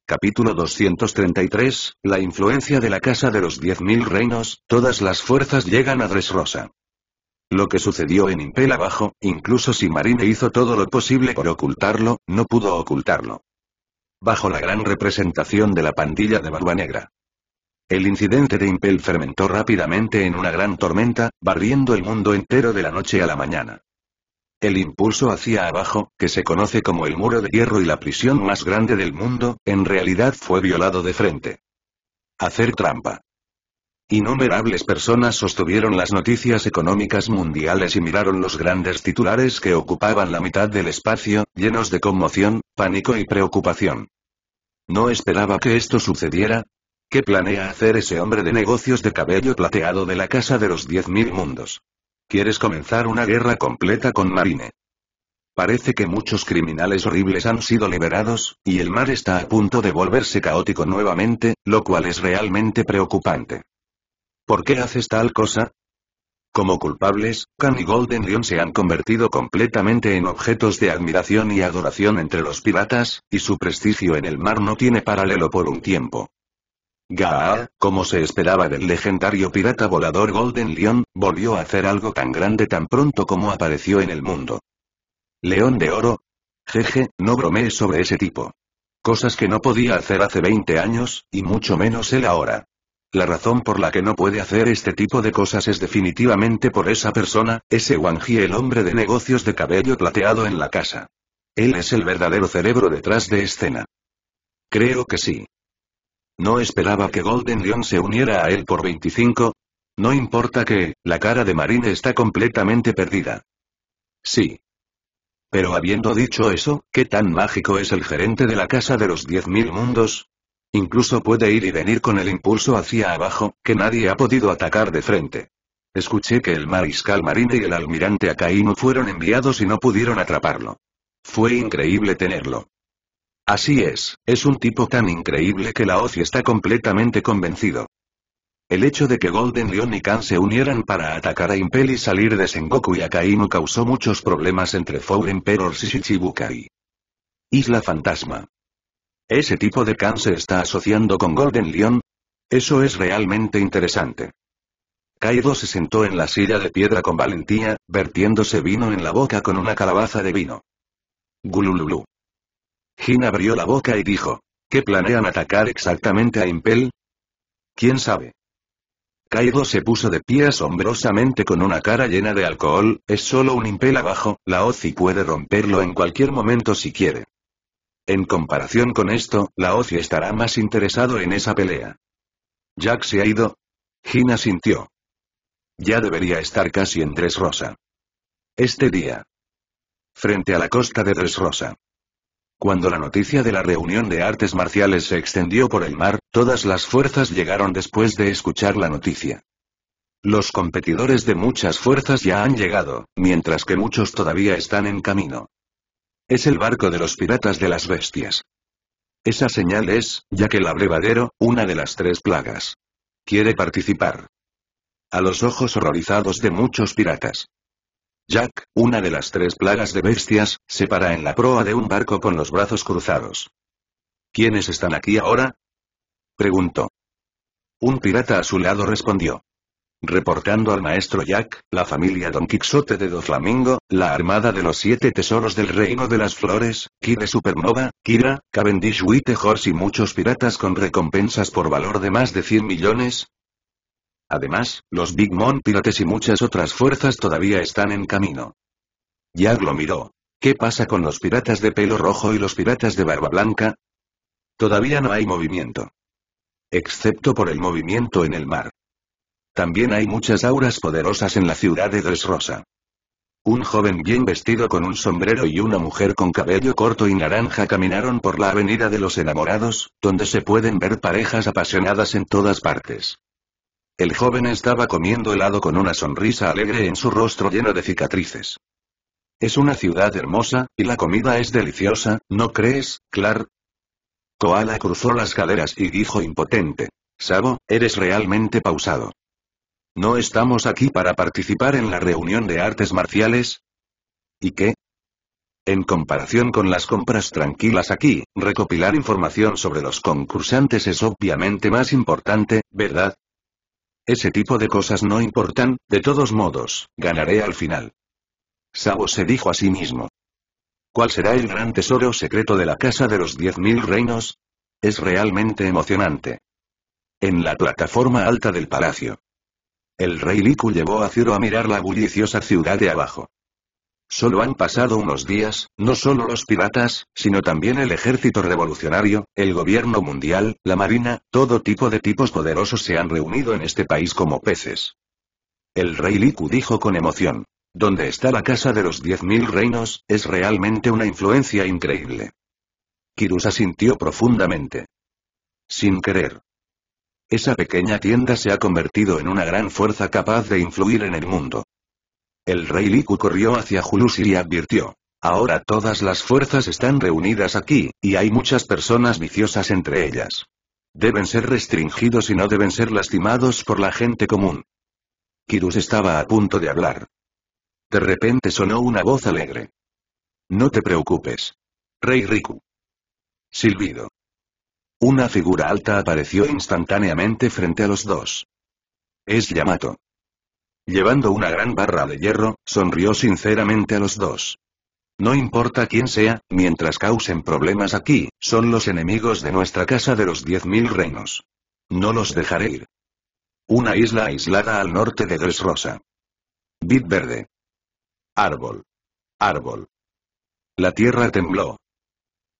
Capítulo 233, La influencia de la Casa de los Diez Mil Reinos, todas las fuerzas llegan a Dresrosa. Lo que sucedió en Impel abajo, incluso si Marine hizo todo lo posible por ocultarlo, no pudo ocultarlo. Bajo la gran representación de la pandilla de Barba Negra. El incidente de Impel fermentó rápidamente en una gran tormenta, barriendo el mundo entero de la noche a la mañana. El impulso hacia abajo, que se conoce como el muro de hierro y la prisión más grande del mundo, en realidad fue violado de frente. Hacer trampa. Innumerables personas sostuvieron las noticias económicas mundiales y miraron los grandes titulares que ocupaban la mitad del espacio, llenos de conmoción, pánico y preocupación. No esperaba que esto sucediera, ¿Qué planea hacer ese hombre de negocios de cabello plateado de la Casa de los Diez Mil Mundos? Quieres comenzar una guerra completa con Marine. Parece que muchos criminales horribles han sido liberados, y el mar está a punto de volverse caótico nuevamente, lo cual es realmente preocupante. ¿Por qué haces tal cosa? Como culpables, Khan y Golden Lion se han convertido completamente en objetos de admiración y adoración entre los piratas, y su prestigio en el mar no tiene paralelo por un tiempo. Gaal, como se esperaba del legendario pirata volador Golden Lion, volvió a hacer algo tan grande tan pronto como apareció en el mundo. ¿León de oro? Jeje, no bromees sobre ese tipo. Cosas que no podía hacer hace 20 años, y mucho menos él ahora. La razón por la que no puede hacer este tipo de cosas es definitivamente por esa persona, ese Wangji el hombre de negocios de cabello plateado en la casa. Él es el verdadero cerebro detrás de escena. Creo que sí. No esperaba que Golden Lion se uniera a él por 25. No importa que, la cara de Marine está completamente perdida. Sí. Pero habiendo dicho eso, ¿qué tan mágico es el gerente de la casa de los 10.000 mundos? Incluso puede ir y venir con el impulso hacia abajo, que nadie ha podido atacar de frente. Escuché que el mariscal Marine y el almirante Akainu fueron enviados y no pudieron atraparlo. Fue increíble tenerlo. Así es, es un tipo tan increíble que la OCI está completamente convencido. El hecho de que Golden Lion y Khan se unieran para atacar a Impel y salir de Sengoku y Akainu causó muchos problemas entre Four Emperors y Shichibukai. Isla Fantasma. ¿Ese tipo de Khan se está asociando con Golden Lion? Eso es realmente interesante. Kaido se sentó en la silla de piedra con valentía, vertiéndose vino en la boca con una calabaza de vino. Gulululu. Gina abrió la boca y dijo. ¿Qué planean atacar exactamente a Impel? ¿Quién sabe? Kaido se puso de pie asombrosamente con una cara llena de alcohol, es solo un Impel abajo, la OCI puede romperlo en cualquier momento si quiere. En comparación con esto, la OCI estará más interesado en esa pelea. Jack se ha ido. Gina sintió. Ya debería estar casi en Dressrosa. Este día. Frente a la costa de Dressrosa. Cuando la noticia de la reunión de artes marciales se extendió por el mar, todas las fuerzas llegaron después de escuchar la noticia. Los competidores de muchas fuerzas ya han llegado, mientras que muchos todavía están en camino. Es el barco de los piratas de las bestias. Esa señal es, ya que el abrevadero, una de las tres plagas. Quiere participar. A los ojos horrorizados de muchos piratas. Jack, una de las tres plagas de bestias, se para en la proa de un barco con los brazos cruzados. ¿Quiénes están aquí ahora? preguntó. Un pirata a su lado respondió. Reportando al maestro Jack, la familia Don Quixote de Flamingo, la armada de los siete tesoros del reino de las flores, Kira Supernova, Kira, Cavendish Witte Horse y muchos piratas con recompensas por valor de más de 100 millones, Además, los Big Mom Pirates y muchas otras fuerzas todavía están en camino. Ya lo miró. ¿Qué pasa con los piratas de pelo rojo y los piratas de barba blanca? Todavía no hay movimiento. Excepto por el movimiento en el mar. También hay muchas auras poderosas en la ciudad de Rosa. Un joven bien vestido con un sombrero y una mujer con cabello corto y naranja caminaron por la avenida de los enamorados, donde se pueden ver parejas apasionadas en todas partes. El joven estaba comiendo helado con una sonrisa alegre en su rostro lleno de cicatrices. Es una ciudad hermosa, y la comida es deliciosa, ¿no crees, Clark?» Koala cruzó las caderas y dijo impotente. Sabo, eres realmente pausado. ¿No estamos aquí para participar en la reunión de artes marciales? ¿Y qué? En comparación con las compras tranquilas aquí, recopilar información sobre los concursantes es obviamente más importante, ¿verdad? Ese tipo de cosas no importan, de todos modos, ganaré al final. Sabo se dijo a sí mismo. ¿Cuál será el gran tesoro secreto de la Casa de los Diez Mil Reinos? Es realmente emocionante. En la plataforma alta del palacio. El rey Liku llevó a Ciro a mirar la bulliciosa ciudad de abajo. Solo han pasado unos días, no solo los piratas, sino también el ejército revolucionario, el gobierno mundial, la marina, todo tipo de tipos poderosos se han reunido en este país como peces. El rey Liku dijo con emoción. Donde está la casa de los diez mil reinos, es realmente una influencia increíble. Kirusa sintió profundamente. Sin querer. Esa pequeña tienda se ha convertido en una gran fuerza capaz de influir en el mundo. El rey Riku corrió hacia Julus y advirtió. Ahora todas las fuerzas están reunidas aquí, y hay muchas personas viciosas entre ellas. Deben ser restringidos y no deben ser lastimados por la gente común. Kirus estaba a punto de hablar. De repente sonó una voz alegre. No te preocupes. Rey Riku. Silbido. Una figura alta apareció instantáneamente frente a los dos. Es Yamato. Llevando una gran barra de hierro, sonrió sinceramente a los dos. No importa quién sea, mientras causen problemas aquí, son los enemigos de nuestra casa de los diez mil reinos. No los dejaré ir. Una isla aislada al norte de rosa, Vid verde. Árbol. Árbol. La tierra tembló.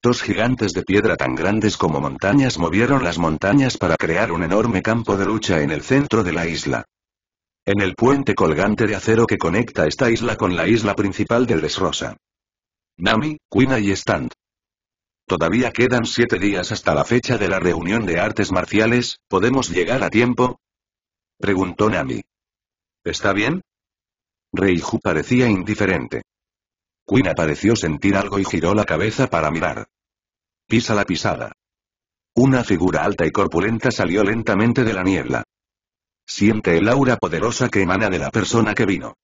Dos gigantes de piedra tan grandes como montañas movieron las montañas para crear un enorme campo de lucha en el centro de la isla en el puente colgante de acero que conecta esta isla con la isla principal del Desrosa. Nami, Quina y Stant. Todavía quedan siete días hasta la fecha de la reunión de artes marciales, ¿podemos llegar a tiempo? Preguntó Nami. ¿Está bien? Reiju parecía indiferente. Quina pareció sentir algo y giró la cabeza para mirar. Pisa la pisada. Una figura alta y corpulenta salió lentamente de la niebla. Siente el aura poderosa que emana de la persona que vino.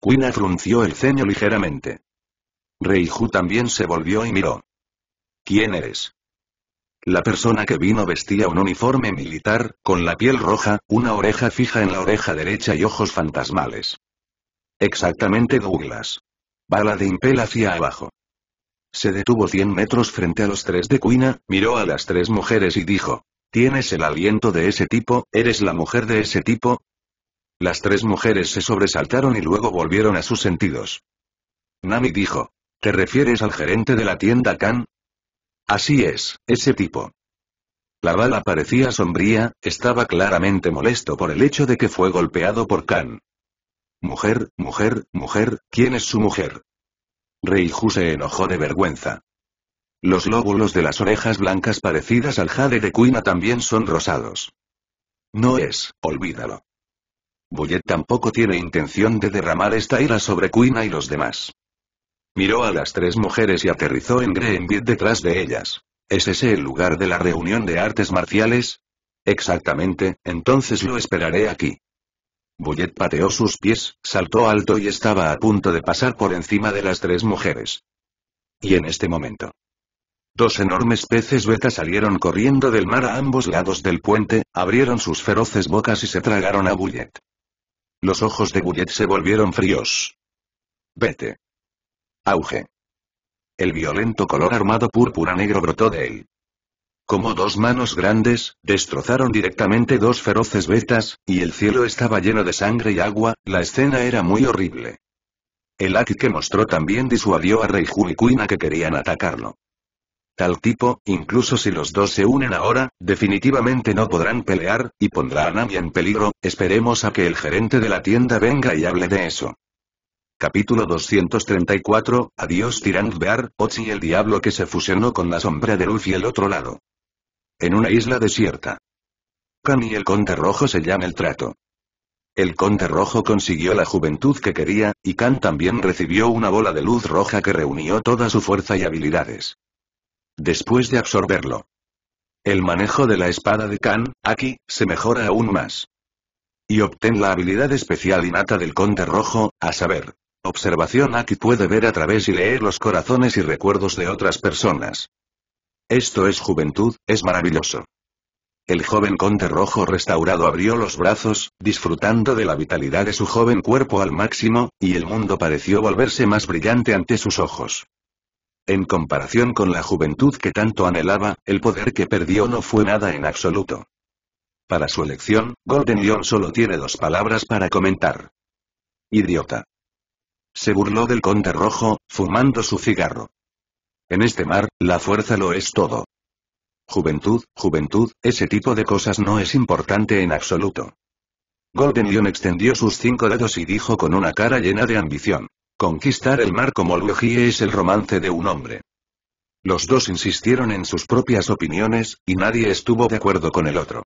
Quina frunció el ceño ligeramente. Reiju también se volvió y miró. ¿Quién eres? La persona que vino vestía un uniforme militar, con la piel roja, una oreja fija en la oreja derecha y ojos fantasmales. Exactamente Douglas. Bala de impel hacia abajo. Se detuvo 100 metros frente a los tres de Quina, miró a las tres mujeres y dijo. Tienes el aliento de ese tipo, eres la mujer de ese tipo. Las tres mujeres se sobresaltaron y luego volvieron a sus sentidos. Nami dijo. ¿Te refieres al gerente de la tienda Kan? Así es, ese tipo. La bala parecía sombría, estaba claramente molesto por el hecho de que fue golpeado por Khan. Mujer, mujer, mujer, ¿quién es su mujer? Reiju se enojó de vergüenza. Los lóbulos de las orejas blancas parecidas al jade de Cuina también son rosados. No es, olvídalo. Bullet tampoco tiene intención de derramar esta ira sobre Cuina y los demás. Miró a las tres mujeres y aterrizó en Greenville detrás de ellas. ¿Es ese el lugar de la reunión de artes marciales? Exactamente, entonces lo esperaré aquí. Bullet pateó sus pies, saltó alto y estaba a punto de pasar por encima de las tres mujeres. Y en este momento. Dos enormes peces beta salieron corriendo del mar a ambos lados del puente, abrieron sus feroces bocas y se tragaron a Bullet. Los ojos de Bullet se volvieron fríos. Vete. Auge. El violento color armado púrpura-negro brotó de él. Como dos manos grandes, destrozaron directamente dos feroces betas, y el cielo estaba lleno de sangre y agua, la escena era muy horrible. El Aki que mostró también disuadió a Rey y que querían atacarlo. Tal tipo, incluso si los dos se unen ahora, definitivamente no podrán pelear, y pondrá a Nami en peligro, esperemos a que el gerente de la tienda venga y hable de eso. Capítulo 234, Adiós Tyrant Bear, Ochi el diablo que se fusionó con la sombra de y el otro lado. En una isla desierta. Khan y el conde rojo se llama el trato. El conde rojo consiguió la juventud que quería, y Kan también recibió una bola de luz roja que reunió toda su fuerza y habilidades después de absorberlo. El manejo de la espada de Khan, aquí, se mejora aún más. Y obtén la habilidad especial innata del Conde Rojo, a saber. Observación aquí puede ver a través y leer los corazones y recuerdos de otras personas. Esto es juventud, es maravilloso. El joven conde rojo restaurado abrió los brazos, disfrutando de la vitalidad de su joven cuerpo al máximo, y el mundo pareció volverse más brillante ante sus ojos. En comparación con la juventud que tanto anhelaba, el poder que perdió no fue nada en absoluto. Para su elección, Golden Lion solo tiene dos palabras para comentar. Idiota. Se burló del conde rojo, fumando su cigarro. En este mar, la fuerza lo es todo. Juventud, juventud, ese tipo de cosas no es importante en absoluto. Golden Young extendió sus cinco dedos y dijo con una cara llena de ambición. Conquistar el mar como Luigi es el romance de un hombre. Los dos insistieron en sus propias opiniones, y nadie estuvo de acuerdo con el otro.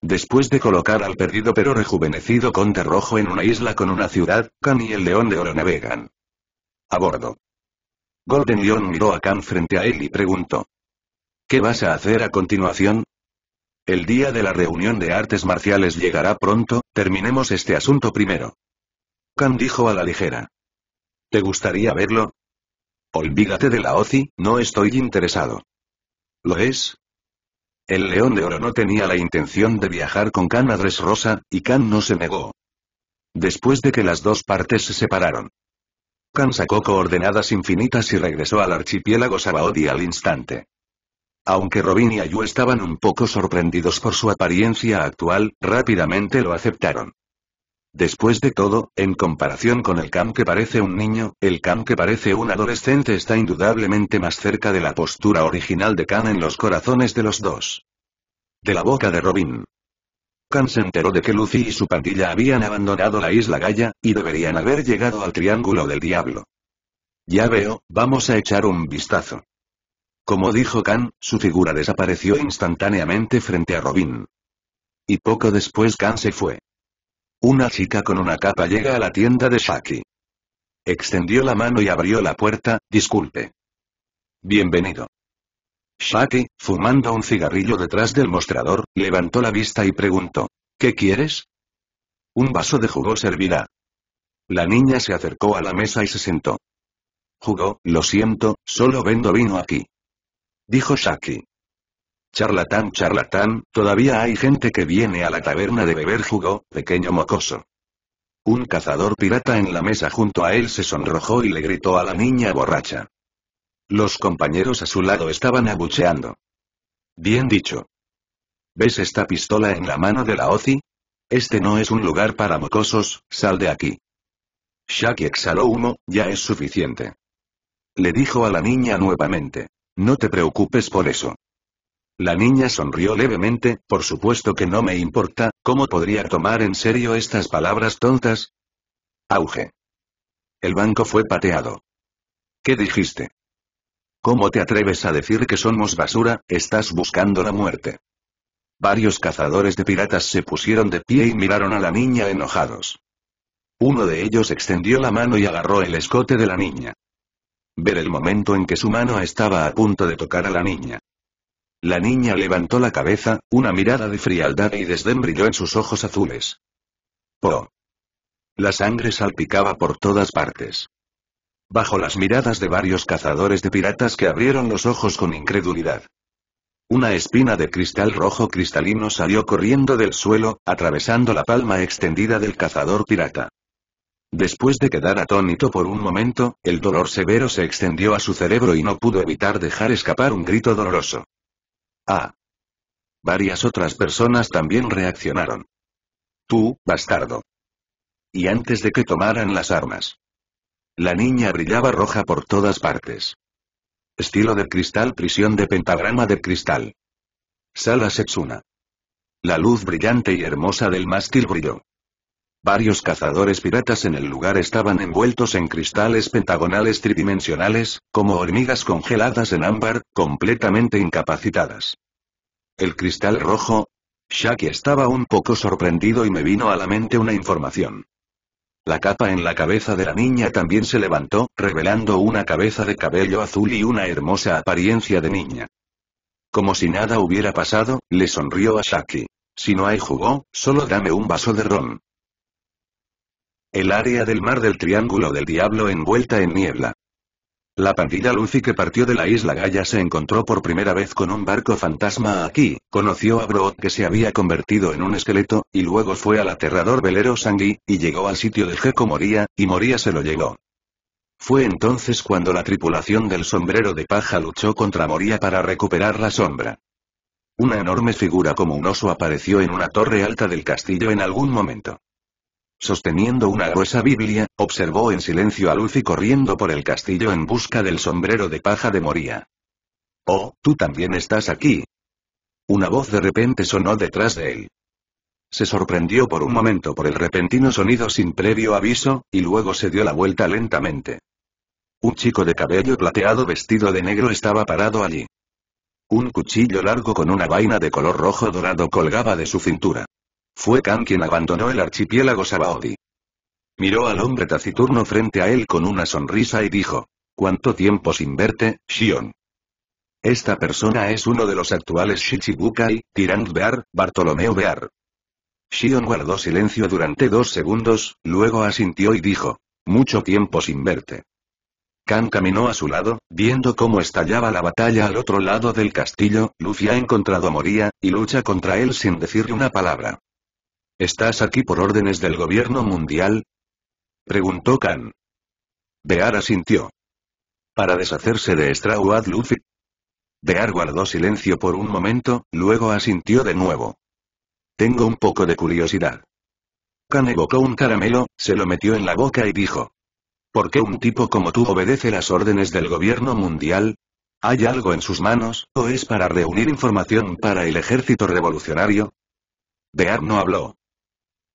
Después de colocar al perdido pero rejuvenecido Conde Rojo en una isla con una ciudad, Khan y el León de Oro navegan. A bordo. Golden Lion miró a Khan frente a él y preguntó. ¿Qué vas a hacer a continuación? El día de la reunión de artes marciales llegará pronto, terminemos este asunto primero. Khan dijo a la ligera. ¿Te gustaría verlo? Olvídate de la OCI, no estoy interesado. ¿Lo es? El León de Oro no tenía la intención de viajar con Khan Rosa y Khan no se negó. Después de que las dos partes se separaron. Khan sacó coordenadas infinitas y regresó al archipiélago Sabaody al instante. Aunque Robin y Ayu estaban un poco sorprendidos por su apariencia actual, rápidamente lo aceptaron. Después de todo, en comparación con el Khan que parece un niño, el Khan que parece un adolescente está indudablemente más cerca de la postura original de Khan en los corazones de los dos. De la boca de Robin. Khan se enteró de que Lucy y su pandilla habían abandonado la isla Gaya, y deberían haber llegado al Triángulo del Diablo. Ya veo, vamos a echar un vistazo. Como dijo Khan, su figura desapareció instantáneamente frente a Robin. Y poco después Khan se fue. Una chica con una capa llega a la tienda de Shaki. Extendió la mano y abrió la puerta, disculpe. Bienvenido. Shaki, fumando un cigarrillo detrás del mostrador, levantó la vista y preguntó, ¿qué quieres? Un vaso de jugo servirá. La niña se acercó a la mesa y se sentó. Jugo, lo siento, solo vendo vino aquí. Dijo Shaki. Charlatán, charlatán, todavía hay gente que viene a la taberna de beber jugo, pequeño mocoso. Un cazador pirata en la mesa junto a él se sonrojó y le gritó a la niña borracha. Los compañeros a su lado estaban abucheando. Bien dicho. ¿Ves esta pistola en la mano de la Ozi? Este no es un lugar para mocosos, sal de aquí. Shaki exhaló humo, ya es suficiente. Le dijo a la niña nuevamente. No te preocupes por eso. La niña sonrió levemente, por supuesto que no me importa, ¿cómo podría tomar en serio estas palabras tontas? Auge. El banco fue pateado. ¿Qué dijiste? ¿Cómo te atreves a decir que somos basura? Estás buscando la muerte. Varios cazadores de piratas se pusieron de pie y miraron a la niña enojados. Uno de ellos extendió la mano y agarró el escote de la niña. Ver el momento en que su mano estaba a punto de tocar a la niña. La niña levantó la cabeza, una mirada de frialdad y desdén brilló en sus ojos azules. ¡Po! ¡Oh! La sangre salpicaba por todas partes. Bajo las miradas de varios cazadores de piratas que abrieron los ojos con incredulidad. Una espina de cristal rojo cristalino salió corriendo del suelo, atravesando la palma extendida del cazador pirata. Después de quedar atónito por un momento, el dolor severo se extendió a su cerebro y no pudo evitar dejar escapar un grito doloroso. Ah. Varias otras personas también reaccionaron. Tú, bastardo. Y antes de que tomaran las armas. La niña brillaba roja por todas partes. Estilo de cristal, prisión de pentagrama de cristal. Sala Setsuna. La luz brillante y hermosa del mástil brilló. Varios cazadores piratas en el lugar estaban envueltos en cristales pentagonales tridimensionales, como hormigas congeladas en ámbar, completamente incapacitadas. El cristal rojo. Shaki estaba un poco sorprendido y me vino a la mente una información. La capa en la cabeza de la niña también se levantó, revelando una cabeza de cabello azul y una hermosa apariencia de niña. Como si nada hubiera pasado, le sonrió a Shaki. Si no hay jugo, solo dame un vaso de ron. El área del mar del Triángulo del Diablo envuelta en niebla. La pandilla Luffy que partió de la isla Gaia se encontró por primera vez con un barco fantasma aquí, conoció a Brood que se había convertido en un esqueleto, y luego fue al aterrador velero Sangui, y llegó al sitio de Gecko Moría, y Moría se lo llevó. Fue entonces cuando la tripulación del sombrero de paja luchó contra Moría para recuperar la sombra. Una enorme figura como un oso apareció en una torre alta del castillo en algún momento. Sosteniendo una gruesa Biblia, observó en silencio a Lucy corriendo por el castillo en busca del sombrero de paja de Moría. Oh, tú también estás aquí. Una voz de repente sonó detrás de él. Se sorprendió por un momento por el repentino sonido sin previo aviso, y luego se dio la vuelta lentamente. Un chico de cabello plateado vestido de negro estaba parado allí. Un cuchillo largo con una vaina de color rojo dorado colgaba de su cintura. Fue Khan quien abandonó el archipiélago Sabaody. Miró al hombre taciturno frente a él con una sonrisa y dijo, ¿Cuánto tiempo sin verte, Shion? Esta persona es uno de los actuales Shichibukai, Tirant Bear, Bartolomeo Bear. Shion guardó silencio durante dos segundos, luego asintió y dijo, mucho tiempo sin verte. Khan caminó a su lado, viendo cómo estallaba la batalla al otro lado del castillo, Luffy ha encontrado a Moria, y lucha contra él sin decirle una palabra. ¿Estás aquí por órdenes del gobierno mundial? Preguntó Khan. Bear asintió. ¿Para deshacerse de Strahuad Luffy? Bear guardó silencio por un momento, luego asintió de nuevo. Tengo un poco de curiosidad. Khan evocó un caramelo, se lo metió en la boca y dijo. ¿Por qué un tipo como tú obedece las órdenes del gobierno mundial? ¿Hay algo en sus manos, o es para reunir información para el ejército revolucionario? Bear no habló.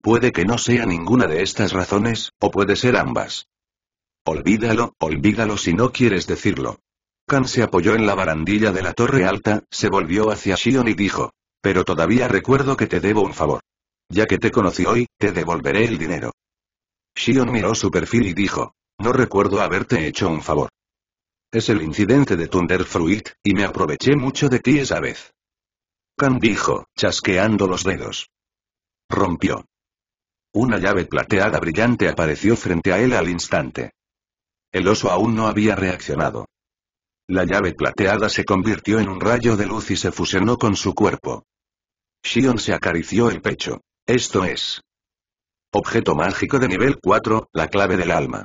Puede que no sea ninguna de estas razones, o puede ser ambas. Olvídalo, olvídalo si no quieres decirlo. Khan se apoyó en la barandilla de la torre alta, se volvió hacia Shion y dijo. Pero todavía recuerdo que te debo un favor. Ya que te conocí hoy, te devolveré el dinero. Shion miró su perfil y dijo. No recuerdo haberte hecho un favor. Es el incidente de Thunderfruit, y me aproveché mucho de ti esa vez. Khan dijo, chasqueando los dedos. Rompió. Una llave plateada brillante apareció frente a él al instante. El oso aún no había reaccionado. La llave plateada se convirtió en un rayo de luz y se fusionó con su cuerpo. Shion se acarició el pecho. Esto es. Objeto mágico de nivel 4, la clave del alma.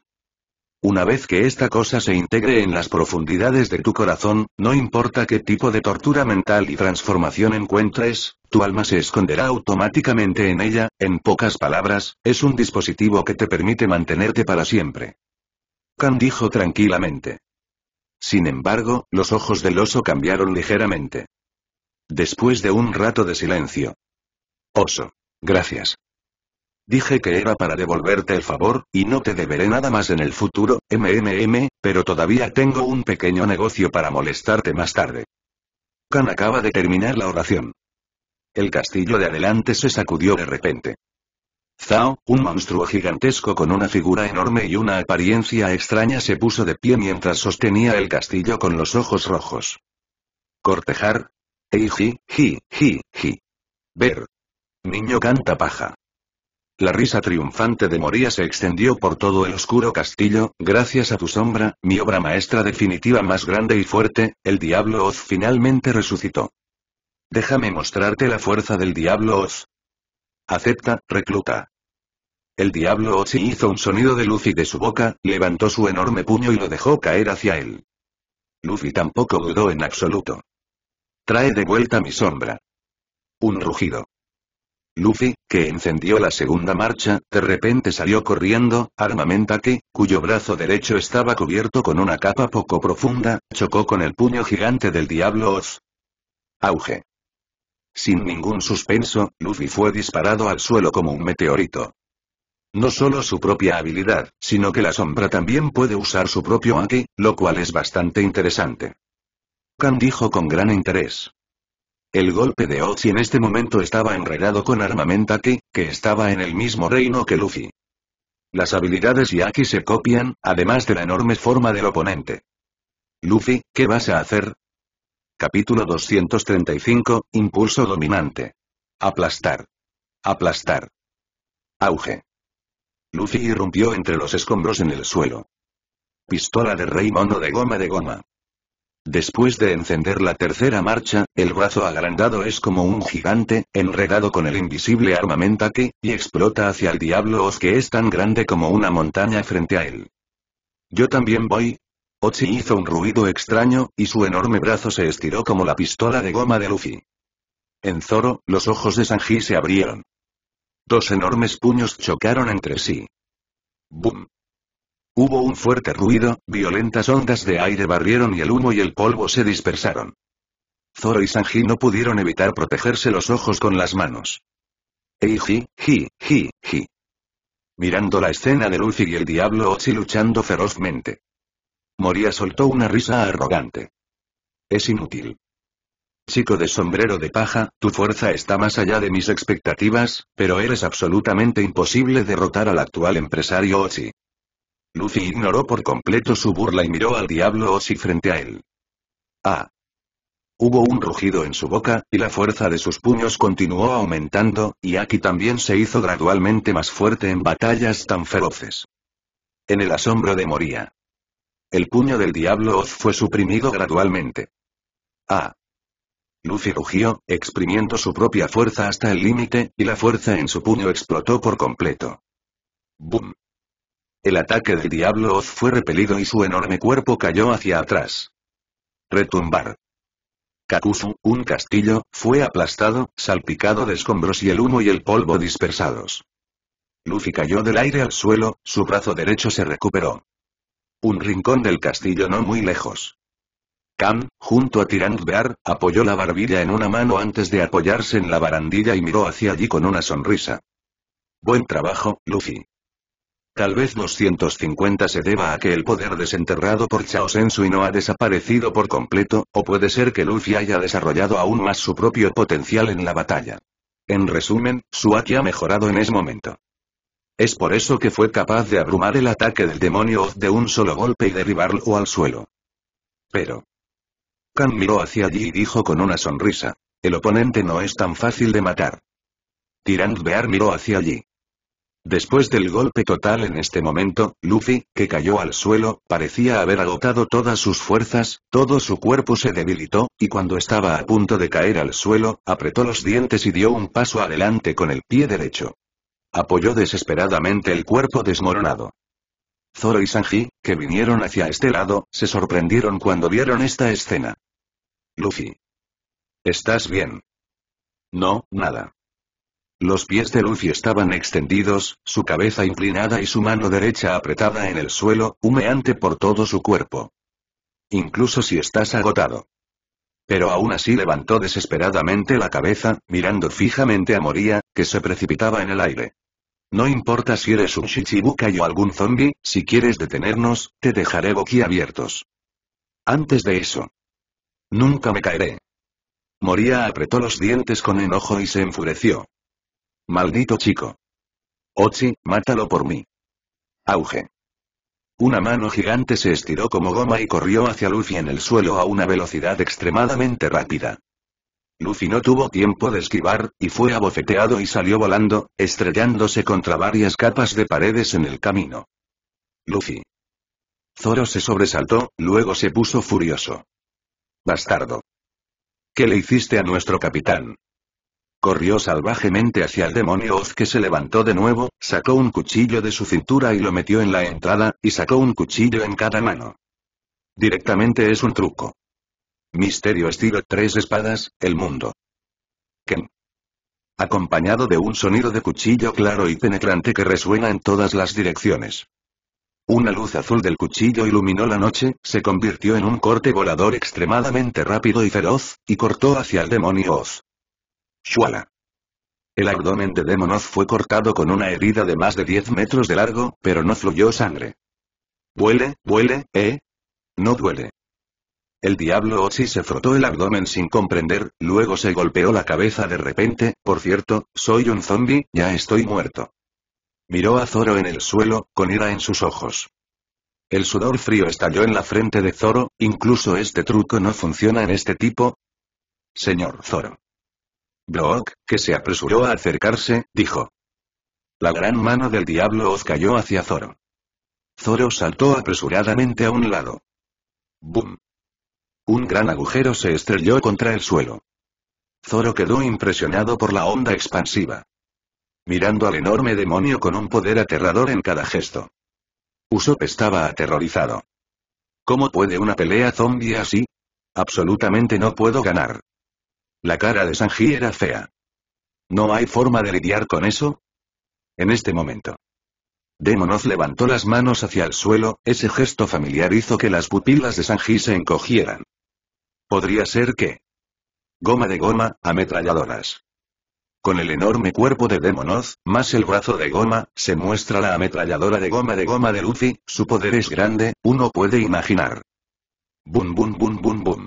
Una vez que esta cosa se integre en las profundidades de tu corazón, no importa qué tipo de tortura mental y transformación encuentres, tu alma se esconderá automáticamente en ella, en pocas palabras, es un dispositivo que te permite mantenerte para siempre. Khan dijo tranquilamente. Sin embargo, los ojos del oso cambiaron ligeramente. Después de un rato de silencio. Oso. Gracias. Dije que era para devolverte el favor, y no te deberé nada más en el futuro, MMM, pero todavía tengo un pequeño negocio para molestarte más tarde. Kan acaba de terminar la oración. El castillo de adelante se sacudió de repente. Zhao, un monstruo gigantesco con una figura enorme y una apariencia extraña se puso de pie mientras sostenía el castillo con los ojos rojos. Cortejar. Eiji, hi, hi, hi. Ver. Niño canta paja. La risa triunfante de Moría se extendió por todo el oscuro castillo, gracias a tu sombra, mi obra maestra definitiva más grande y fuerte, el Diablo Oz finalmente resucitó. Déjame mostrarte la fuerza del Diablo Oz. Acepta, recluta. El Diablo Oz hizo un sonido de luz y de su boca, levantó su enorme puño y lo dejó caer hacia él. Luffy tampoco dudó en absoluto. Trae de vuelta mi sombra. Un rugido. Luffy, que encendió la segunda marcha, de repente salió corriendo, Armamenta que, cuyo brazo derecho estaba cubierto con una capa poco profunda, chocó con el puño gigante del Diablo Oz. Auge. Sin ningún suspenso, Luffy fue disparado al suelo como un meteorito. No solo su propia habilidad, sino que la sombra también puede usar su propio Aki, lo cual es bastante interesante. Khan dijo con gran interés. El golpe de Ozzy en este momento estaba enredado con Aki, que estaba en el mismo reino que Luffy. Las habilidades y Aki se copian, además de la enorme forma del oponente. Luffy, ¿qué vas a hacer? Capítulo 235, Impulso Dominante. Aplastar. Aplastar. Auge. Luffy irrumpió entre los escombros en el suelo. Pistola de rey mono de goma de goma. Después de encender la tercera marcha, el brazo agrandado es como un gigante, enredado con el invisible armamenta que, y explota hacia el diablo Oz que es tan grande como una montaña frente a él. Yo también voy. Ochi hizo un ruido extraño, y su enorme brazo se estiró como la pistola de goma de Luffy. En Zoro, los ojos de Sanji se abrieron. Dos enormes puños chocaron entre sí. ¡Bum! Hubo un fuerte ruido, violentas ondas de aire barrieron y el humo y el polvo se dispersaron. Zoro y Sanji no pudieron evitar protegerse los ojos con las manos. Eiji, ji, ji, ji. Mirando la escena de Luffy y el diablo Ochi luchando ferozmente. Moria soltó una risa arrogante. Es inútil. Chico de sombrero de paja, tu fuerza está más allá de mis expectativas, pero eres absolutamente imposible derrotar al actual empresario Ochi. Lucy ignoró por completo su burla y miró al diablo y frente a él. Ah. Hubo un rugido en su boca, y la fuerza de sus puños continuó aumentando, y aquí también se hizo gradualmente más fuerte en batallas tan feroces. En el asombro de Moría. El puño del diablo Oz fue suprimido gradualmente. Ah. Lucy rugió, exprimiendo su propia fuerza hasta el límite, y la fuerza en su puño explotó por completo. ¡Bum! El ataque de Diablo Oz fue repelido y su enorme cuerpo cayó hacia atrás. Retumbar. Kakuzu, un castillo, fue aplastado, salpicado de escombros y el humo y el polvo dispersados. Luffy cayó del aire al suelo, su brazo derecho se recuperó. Un rincón del castillo no muy lejos. Cam, junto a Tyrant Bear, apoyó la barbilla en una mano antes de apoyarse en la barandilla y miró hacia allí con una sonrisa. Buen trabajo, Luffy. Tal vez 250 se deba a que el poder desenterrado por Chao Sensui no ha desaparecido por completo, o puede ser que Luffy haya desarrollado aún más su propio potencial en la batalla. En resumen, Suaki ha mejorado en ese momento. Es por eso que fue capaz de abrumar el ataque del demonio de un solo golpe y derribarlo al suelo. Pero... Kan miró hacia allí y dijo con una sonrisa. El oponente no es tan fácil de matar. Tirant Bear miró hacia allí. Después del golpe total en este momento, Luffy, que cayó al suelo, parecía haber agotado todas sus fuerzas, todo su cuerpo se debilitó, y cuando estaba a punto de caer al suelo, apretó los dientes y dio un paso adelante con el pie derecho. Apoyó desesperadamente el cuerpo desmoronado. Zoro y Sanji, que vinieron hacia este lado, se sorprendieron cuando vieron esta escena. Luffy. ¿Estás bien? No, nada. Los pies de Luffy estaban extendidos, su cabeza inclinada y su mano derecha apretada en el suelo, humeante por todo su cuerpo. Incluso si estás agotado. Pero aún así levantó desesperadamente la cabeza, mirando fijamente a Moria, que se precipitaba en el aire. No importa si eres un Shichibukai o algún zombie, si quieres detenernos, te dejaré boquiabiertos. Antes de eso. Nunca me caeré. Moria apretó los dientes con enojo y se enfureció. Maldito chico. Ochi, mátalo por mí. Auge. Una mano gigante se estiró como goma y corrió hacia Luffy en el suelo a una velocidad extremadamente rápida. Luffy no tuvo tiempo de esquivar, y fue abofeteado y salió volando, estrellándose contra varias capas de paredes en el camino. Luffy. Zoro se sobresaltó, luego se puso furioso. Bastardo. ¿Qué le hiciste a nuestro capitán? Corrió salvajemente hacia el demonio Oz que se levantó de nuevo, sacó un cuchillo de su cintura y lo metió en la entrada, y sacó un cuchillo en cada mano. Directamente es un truco. Misterio estilo tres espadas, el mundo. Ken. Acompañado de un sonido de cuchillo claro y penetrante que resuena en todas las direcciones. Una luz azul del cuchillo iluminó la noche, se convirtió en un corte volador extremadamente rápido y feroz, y cortó hacia el demonio Oz. Shuala. El abdomen de Demonoz fue cortado con una herida de más de 10 metros de largo, pero no fluyó sangre. ¿Huele, huele, ¿eh? No duele. El diablo Otsi se frotó el abdomen sin comprender, luego se golpeó la cabeza de repente, por cierto, soy un zombi, ya estoy muerto. Miró a Zoro en el suelo, con ira en sus ojos. El sudor frío estalló en la frente de Zoro, incluso este truco no funciona en este tipo. Señor Zoro. Brock, que se apresuró a acercarse, dijo. La gran mano del diablo os cayó hacia Zoro. Zoro saltó apresuradamente a un lado. ¡Bum! Un gran agujero se estrelló contra el suelo. Zoro quedó impresionado por la onda expansiva. Mirando al enorme demonio con un poder aterrador en cada gesto. Usopp estaba aterrorizado. ¿Cómo puede una pelea zombie así? Absolutamente no puedo ganar. La cara de Sanji era fea. ¿No hay forma de lidiar con eso? En este momento. Demonoz levantó las manos hacia el suelo, ese gesto familiar hizo que las pupilas de Sanji se encogieran. Podría ser que... Goma de goma, ametralladoras. Con el enorme cuerpo de Demonoz, más el brazo de goma, se muestra la ametralladora de goma de goma de Luffy, su poder es grande, uno puede imaginar. Bum bum bum bum bum.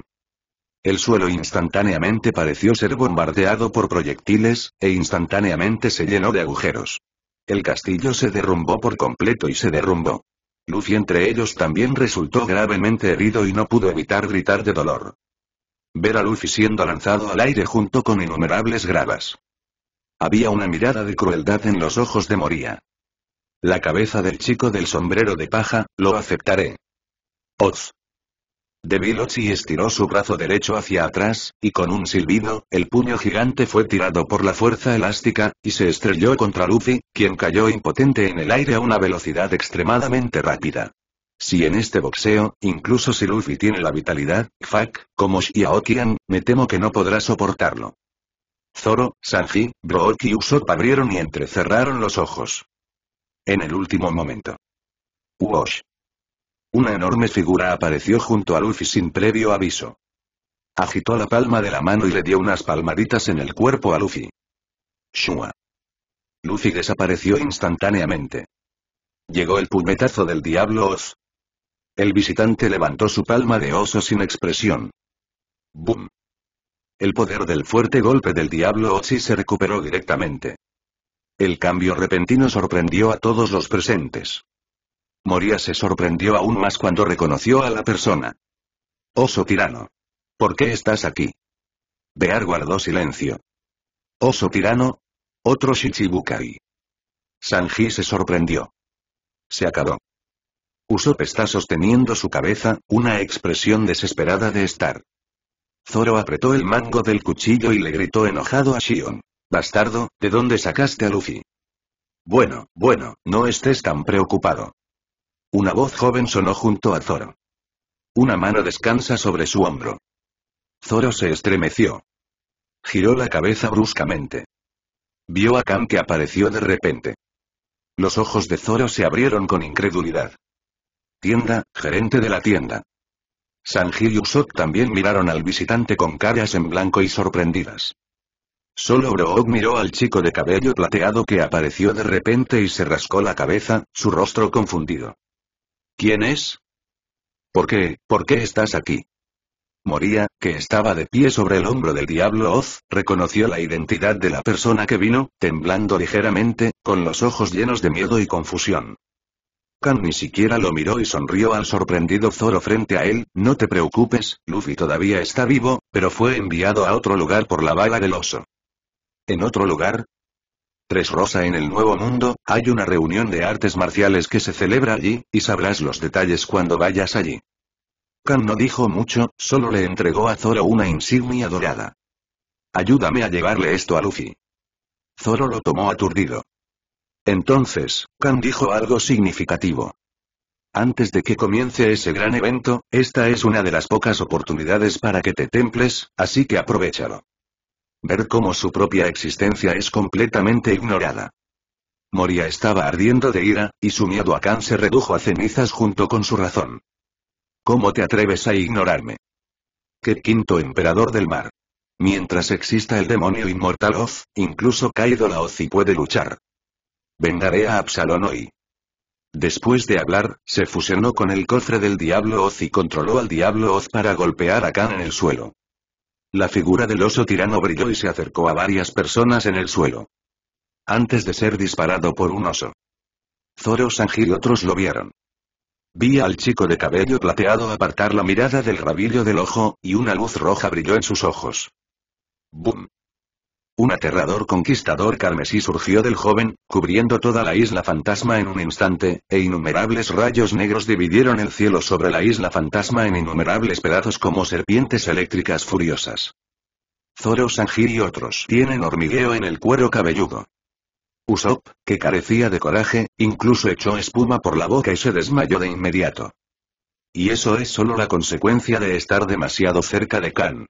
El suelo instantáneamente pareció ser bombardeado por proyectiles, e instantáneamente se llenó de agujeros. El castillo se derrumbó por completo y se derrumbó. Luffy entre ellos también resultó gravemente herido y no pudo evitar gritar de dolor. Ver a Luffy siendo lanzado al aire junto con innumerables gravas. Había una mirada de crueldad en los ojos de Moría. La cabeza del chico del sombrero de paja, lo aceptaré. Oz. Debilochi estiró su brazo derecho hacia atrás, y con un silbido, el puño gigante fue tirado por la fuerza elástica, y se estrelló contra Luffy, quien cayó impotente en el aire a una velocidad extremadamente rápida. Si en este boxeo, incluso si Luffy tiene la vitalidad, Fak, como Aokian, me temo que no podrá soportarlo. Zoro, Sanji, Brook y Usopp abrieron y entrecerraron los ojos. En el último momento. Wosh. Una enorme figura apareció junto a Luffy sin previo aviso. Agitó la palma de la mano y le dio unas palmaditas en el cuerpo a Luffy. Shua. Luffy desapareció instantáneamente. Llegó el puñetazo del diablo Oz. El visitante levantó su palma de oso sin expresión. ¡Bum! El poder del fuerte golpe del diablo y se recuperó directamente. El cambio repentino sorprendió a todos los presentes. Moria se sorprendió aún más cuando reconoció a la persona. Oso tirano. ¿Por qué estás aquí? Bear guardó silencio. Oso tirano. Otro Shichibukai. Sanji se sorprendió. Se acabó. Usopp está sosteniendo su cabeza, una expresión desesperada de estar. Zoro apretó el mango del cuchillo y le gritó enojado a Shion. Bastardo, ¿de dónde sacaste a Luffy? Bueno, bueno, no estés tan preocupado. Una voz joven sonó junto a Zoro. Una mano descansa sobre su hombro. Zoro se estremeció. Giró la cabeza bruscamente. Vio a Khan que apareció de repente. Los ojos de Zoro se abrieron con incredulidad. Tienda, gerente de la tienda. Sanji y Usopp también miraron al visitante con caras en blanco y sorprendidas. Solo Brook miró al chico de cabello plateado que apareció de repente y se rascó la cabeza, su rostro confundido. ¿Quién es? ¿Por qué, por qué estás aquí? Moría, que estaba de pie sobre el hombro del diablo Oz, reconoció la identidad de la persona que vino, temblando ligeramente, con los ojos llenos de miedo y confusión. Khan ni siquiera lo miró y sonrió al sorprendido Zoro frente a él, no te preocupes, Luffy todavía está vivo, pero fue enviado a otro lugar por la bala del oso. ¿En otro lugar? Tres Rosa en el Nuevo Mundo, hay una reunión de artes marciales que se celebra allí, y sabrás los detalles cuando vayas allí. Kan no dijo mucho, solo le entregó a Zoro una insignia dorada. Ayúdame a llevarle esto a Luffy. Zoro lo tomó aturdido. Entonces, Kan dijo algo significativo. Antes de que comience ese gran evento, esta es una de las pocas oportunidades para que te temples, así que aprovechalo ver cómo su propia existencia es completamente ignorada. Moria estaba ardiendo de ira, y su miedo a Khan se redujo a cenizas junto con su razón. ¿Cómo te atreves a ignorarme? ¿Qué quinto emperador del mar? Mientras exista el demonio inmortal Oz, incluso Kaido y puede luchar. Vendaré a Absalón hoy. Después de hablar, se fusionó con el cofre del Diablo Oz y controló al Diablo Oz para golpear a Khan en el suelo. La figura del oso tirano brilló y se acercó a varias personas en el suelo. Antes de ser disparado por un oso. Zoro Sanji y otros lo vieron. Vi al chico de cabello plateado apartar la mirada del rabillo del ojo, y una luz roja brilló en sus ojos. ¡Bum! Un aterrador conquistador carmesí surgió del joven, cubriendo toda la isla fantasma en un instante, e innumerables rayos negros dividieron el cielo sobre la isla fantasma en innumerables pedazos como serpientes eléctricas furiosas. Zoro Sanjir y otros tienen hormigueo en el cuero cabelludo. Usopp, que carecía de coraje, incluso echó espuma por la boca y se desmayó de inmediato. Y eso es solo la consecuencia de estar demasiado cerca de Khan.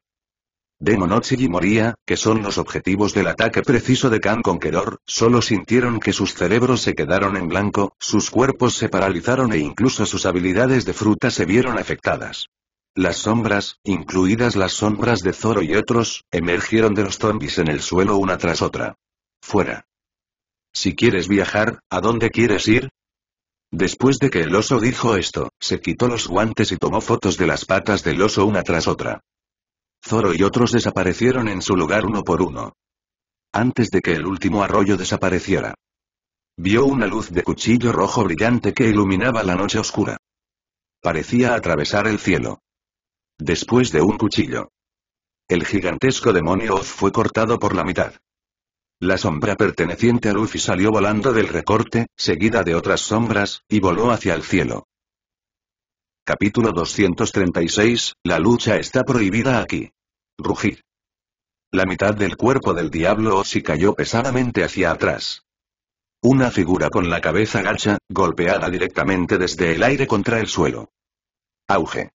Demon y moría, que son los objetivos del ataque preciso de Khan Conqueror, solo sintieron que sus cerebros se quedaron en blanco, sus cuerpos se paralizaron e incluso sus habilidades de fruta se vieron afectadas. Las sombras, incluidas las sombras de Zoro y otros, emergieron de los zombies en el suelo una tras otra. Fuera. Si quieres viajar, ¿a dónde quieres ir? Después de que el oso dijo esto, se quitó los guantes y tomó fotos de las patas del oso una tras otra. Zoro y otros desaparecieron en su lugar uno por uno. Antes de que el último arroyo desapareciera. Vio una luz de cuchillo rojo brillante que iluminaba la noche oscura. Parecía atravesar el cielo. Después de un cuchillo. El gigantesco demonio Oz fue cortado por la mitad. La sombra perteneciente a Luffy salió volando del recorte, seguida de otras sombras, y voló hacia el cielo. Capítulo 236, La lucha está prohibida aquí. Rugir. La mitad del cuerpo del diablo Osi cayó pesadamente hacia atrás. Una figura con la cabeza gacha, golpeada directamente desde el aire contra el suelo. Auge.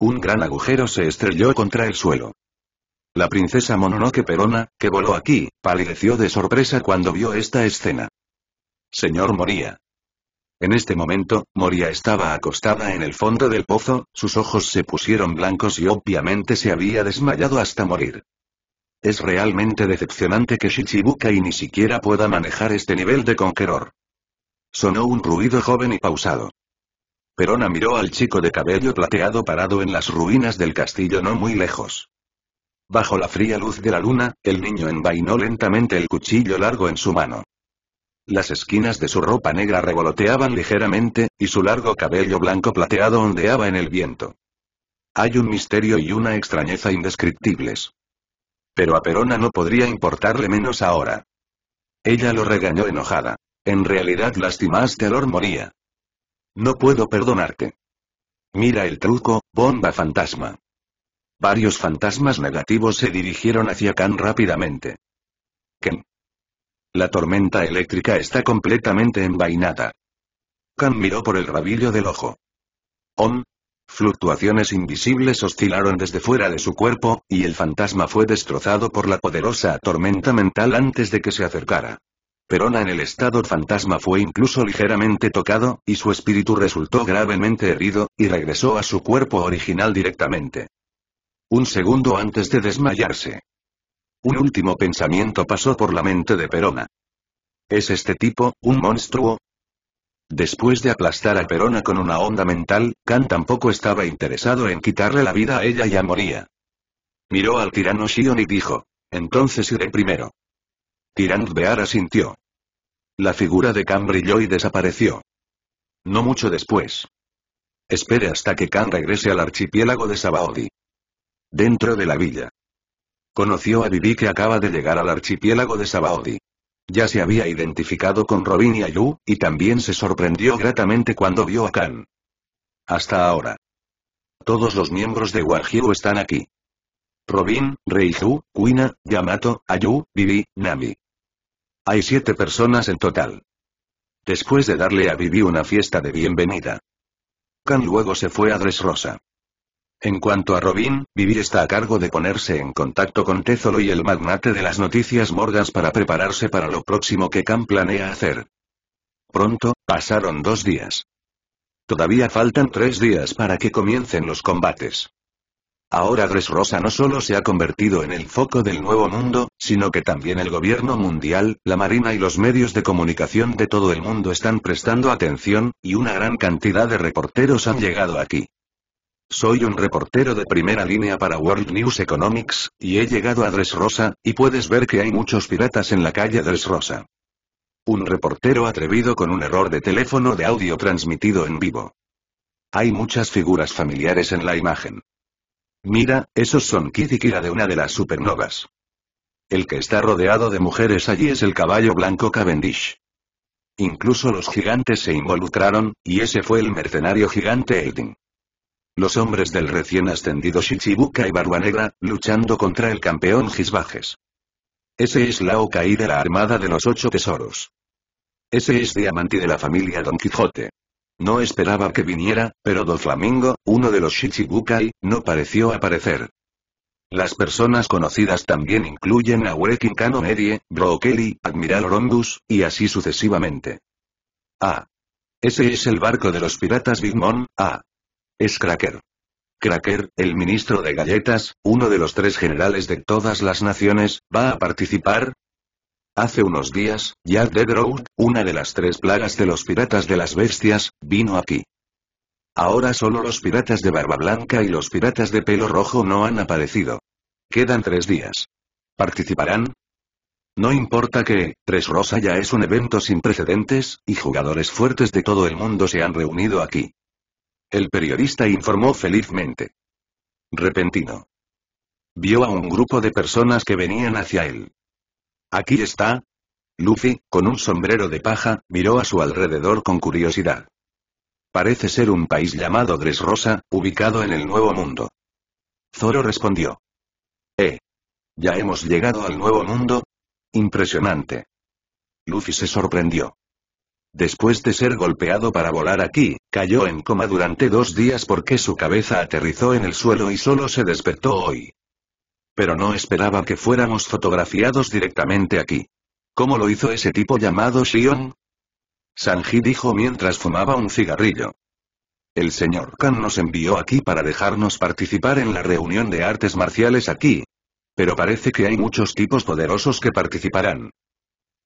Un gran agujero se estrelló contra el suelo. La princesa Mononoke Perona, que voló aquí, palideció de sorpresa cuando vio esta escena. Señor Moría. En este momento, Moria estaba acostada en el fondo del pozo, sus ojos se pusieron blancos y obviamente se había desmayado hasta morir. Es realmente decepcionante que Shichibukai ni siquiera pueda manejar este nivel de conqueror. Sonó un ruido joven y pausado. Perona miró al chico de cabello plateado parado en las ruinas del castillo no muy lejos. Bajo la fría luz de la luna, el niño envainó lentamente el cuchillo largo en su mano. Las esquinas de su ropa negra revoloteaban ligeramente, y su largo cabello blanco plateado ondeaba en el viento. Hay un misterio y una extrañeza indescriptibles. Pero a Perona no podría importarle menos ahora. Ella lo regañó enojada. En realidad lastimaste a Lord Moría. No puedo perdonarte. Mira el truco, bomba fantasma. Varios fantasmas negativos se dirigieron hacia Khan rápidamente. Ken, la tormenta eléctrica está completamente envainada. Khan miró por el rabillo del ojo. On, Fluctuaciones invisibles oscilaron desde fuera de su cuerpo, y el fantasma fue destrozado por la poderosa tormenta mental antes de que se acercara. Perona en el estado fantasma fue incluso ligeramente tocado, y su espíritu resultó gravemente herido, y regresó a su cuerpo original directamente. Un segundo antes de desmayarse. Un último pensamiento pasó por la mente de Perona. ¿Es este tipo, un monstruo? Después de aplastar a Perona con una onda mental, Khan tampoco estaba interesado en quitarle la vida a ella y a Moría. Miró al tirano Shion y dijo, entonces iré primero. Tirant Beara sintió. La figura de Khan brilló y desapareció. No mucho después. Espere hasta que Khan regrese al archipiélago de Sabaody. Dentro de la villa. Conoció a Vivi que acaba de llegar al archipiélago de Sabaody. Ya se había identificado con Robin y Ayu, y también se sorprendió gratamente cuando vio a Khan. Hasta ahora. Todos los miembros de Wajiro están aquí. Robin, Reiju, Kuina, Yamato, Ayu, Vivi, Nami. Hay siete personas en total. Después de darle a Vivi una fiesta de bienvenida. Khan luego se fue a Dressrosa. En cuanto a Robin, Vivir está a cargo de ponerse en contacto con Tezolo y el magnate de las noticias Morgas para prepararse para lo próximo que Khan planea hacer. Pronto, pasaron dos días. Todavía faltan tres días para que comiencen los combates. Ahora Rosa no solo se ha convertido en el foco del nuevo mundo, sino que también el gobierno mundial, la marina y los medios de comunicación de todo el mundo están prestando atención, y una gran cantidad de reporteros han llegado aquí. Soy un reportero de primera línea para World News Economics, y he llegado a Dressrosa, y puedes ver que hay muchos piratas en la calle Dressrosa. Un reportero atrevido con un error de teléfono de audio transmitido en vivo. Hay muchas figuras familiares en la imagen. Mira, esos son Kid y Kira de una de las supernovas. El que está rodeado de mujeres allí es el caballo blanco Cavendish. Incluso los gigantes se involucraron, y ese fue el mercenario gigante Eldin. Los hombres del recién ascendido Shichibukai y Barba luchando contra el campeón Gisbajes. Ese es Lao Kai de la Armada de los Ocho Tesoros. Ese es Diamante de la familia Don Quijote. No esperaba que viniera, pero Doflamingo, uno de los Shichibukai, no pareció aparecer. Las personas conocidas también incluyen a Wekin Kano Medie, Kelly Admiral Orondus, y así sucesivamente. Ah. Ese es el barco de los piratas Big Mom, ah. Es Cracker. Cracker, el ministro de Galletas, uno de los tres generales de todas las naciones, va a participar. Hace unos días, Jack Road, una de las tres plagas de los piratas de las bestias, vino aquí. Ahora solo los piratas de barba blanca y los piratas de pelo rojo no han aparecido. Quedan tres días. ¿Participarán? No importa que, Tres Rosa ya es un evento sin precedentes, y jugadores fuertes de todo el mundo se han reunido aquí. El periodista informó felizmente. Repentino. Vio a un grupo de personas que venían hacia él. Aquí está. Luffy, con un sombrero de paja, miró a su alrededor con curiosidad. Parece ser un país llamado Rosa, ubicado en el Nuevo Mundo. Zoro respondió. Eh. ¿Ya hemos llegado al Nuevo Mundo? Impresionante. Luffy se sorprendió. Después de ser golpeado para volar aquí, cayó en coma durante dos días porque su cabeza aterrizó en el suelo y solo se despertó hoy. Pero no esperaba que fuéramos fotografiados directamente aquí. ¿Cómo lo hizo ese tipo llamado Shion? Sanji dijo mientras fumaba un cigarrillo. El señor Khan nos envió aquí para dejarnos participar en la reunión de artes marciales aquí. Pero parece que hay muchos tipos poderosos que participarán.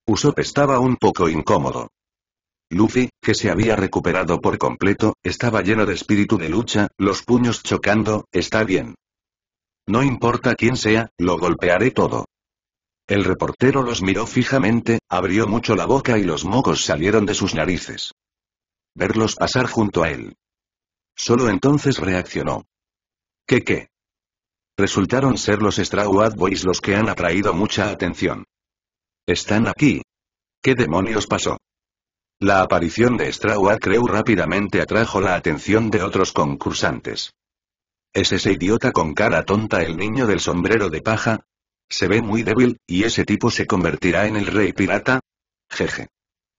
Usopp estaba un poco incómodo. Luffy, que se había recuperado por completo, estaba lleno de espíritu de lucha, los puños chocando, está bien. No importa quién sea, lo golpearé todo. El reportero los miró fijamente, abrió mucho la boca y los mocos salieron de sus narices. Verlos pasar junto a él. Solo entonces reaccionó. ¿Qué qué? Resultaron ser los Straw Hat Boys los que han atraído mucha atención. Están aquí. ¿Qué demonios pasó? La aparición de Straw Crew rápidamente atrajo la atención de otros concursantes. ¿Es ese idiota con cara tonta el niño del sombrero de paja? Se ve muy débil, y ese tipo se convertirá en el rey pirata? Jeje.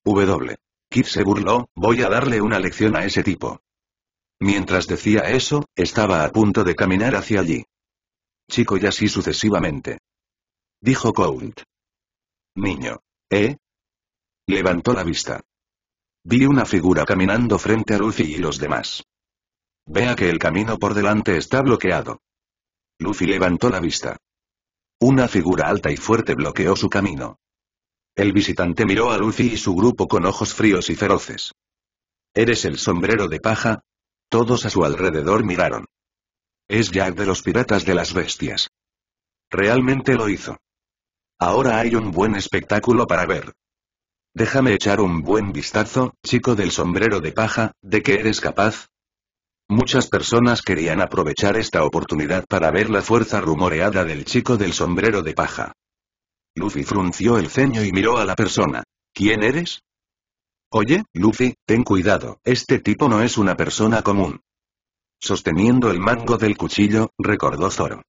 W. Kid se burló, voy a darle una lección a ese tipo. Mientras decía eso, estaba a punto de caminar hacia allí. Chico y así sucesivamente. Dijo Count. Niño. ¿Eh? Levantó la vista. Vi una figura caminando frente a Luffy y los demás. Vea que el camino por delante está bloqueado. Luffy levantó la vista. Una figura alta y fuerte bloqueó su camino. El visitante miró a Luffy y su grupo con ojos fríos y feroces. ¿Eres el sombrero de paja? Todos a su alrededor miraron. Es Jack de los piratas de las bestias. Realmente lo hizo. Ahora hay un buen espectáculo para ver. Déjame echar un buen vistazo, chico del sombrero de paja, ¿de qué eres capaz? Muchas personas querían aprovechar esta oportunidad para ver la fuerza rumoreada del chico del sombrero de paja. Luffy frunció el ceño y miró a la persona. ¿Quién eres? Oye, Luffy, ten cuidado, este tipo no es una persona común. Sosteniendo el mango del cuchillo, recordó Zoro.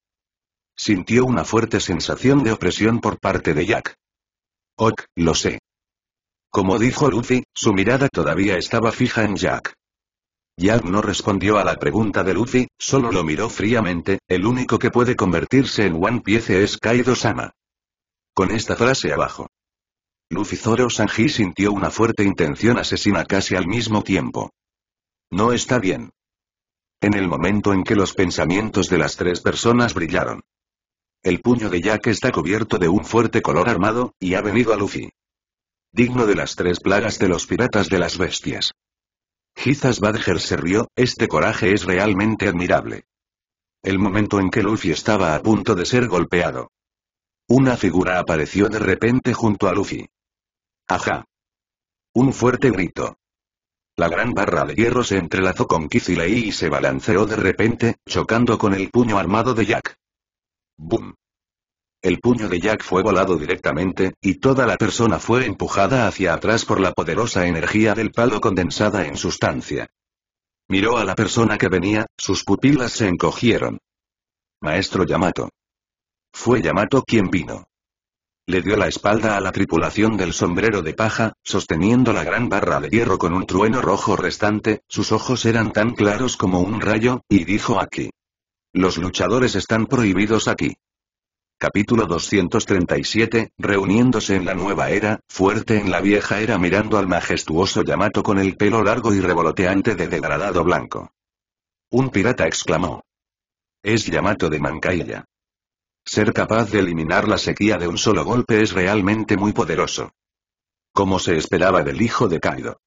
Sintió una fuerte sensación de opresión por parte de Jack. Ok, lo sé, como dijo Luffy, su mirada todavía estaba fija en Jack. Jack no respondió a la pregunta de Luffy, solo lo miró fríamente, el único que puede convertirse en One Piece es Kaido-sama. Con esta frase abajo. Luffy Zoro Sanji sintió una fuerte intención asesina casi al mismo tiempo. No está bien. En el momento en que los pensamientos de las tres personas brillaron. El puño de Jack está cubierto de un fuerte color armado, y ha venido a Luffy. Digno de las tres plagas de los piratas de las bestias. Gizas Badger se rió, este coraje es realmente admirable. El momento en que Luffy estaba a punto de ser golpeado. Una figura apareció de repente junto a Luffy. ¡Ajá! Un fuerte grito. La gran barra de hierro se entrelazó con Kizilei y se balanceó de repente, chocando con el puño armado de Jack. ¡Bum! El puño de Jack fue volado directamente, y toda la persona fue empujada hacia atrás por la poderosa energía del palo condensada en sustancia. Miró a la persona que venía, sus pupilas se encogieron. Maestro Yamato. Fue Yamato quien vino. Le dio la espalda a la tripulación del sombrero de paja, sosteniendo la gran barra de hierro con un trueno rojo restante, sus ojos eran tan claros como un rayo, y dijo aquí. Los luchadores están prohibidos aquí. Capítulo 237, reuniéndose en la nueva era, fuerte en la vieja era mirando al majestuoso Yamato con el pelo largo y revoloteante de degradado blanco. Un pirata exclamó. Es Yamato de Mancailla. Ser capaz de eliminar la sequía de un solo golpe es realmente muy poderoso. Como se esperaba del hijo de Kaido.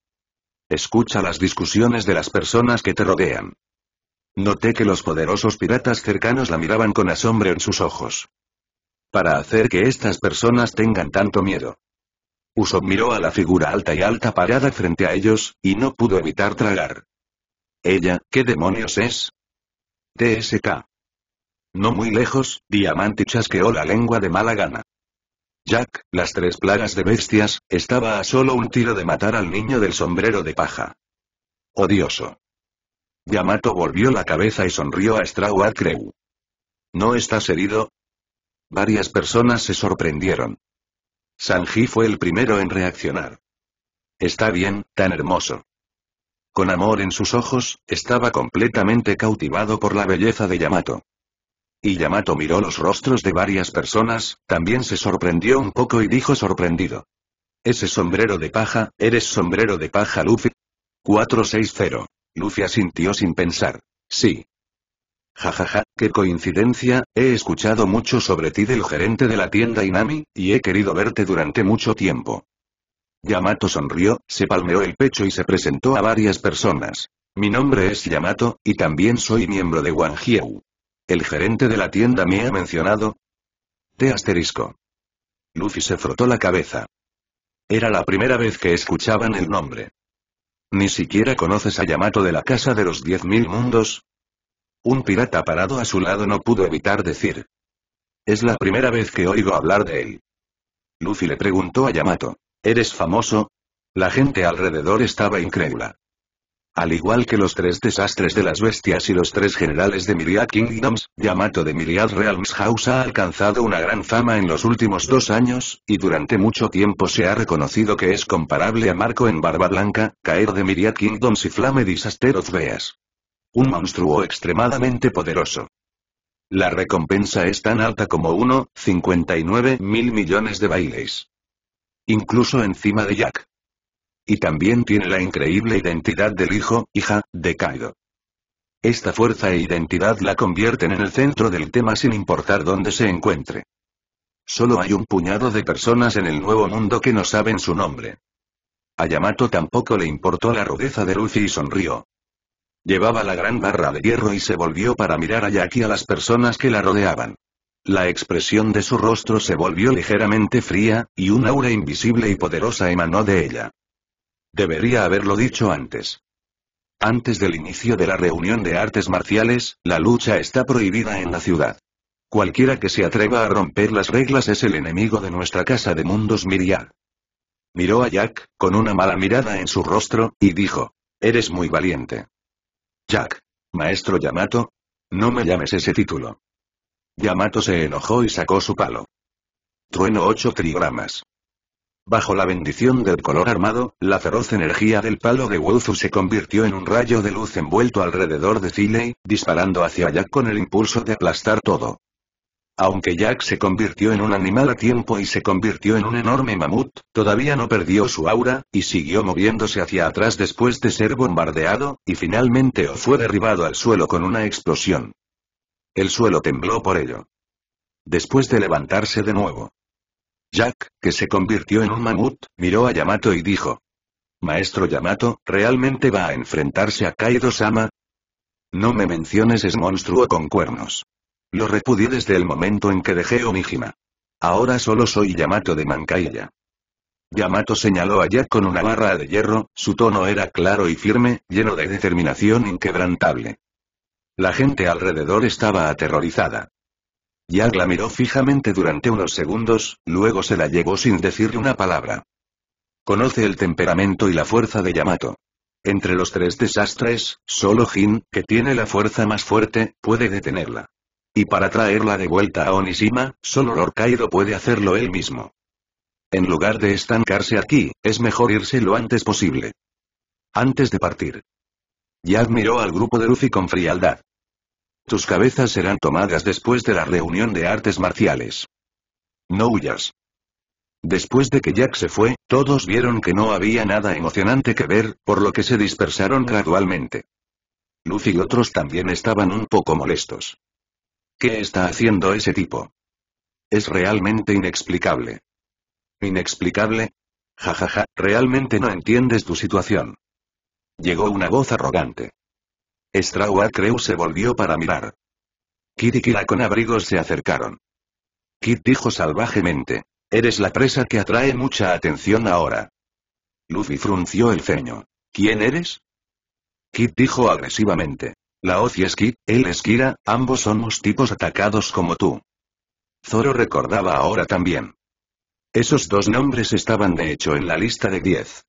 Escucha las discusiones de las personas que te rodean. Noté que los poderosos piratas cercanos la miraban con asombro en sus ojos para hacer que estas personas tengan tanto miedo. Uso miró a la figura alta y alta parada frente a ellos, y no pudo evitar tragar. Ella, ¿qué demonios es? TSK. No muy lejos, Diamante chasqueó la lengua de mala gana. Jack, las tres plagas de bestias, estaba a solo un tiro de matar al niño del sombrero de paja. Odioso. Yamato volvió la cabeza y sonrió a Straw Crew. ¿No estás herido? Varias personas se sorprendieron. Sanji fue el primero en reaccionar. Está bien, tan hermoso. Con amor en sus ojos, estaba completamente cautivado por la belleza de Yamato. Y Yamato miró los rostros de varias personas, también se sorprendió un poco y dijo sorprendido. Ese sombrero de paja, ¿eres sombrero de paja Luffy? 460. Luffy asintió sin pensar. Sí. Jajaja, qué coincidencia, he escuchado mucho sobre ti del gerente de la tienda Inami, y he querido verte durante mucho tiempo. Yamato sonrió, se palmeó el pecho y se presentó a varias personas. Mi nombre es Yamato, y también soy miembro de Wangieu. ¿El gerente de la tienda me ha mencionado? Te asterisco. Luffy se frotó la cabeza. Era la primera vez que escuchaban el nombre. ¿Ni siquiera conoces a Yamato de la Casa de los Diez Mil Mundos? Un pirata parado a su lado no pudo evitar decir. Es la primera vez que oigo hablar de él. Luffy le preguntó a Yamato. ¿Eres famoso? La gente alrededor estaba incrédula. Al igual que los tres desastres de las bestias y los tres generales de Myriad Kingdoms, Yamato de Myriad Realms House ha alcanzado una gran fama en los últimos dos años, y durante mucho tiempo se ha reconocido que es comparable a Marco en Barba Blanca, Caer de Myriad Kingdoms y Flame Disaster of Beas. Un monstruo extremadamente poderoso. La recompensa es tan alta como 1,59 mil millones de bailes. Incluso encima de Jack. Y también tiene la increíble identidad del hijo, hija, de Kaido. Esta fuerza e identidad la convierten en el centro del tema sin importar dónde se encuentre. Solo hay un puñado de personas en el nuevo mundo que no saben su nombre. A Yamato tampoco le importó la rudeza de Lucy y sonrió. Llevaba la gran barra de hierro y se volvió para mirar a Jack y a las personas que la rodeaban. La expresión de su rostro se volvió ligeramente fría, y un aura invisible y poderosa emanó de ella. Debería haberlo dicho antes. Antes del inicio de la reunión de artes marciales, la lucha está prohibida en la ciudad. Cualquiera que se atreva a romper las reglas es el enemigo de nuestra casa de mundos Miriad. Miró a Jack, con una mala mirada en su rostro, y dijo, Eres muy valiente. Jack. Maestro Yamato. No me llames ese título. Yamato se enojó y sacó su palo. Trueno 8 trigramas. Bajo la bendición del color armado, la feroz energía del palo de Wuzu se convirtió en un rayo de luz envuelto alrededor de Ziley, disparando hacia Jack con el impulso de aplastar todo. Aunque Jack se convirtió en un animal a tiempo y se convirtió en un enorme mamut, todavía no perdió su aura, y siguió moviéndose hacia atrás después de ser bombardeado, y finalmente o fue derribado al suelo con una explosión. El suelo tembló por ello. Después de levantarse de nuevo. Jack, que se convirtió en un mamut, miró a Yamato y dijo. Maestro Yamato, ¿realmente va a enfrentarse a Kaido-sama? No me menciones ese monstruo con cuernos. Lo repudié desde el momento en que dejé Onijima. Ahora solo soy Yamato de Mancailla. Yamato señaló a Jack con una barra de hierro, su tono era claro y firme, lleno de determinación inquebrantable. La gente alrededor estaba aterrorizada. Jack la miró fijamente durante unos segundos, luego se la llevó sin decirle una palabra. Conoce el temperamento y la fuerza de Yamato. Entre los tres desastres, solo Jin, que tiene la fuerza más fuerte, puede detenerla. Y para traerla de vuelta a Onishima, solo Lord puede hacerlo él mismo. En lugar de estancarse aquí, es mejor irse lo antes posible. Antes de partir. Jack miró al grupo de Luffy con frialdad. Tus cabezas serán tomadas después de la reunión de artes marciales. No huyas. Después de que Jack se fue, todos vieron que no había nada emocionante que ver, por lo que se dispersaron gradualmente. Luffy y otros también estaban un poco molestos. ¿Qué está haciendo ese tipo? Es realmente inexplicable. ¿Inexplicable? Jajaja, ja, ja, realmente no entiendes tu situación. Llegó una voz arrogante. Strawa Creu se volvió para mirar. Kid y Kira con abrigos se acercaron. Kit dijo salvajemente. Eres la presa que atrae mucha atención ahora. Luffy frunció el ceño. ¿Quién eres? Kit dijo agresivamente. Oz y Skid, él es Kira, ambos somos tipos atacados como tú. Zoro recordaba ahora también. Esos dos nombres estaban de hecho en la lista de 10.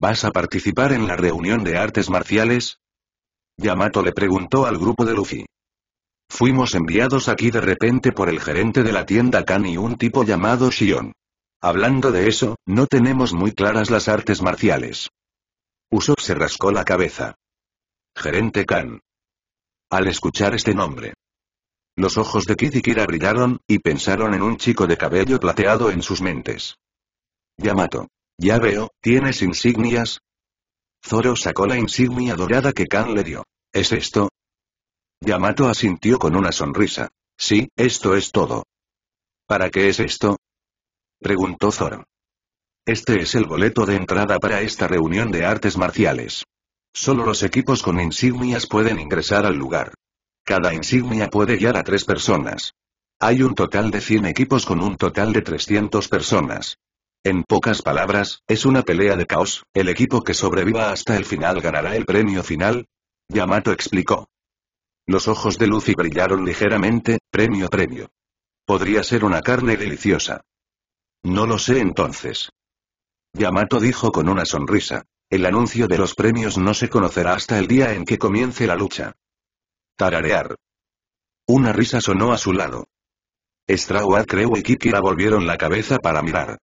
¿Vas a participar en la reunión de artes marciales? Yamato le preguntó al grupo de Luffy. Fuimos enviados aquí de repente por el gerente de la tienda Kan y un tipo llamado Shion. Hablando de eso, no tenemos muy claras las artes marciales. Uso se rascó la cabeza. Gerente Kan al escuchar este nombre. Los ojos de Kid brillaron, y pensaron en un chico de cabello plateado en sus mentes. Yamato. Ya veo, ¿tienes insignias? Zoro sacó la insignia dorada que Khan le dio. ¿Es esto? Yamato asintió con una sonrisa. Sí, esto es todo. ¿Para qué es esto? Preguntó Zoro. Este es el boleto de entrada para esta reunión de artes marciales. Solo los equipos con insignias pueden ingresar al lugar. Cada insignia puede guiar a tres personas. Hay un total de 100 equipos con un total de 300 personas. En pocas palabras, es una pelea de caos, el equipo que sobreviva hasta el final ganará el premio final. Yamato explicó. Los ojos de Lucy brillaron ligeramente, premio premio. Podría ser una carne deliciosa. No lo sé entonces. Yamato dijo con una sonrisa. El anuncio de los premios no se conocerá hasta el día en que comience la lucha. Tararear. Una risa sonó a su lado. Straw Creu y la volvieron la cabeza para mirar.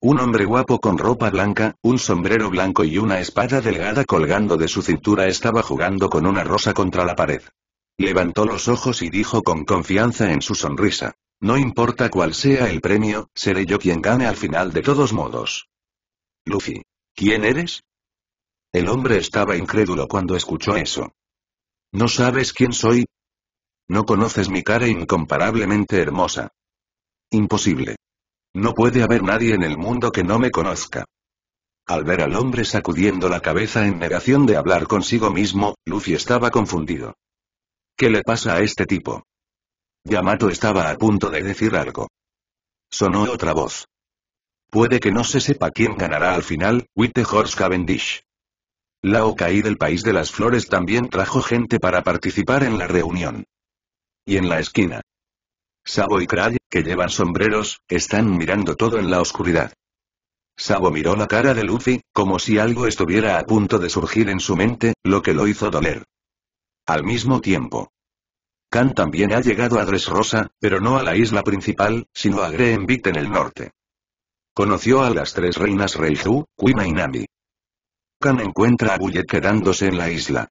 Un hombre guapo con ropa blanca, un sombrero blanco y una espada delgada colgando de su cintura estaba jugando con una rosa contra la pared. Levantó los ojos y dijo con confianza en su sonrisa. No importa cuál sea el premio, seré yo quien gane al final de todos modos. Luffy. ¿Quién eres? El hombre estaba incrédulo cuando escuchó eso. ¿No sabes quién soy? No conoces mi cara incomparablemente hermosa. Imposible. No puede haber nadie en el mundo que no me conozca. Al ver al hombre sacudiendo la cabeza en negación de hablar consigo mismo, Lucy estaba confundido. ¿Qué le pasa a este tipo? Yamato estaba a punto de decir algo. Sonó otra voz. Puede que no se sepa quién ganará al final, Whitehorse Cavendish. La Ocaí del País de las Flores también trajo gente para participar en la reunión. Y en la esquina. Sabo y Cray, que llevan sombreros, están mirando todo en la oscuridad. Sabo miró la cara de Luffy, como si algo estuviera a punto de surgir en su mente, lo que lo hizo doler. Al mismo tiempo. Khan también ha llegado a Rosa, pero no a la isla principal, sino a Greenvite en el norte. Conoció a las tres reinas Reizu, Kuima y Nami. Kan encuentra a Bullet quedándose en la isla.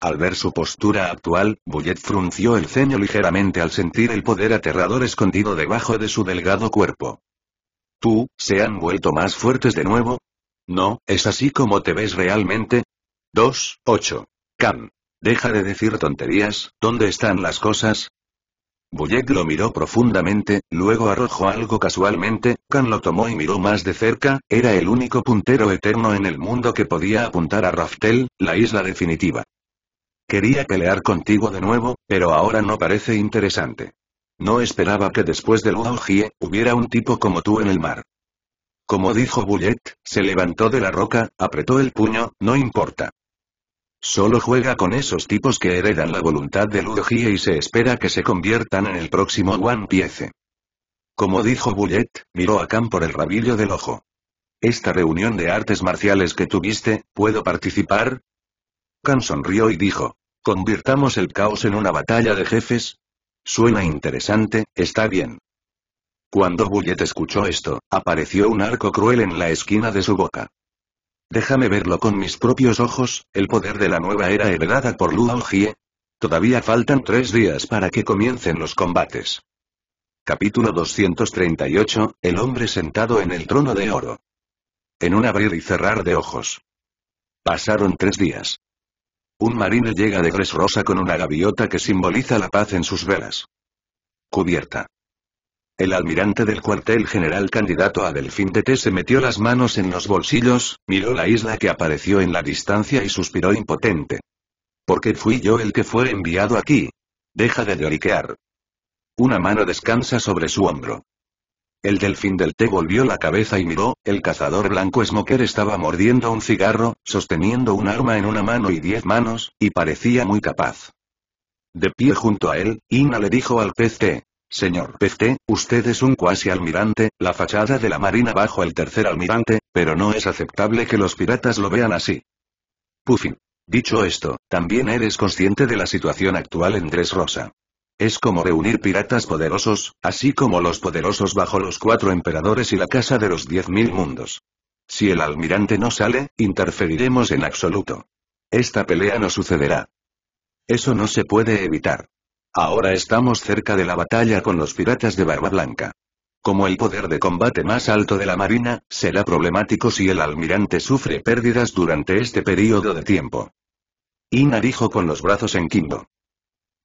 Al ver su postura actual, Bullet frunció el ceño ligeramente al sentir el poder aterrador escondido debajo de su delgado cuerpo. ¿Tú, se han vuelto más fuertes de nuevo? No, ¿es así como te ves realmente? 2, 8. Kan, Deja de decir tonterías, ¿dónde están las cosas? Bullet lo miró profundamente, luego arrojó algo casualmente, Khan lo tomó y miró más de cerca, era el único puntero eterno en el mundo que podía apuntar a Raftel, la isla definitiva. Quería pelear contigo de nuevo, pero ahora no parece interesante. No esperaba que después de Jie, hubiera un tipo como tú en el mar. Como dijo Bullet, se levantó de la roca, apretó el puño, no importa. Solo juega con esos tipos que heredan la voluntad de Lugia y se espera que se conviertan en el próximo One Piece. Como dijo Bullet, miró a Khan por el rabillo del ojo. Esta reunión de artes marciales que tuviste, ¿puedo participar? Khan sonrió y dijo. ¿Convirtamos el caos en una batalla de jefes? Suena interesante, está bien. Cuando Bullet escuchó esto, apareció un arco cruel en la esquina de su boca. Déjame verlo con mis propios ojos, el poder de la nueva era heredada por Luo Todavía faltan tres días para que comiencen los combates. Capítulo 238, El hombre sentado en el trono de oro. En un abrir y cerrar de ojos. Pasaron tres días. Un marino llega de Gres Rosa con una gaviota que simboliza la paz en sus velas. Cubierta. El almirante del cuartel general candidato a Delfín de T se metió las manos en los bolsillos, miró la isla que apareció en la distancia y suspiró impotente. Porque fui yo el que fue enviado aquí? Deja de lloriquear. Una mano descansa sobre su hombro. El delfín del té volvió la cabeza y miró, el cazador blanco Smoker estaba mordiendo un cigarro, sosteniendo un arma en una mano y diez manos, y parecía muy capaz. De pie junto a él, Ina le dijo al pez Señor Pefte, usted es un cuasi almirante, la fachada de la marina bajo el tercer almirante, pero no es aceptable que los piratas lo vean así. Puffin. Dicho esto, también eres consciente de la situación actual en Rosa. Es como reunir piratas poderosos, así como los poderosos bajo los cuatro emperadores y la casa de los diez mil mundos. Si el almirante no sale, interferiremos en absoluto. Esta pelea no sucederá. Eso no se puede evitar. Ahora estamos cerca de la batalla con los piratas de Barba Blanca. Como el poder de combate más alto de la Marina, será problemático si el almirante sufre pérdidas durante este periodo de tiempo. Ina dijo con los brazos en quimbo.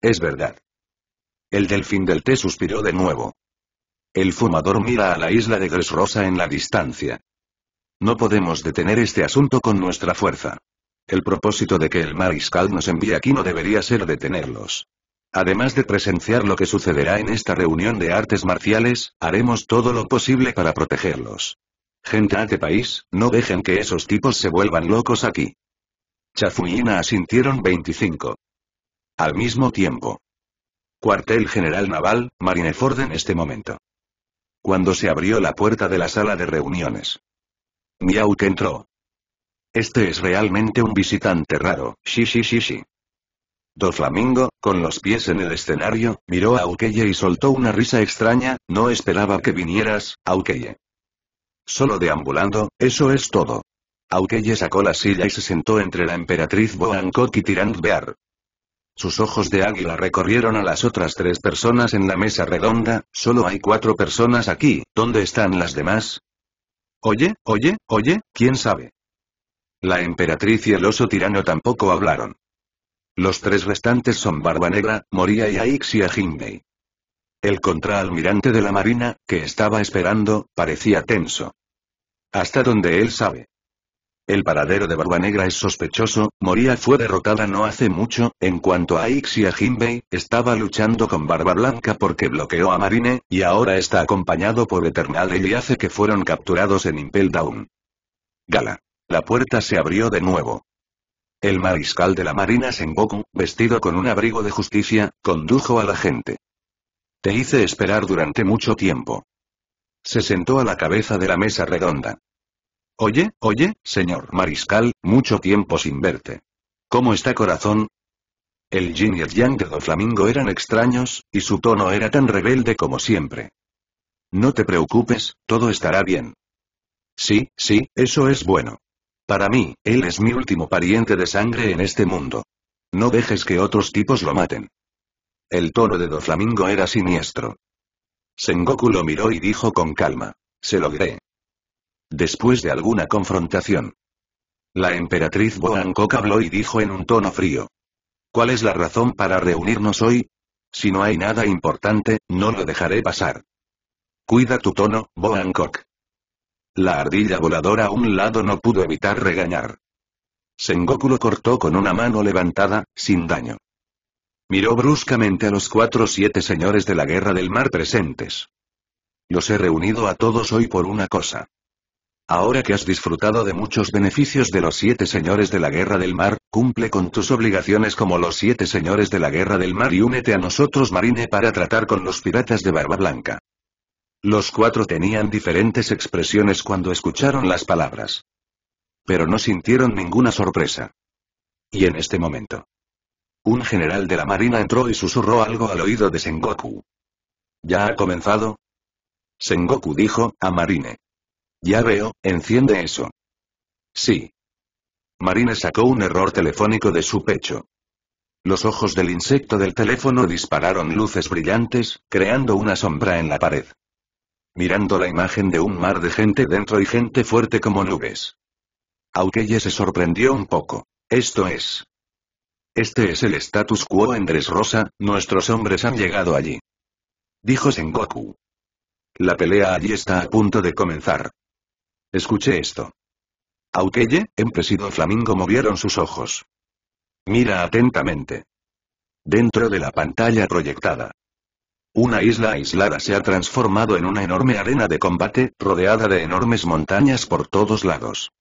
Es verdad. El delfín del té suspiró de nuevo. El fumador mira a la isla de Rosa en la distancia. No podemos detener este asunto con nuestra fuerza. El propósito de que el mariscal nos envíe aquí no debería ser detenerlos. Además de presenciar lo que sucederá en esta reunión de artes marciales, haremos todo lo posible para protegerlos. Gente de país, no dejen que esos tipos se vuelvan locos aquí. Chafuina asintieron 25. Al mismo tiempo. Cuartel General Naval, Marineford en este momento. Cuando se abrió la puerta de la sala de reuniones. que entró. Este es realmente un visitante raro, sí sí sí sí. Flamingo, con los pies en el escenario, miró a Aukeye y soltó una risa extraña, no esperaba que vinieras, Aukeye. Solo deambulando, eso es todo. Aukeye sacó la silla y se sentó entre la emperatriz Boankok y Tirant Bear. Sus ojos de águila recorrieron a las otras tres personas en la mesa redonda, solo hay cuatro personas aquí, ¿dónde están las demás? Oye, oye, oye, ¿quién sabe? La emperatriz y el oso tirano tampoco hablaron. Los tres restantes son Barba Negra, Moria y Aixia Jinbei. El contraalmirante de la Marina, que estaba esperando, parecía tenso. Hasta donde él sabe. El paradero de Barba Negra es sospechoso, Moria fue derrotada no hace mucho, en cuanto a Aixia Jinbei, estaba luchando con Barba Blanca porque bloqueó a Marine, y ahora está acompañado por Eternal y hace que fueron capturados en Impel Down. Gala. La puerta se abrió de nuevo. El mariscal de la marina Sengoku, vestido con un abrigo de justicia, condujo a la gente. Te hice esperar durante mucho tiempo. Se sentó a la cabeza de la mesa redonda. Oye, oye, señor mariscal, mucho tiempo sin verte. ¿Cómo está corazón? El yin y el yang de flamingo eran extraños, y su tono era tan rebelde como siempre. No te preocupes, todo estará bien. Sí, sí, eso es bueno. Para mí, él es mi último pariente de sangre en este mundo. No dejes que otros tipos lo maten. El tono de Doflamingo era siniestro. Sengoku lo miró y dijo con calma. Se lo diré. Después de alguna confrontación. La emperatriz Kok habló y dijo en un tono frío. ¿Cuál es la razón para reunirnos hoy? Si no hay nada importante, no lo dejaré pasar. Cuida tu tono, Kok. La ardilla voladora a un lado no pudo evitar regañar. Sengoku lo cortó con una mano levantada, sin daño. Miró bruscamente a los cuatro siete señores de la guerra del mar presentes. Los he reunido a todos hoy por una cosa. Ahora que has disfrutado de muchos beneficios de los siete señores de la guerra del mar, cumple con tus obligaciones como los siete señores de la guerra del mar y únete a nosotros marine para tratar con los piratas de Barba Blanca. Los cuatro tenían diferentes expresiones cuando escucharon las palabras. Pero no sintieron ninguna sorpresa. Y en este momento. Un general de la Marina entró y susurró algo al oído de Sengoku. ¿Ya ha comenzado? Sengoku dijo, a Marine. Ya veo, enciende eso. Sí. Marine sacó un error telefónico de su pecho. Los ojos del insecto del teléfono dispararon luces brillantes, creando una sombra en la pared mirando la imagen de un mar de gente dentro y gente fuerte como nubes. Aukeye se sorprendió un poco. Esto es. Este es el status quo Andrés Rosa, nuestros hombres han llegado allí. Dijo Sengoku. La pelea allí está a punto de comenzar. Escuché esto. Aukeye, empresido Flamingo movieron sus ojos. Mira atentamente. Dentro de la pantalla proyectada, una isla aislada se ha transformado en una enorme arena de combate, rodeada de enormes montañas por todos lados.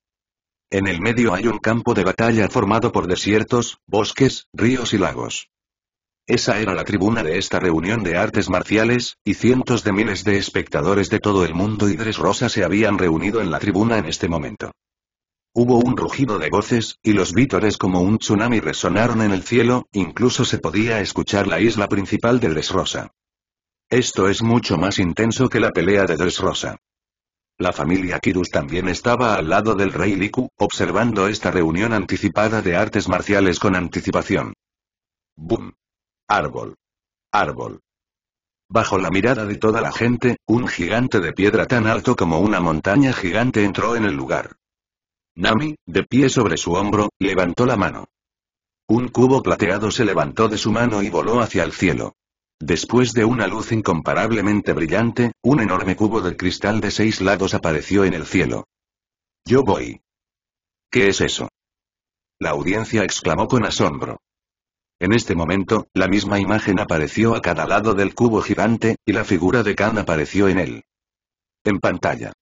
En el medio hay un campo de batalla formado por desiertos, bosques, ríos y lagos. Esa era la tribuna de esta reunión de artes marciales, y cientos de miles de espectadores de todo el mundo y Dres Rosa se habían reunido en la tribuna en este momento. Hubo un rugido de voces, y los vítores como un tsunami resonaron en el cielo, incluso se podía escuchar la isla principal de Dres Rosa. Esto es mucho más intenso que la pelea de rosa. La familia Kirus también estaba al lado del rey Liku, observando esta reunión anticipada de artes marciales con anticipación. ¡Bum! Árbol. Árbol. Bajo la mirada de toda la gente, un gigante de piedra tan alto como una montaña gigante entró en el lugar. Nami, de pie sobre su hombro, levantó la mano. Un cubo plateado se levantó de su mano y voló hacia el cielo. Después de una luz incomparablemente brillante, un enorme cubo de cristal de seis lados apareció en el cielo. Yo voy. ¿Qué es eso? La audiencia exclamó con asombro. En este momento, la misma imagen apareció a cada lado del cubo gigante, y la figura de Khan apareció en él. En pantalla.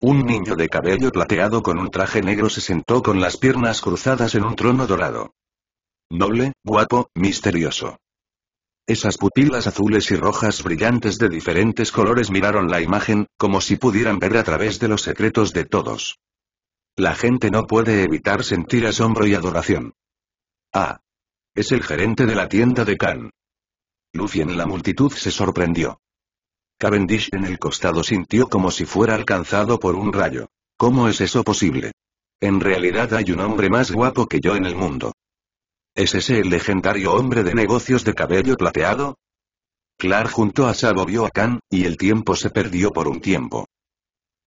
Un niño de cabello plateado con un traje negro se sentó con las piernas cruzadas en un trono dorado. Noble, guapo, misterioso. Esas pupilas azules y rojas brillantes de diferentes colores miraron la imagen, como si pudieran ver a través de los secretos de todos. La gente no puede evitar sentir asombro y adoración. Ah. Es el gerente de la tienda de Khan. Luffy en la multitud se sorprendió. Cavendish en el costado sintió como si fuera alcanzado por un rayo. ¿Cómo es eso posible? En realidad hay un hombre más guapo que yo en el mundo. ¿Es ese el legendario hombre de negocios de cabello plateado? Clark junto a Sabo vio a Khan, y el tiempo se perdió por un tiempo.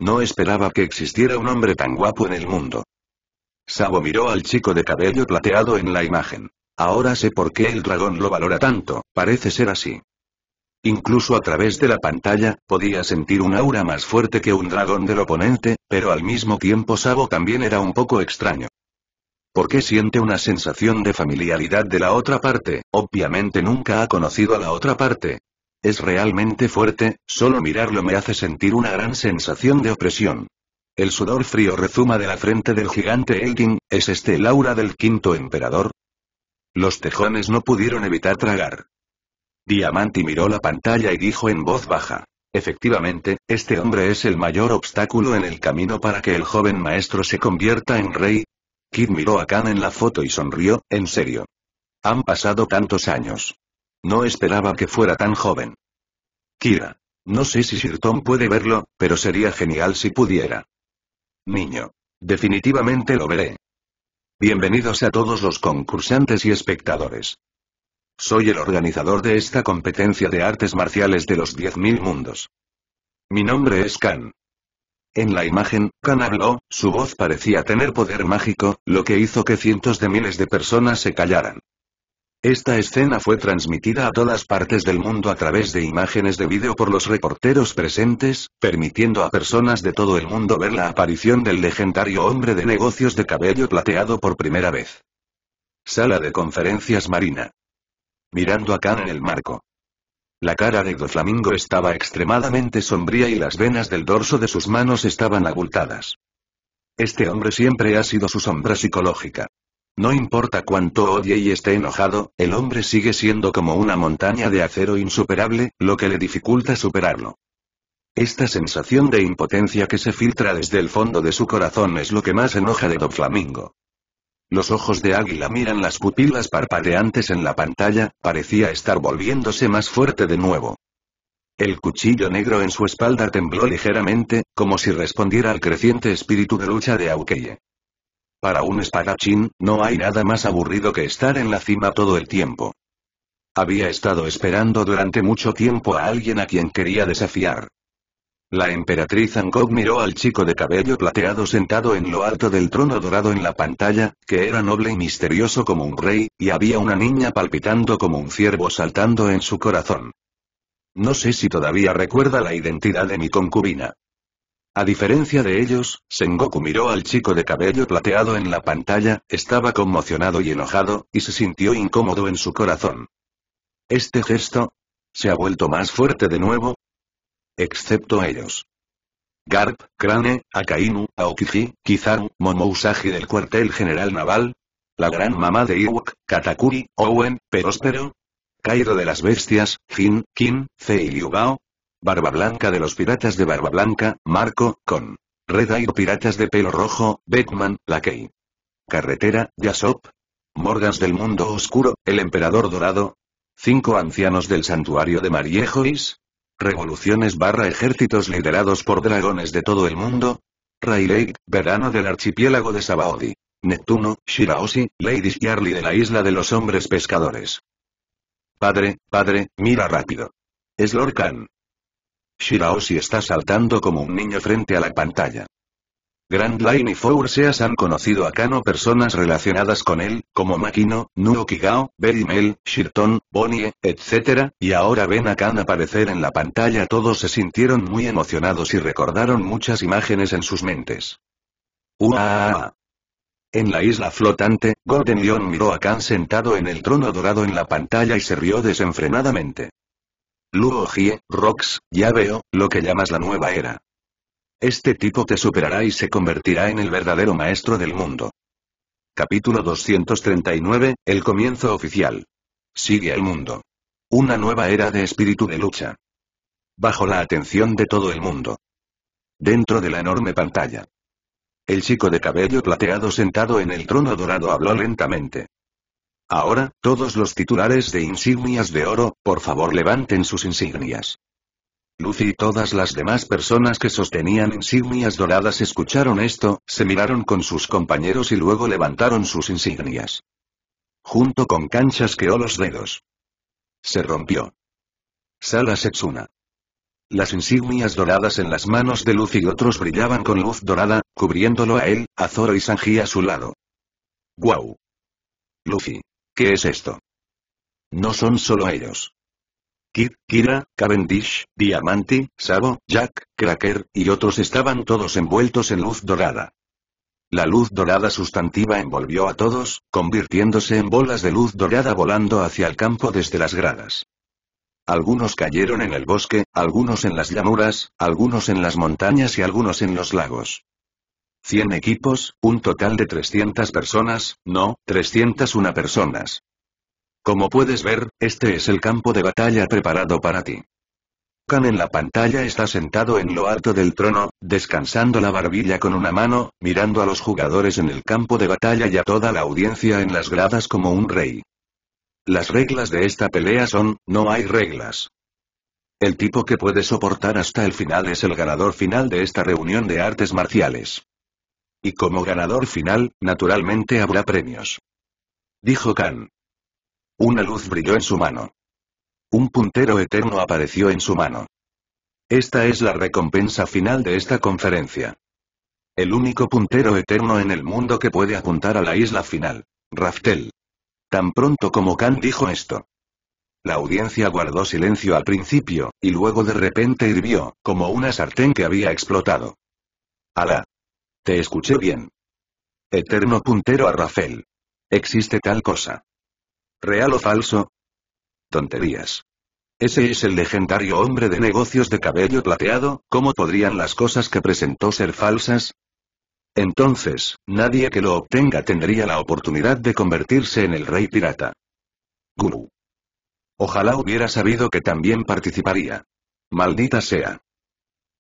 No esperaba que existiera un hombre tan guapo en el mundo. Sabo miró al chico de cabello plateado en la imagen. Ahora sé por qué el dragón lo valora tanto, parece ser así. Incluso a través de la pantalla, podía sentir un aura más fuerte que un dragón del oponente, pero al mismo tiempo Sabo también era un poco extraño. ¿Por qué siente una sensación de familiaridad de la otra parte, obviamente nunca ha conocido a la otra parte. Es realmente fuerte, solo mirarlo me hace sentir una gran sensación de opresión. El sudor frío rezuma de la frente del gigante Elgin, ¿es este el aura del quinto emperador? Los tejones no pudieron evitar tragar. Diamanti miró la pantalla y dijo en voz baja. Efectivamente, este hombre es el mayor obstáculo en el camino para que el joven maestro se convierta en rey, Kid miró a Khan en la foto y sonrió, en serio. Han pasado tantos años. No esperaba que fuera tan joven. Kira. No sé si Tom puede verlo, pero sería genial si pudiera. Niño. Definitivamente lo veré. Bienvenidos a todos los concursantes y espectadores. Soy el organizador de esta competencia de artes marciales de los 10.000 mundos. Mi nombre es Khan. En la imagen, Khan habló, su voz parecía tener poder mágico, lo que hizo que cientos de miles de personas se callaran. Esta escena fue transmitida a todas partes del mundo a través de imágenes de vídeo por los reporteros presentes, permitiendo a personas de todo el mundo ver la aparición del legendario hombre de negocios de cabello plateado por primera vez. Sala de conferencias marina. Mirando a Khan en el marco. La cara de Doflamingo estaba extremadamente sombría y las venas del dorso de sus manos estaban abultadas. Este hombre siempre ha sido su sombra psicológica. No importa cuánto odie y esté enojado, el hombre sigue siendo como una montaña de acero insuperable, lo que le dificulta superarlo. Esta sensación de impotencia que se filtra desde el fondo de su corazón es lo que más enoja de Doflamingo. Flamingo. Los ojos de Águila miran las pupilas parpadeantes en la pantalla, parecía estar volviéndose más fuerte de nuevo. El cuchillo negro en su espalda tembló ligeramente, como si respondiera al creciente espíritu de lucha de Aukeye. Para un espadachín, no hay nada más aburrido que estar en la cima todo el tiempo. Había estado esperando durante mucho tiempo a alguien a quien quería desafiar. La emperatriz Angok miró al chico de cabello plateado sentado en lo alto del trono dorado en la pantalla, que era noble y misterioso como un rey, y había una niña palpitando como un ciervo saltando en su corazón. No sé si todavía recuerda la identidad de mi concubina. A diferencia de ellos, Sengoku miró al chico de cabello plateado en la pantalla, estaba conmocionado y enojado, y se sintió incómodo en su corazón. Este gesto, se ha vuelto más fuerte de nuevo, excepto ellos. Garp, Crane, Akainu, Aokiji, Kizaru, Momousagi del cuartel general naval, la gran mamá de Iwak, Katakuri, Owen, Peróspero, Cairo de las bestias, Jin, Kin, y Bao. Barba Blanca de los piratas de Barba Blanca, Marco, con Red Piratas de Pelo Rojo, Beckman, Lakey. Carretera, Yasop. Morgas del Mundo Oscuro, El Emperador Dorado. Cinco ancianos del santuario de Mariejois, Revoluciones barra ejércitos liderados por dragones de todo el mundo. Ray Lake, verano del archipiélago de Sabaody. Neptuno, Shiraoshi, Lady Charlie de la isla de los hombres pescadores. Padre, padre, mira rápido. Es Lord Khan. Shiraoshi está saltando como un niño frente a la pantalla. Grand Line y Four Seas han conocido a Kano personas relacionadas con él, como Makino, Nuo Kigao, Berimel, Shirton, Bonnie, etc., y ahora ven a Khan aparecer en la pantalla. Todos se sintieron muy emocionados y recordaron muchas imágenes en sus mentes. Una. En la isla flotante, Golden Leon miró a Khan sentado en el trono dorado en la pantalla y se rió desenfrenadamente. Luo Hie, Rox, ya veo, lo que llamas la nueva era. Este tipo te superará y se convertirá en el verdadero maestro del mundo. Capítulo 239, el comienzo oficial. Sigue el mundo. Una nueva era de espíritu de lucha. Bajo la atención de todo el mundo. Dentro de la enorme pantalla. El chico de cabello plateado sentado en el trono dorado habló lentamente. Ahora, todos los titulares de insignias de oro, por favor levanten sus insignias. Lucy y todas las demás personas que sostenían insignias doradas escucharon esto, se miraron con sus compañeros y luego levantaron sus insignias. Junto con canchas queó los dedos. Se rompió. Sala Setsuna. Las insignias doradas en las manos de Lucy y otros brillaban con luz dorada, cubriéndolo a él, a Zoro y Sanji a su lado. ¡Guau! Lucy. ¿Qué es esto? No son solo ellos. Kid, Kira, Cavendish, Diamanti, Sabo, Jack, Cracker, y otros estaban todos envueltos en luz dorada. La luz dorada sustantiva envolvió a todos, convirtiéndose en bolas de luz dorada volando hacia el campo desde las gradas. Algunos cayeron en el bosque, algunos en las llanuras, algunos en las montañas y algunos en los lagos. 100 equipos, un total de 300 personas, no, 301 personas. Como puedes ver, este es el campo de batalla preparado para ti. Khan en la pantalla está sentado en lo alto del trono, descansando la barbilla con una mano, mirando a los jugadores en el campo de batalla y a toda la audiencia en las gradas como un rey. Las reglas de esta pelea son, no hay reglas. El tipo que puede soportar hasta el final es el ganador final de esta reunión de artes marciales. Y como ganador final, naturalmente habrá premios. Dijo Khan. Una luz brilló en su mano. Un puntero eterno apareció en su mano. Esta es la recompensa final de esta conferencia. El único puntero eterno en el mundo que puede apuntar a la isla final. Raftel. Tan pronto como Khan dijo esto. La audiencia guardó silencio al principio, y luego de repente hirvió, como una sartén que había explotado. Ala, Te escuché bien. Eterno puntero a Raftel. Existe tal cosa. ¿Real o falso? Tonterías. Ese es el legendario hombre de negocios de cabello plateado, ¿cómo podrían las cosas que presentó ser falsas? Entonces, nadie que lo obtenga tendría la oportunidad de convertirse en el rey pirata. Guru. Ojalá hubiera sabido que también participaría. Maldita sea.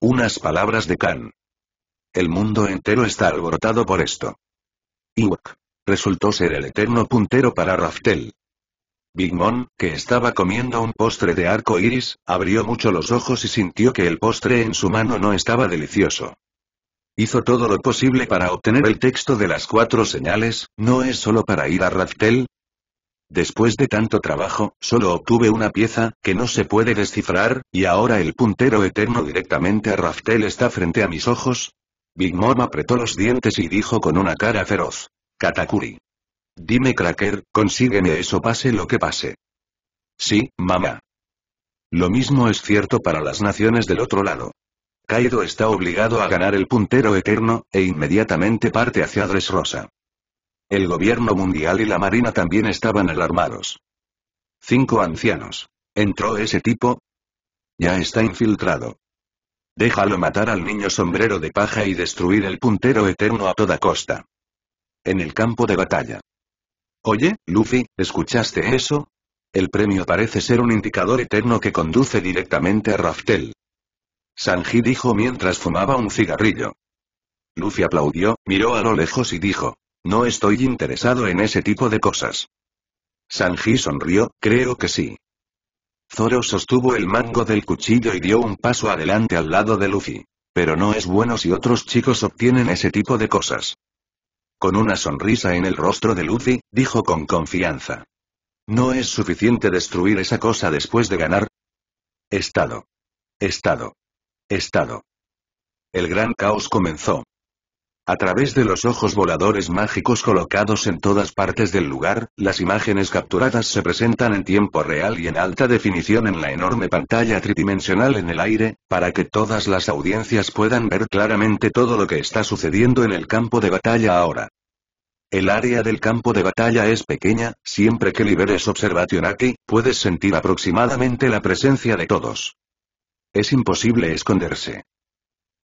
Unas palabras de Khan. El mundo entero está alborotado por esto. Iwak. Resultó ser el eterno puntero para Raftel. Big Mom, que estaba comiendo un postre de arco iris, abrió mucho los ojos y sintió que el postre en su mano no estaba delicioso. Hizo todo lo posible para obtener el texto de las cuatro señales, ¿no es solo para ir a Raftel? Después de tanto trabajo, solo obtuve una pieza, que no se puede descifrar, y ahora el puntero eterno directamente a Raftel está frente a mis ojos. Big Mom apretó los dientes y dijo con una cara feroz. Katakuri. Dime Cracker, consígueme eso pase lo que pase. Sí, mamá. Lo mismo es cierto para las naciones del otro lado. Kaido está obligado a ganar el puntero eterno, e inmediatamente parte hacia Rosa. El gobierno mundial y la marina también estaban alarmados. Cinco ancianos. ¿Entró ese tipo? Ya está infiltrado. Déjalo matar al niño sombrero de paja y destruir el puntero eterno a toda costa. En el campo de batalla, Oye, Luffy, ¿escuchaste eso? El premio parece ser un indicador eterno que conduce directamente a Raftel. Sanji dijo mientras fumaba un cigarrillo. Luffy aplaudió, miró a lo lejos y dijo, no estoy interesado en ese tipo de cosas. Sanji sonrió, creo que sí. Zoro sostuvo el mango del cuchillo y dio un paso adelante al lado de Luffy. Pero no es bueno si otros chicos obtienen ese tipo de cosas. Con una sonrisa en el rostro de Lucy, dijo con confianza. ¿No es suficiente destruir esa cosa después de ganar? Estado. Estado. Estado. El gran caos comenzó. A través de los ojos voladores mágicos colocados en todas partes del lugar, las imágenes capturadas se presentan en tiempo real y en alta definición en la enorme pantalla tridimensional en el aire, para que todas las audiencias puedan ver claramente todo lo que está sucediendo en el campo de batalla ahora. El área del campo de batalla es pequeña, siempre que liberes observación aquí, puedes sentir aproximadamente la presencia de todos. Es imposible esconderse.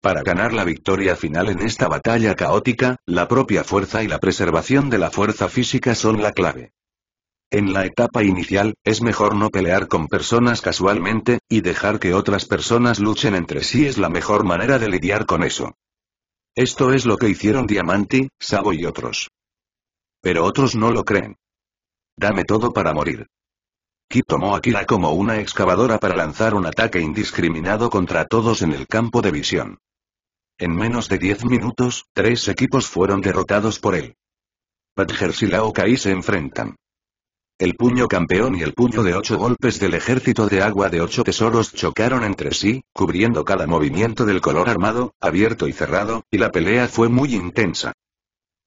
Para ganar la victoria final en esta batalla caótica, la propia fuerza y la preservación de la fuerza física son la clave. En la etapa inicial, es mejor no pelear con personas casualmente, y dejar que otras personas luchen entre sí es la mejor manera de lidiar con eso. Esto es lo que hicieron Diamanti, Sabo y otros. Pero otros no lo creen. Dame todo para morir. Ki tomó a Kira como una excavadora para lanzar un ataque indiscriminado contra todos en el campo de visión. En menos de 10 minutos, tres equipos fueron derrotados por él. Badgers y Lao Kai se enfrentan. El puño campeón y el puño de ocho golpes del ejército de agua de ocho tesoros chocaron entre sí, cubriendo cada movimiento del color armado, abierto y cerrado, y la pelea fue muy intensa.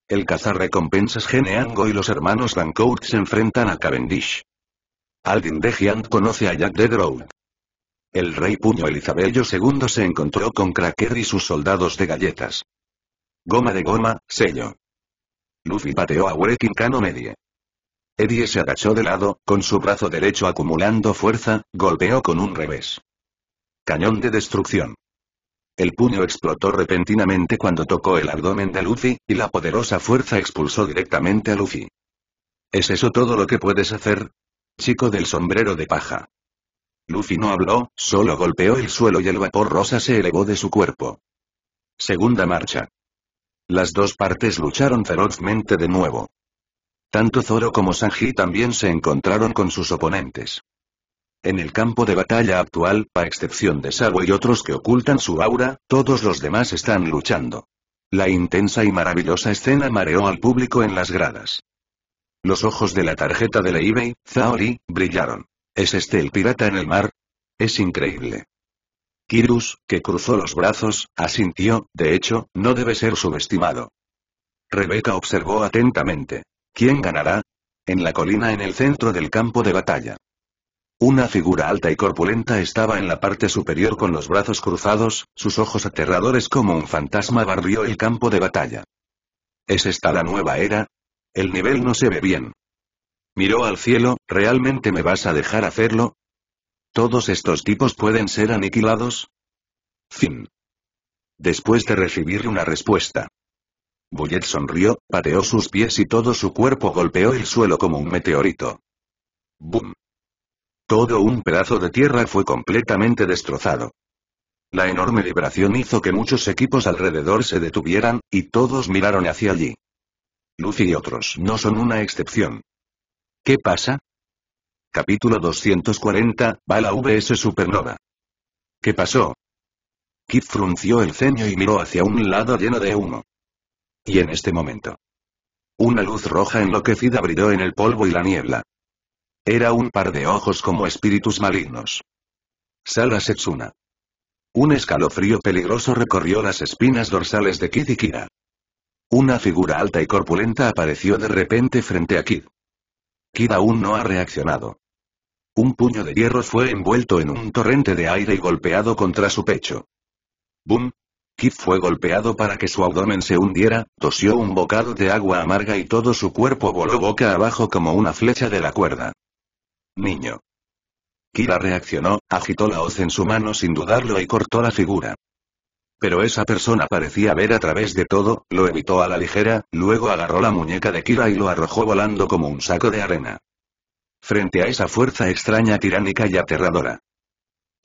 El cazarrecompensas Geneango y los hermanos Rancourt se enfrentan a Cavendish. Aldin de Giant conoce a Jack de Deadroad. El rey Puño Elizabeth II se encontró con Cracker y sus soldados de galletas. Goma de goma, sello. Luffy pateó a Wrecking Cano Medie. Eddie se agachó de lado, con su brazo derecho acumulando fuerza, golpeó con un revés. Cañón de destrucción. El puño explotó repentinamente cuando tocó el abdomen de Luffy, y la poderosa fuerza expulsó directamente a Luffy. ¿Es eso todo lo que puedes hacer? Chico del sombrero de paja. Luffy no habló, solo golpeó el suelo y el vapor rosa se elevó de su cuerpo. Segunda marcha. Las dos partes lucharon ferozmente de nuevo. Tanto Zoro como Sanji también se encontraron con sus oponentes. En el campo de batalla actual, a excepción de Sago y otros que ocultan su aura, todos los demás están luchando. La intensa y maravillosa escena mareó al público en las gradas. Los ojos de la tarjeta de la eBay, Zaori, brillaron. ¿Es este el pirata en el mar? Es increíble. Kirus, que cruzó los brazos, asintió, de hecho, no debe ser subestimado. Rebeca observó atentamente. ¿Quién ganará? En la colina en el centro del campo de batalla. Una figura alta y corpulenta estaba en la parte superior con los brazos cruzados, sus ojos aterradores como un fantasma barrió el campo de batalla. ¿Es esta la nueva era? El nivel no se ve bien. Miró al cielo, ¿realmente me vas a dejar hacerlo? ¿Todos estos tipos pueden ser aniquilados? Fin. Después de recibir una respuesta. Bullet sonrió, pateó sus pies y todo su cuerpo golpeó el suelo como un meteorito. ¡Bum! Todo un pedazo de tierra fue completamente destrozado. La enorme vibración hizo que muchos equipos alrededor se detuvieran, y todos miraron hacia allí. Lucy y otros no son una excepción. ¿Qué pasa? Capítulo 240, Bala VS Supernova. ¿Qué pasó? Kit frunció el ceño y miró hacia un lado lleno de humo. Y en este momento. Una luz roja enloquecida brilló en el polvo y la niebla. Era un par de ojos como espíritus malignos. Sala Setsuna. Un escalofrío peligroso recorrió las espinas dorsales de Kid y Kira. Una figura alta y corpulenta apareció de repente frente a Kid. Kid aún no ha reaccionado. Un puño de hierro fue envuelto en un torrente de aire y golpeado contra su pecho. ¡Bum! Kid fue golpeado para que su abdomen se hundiera, tosió un bocado de agua amarga y todo su cuerpo voló boca abajo como una flecha de la cuerda. Niño. Kira reaccionó, agitó la hoz en su mano sin dudarlo y cortó la figura. Pero esa persona parecía ver a través de todo, lo evitó a la ligera, luego agarró la muñeca de Kira y lo arrojó volando como un saco de arena. Frente a esa fuerza extraña tiránica y aterradora.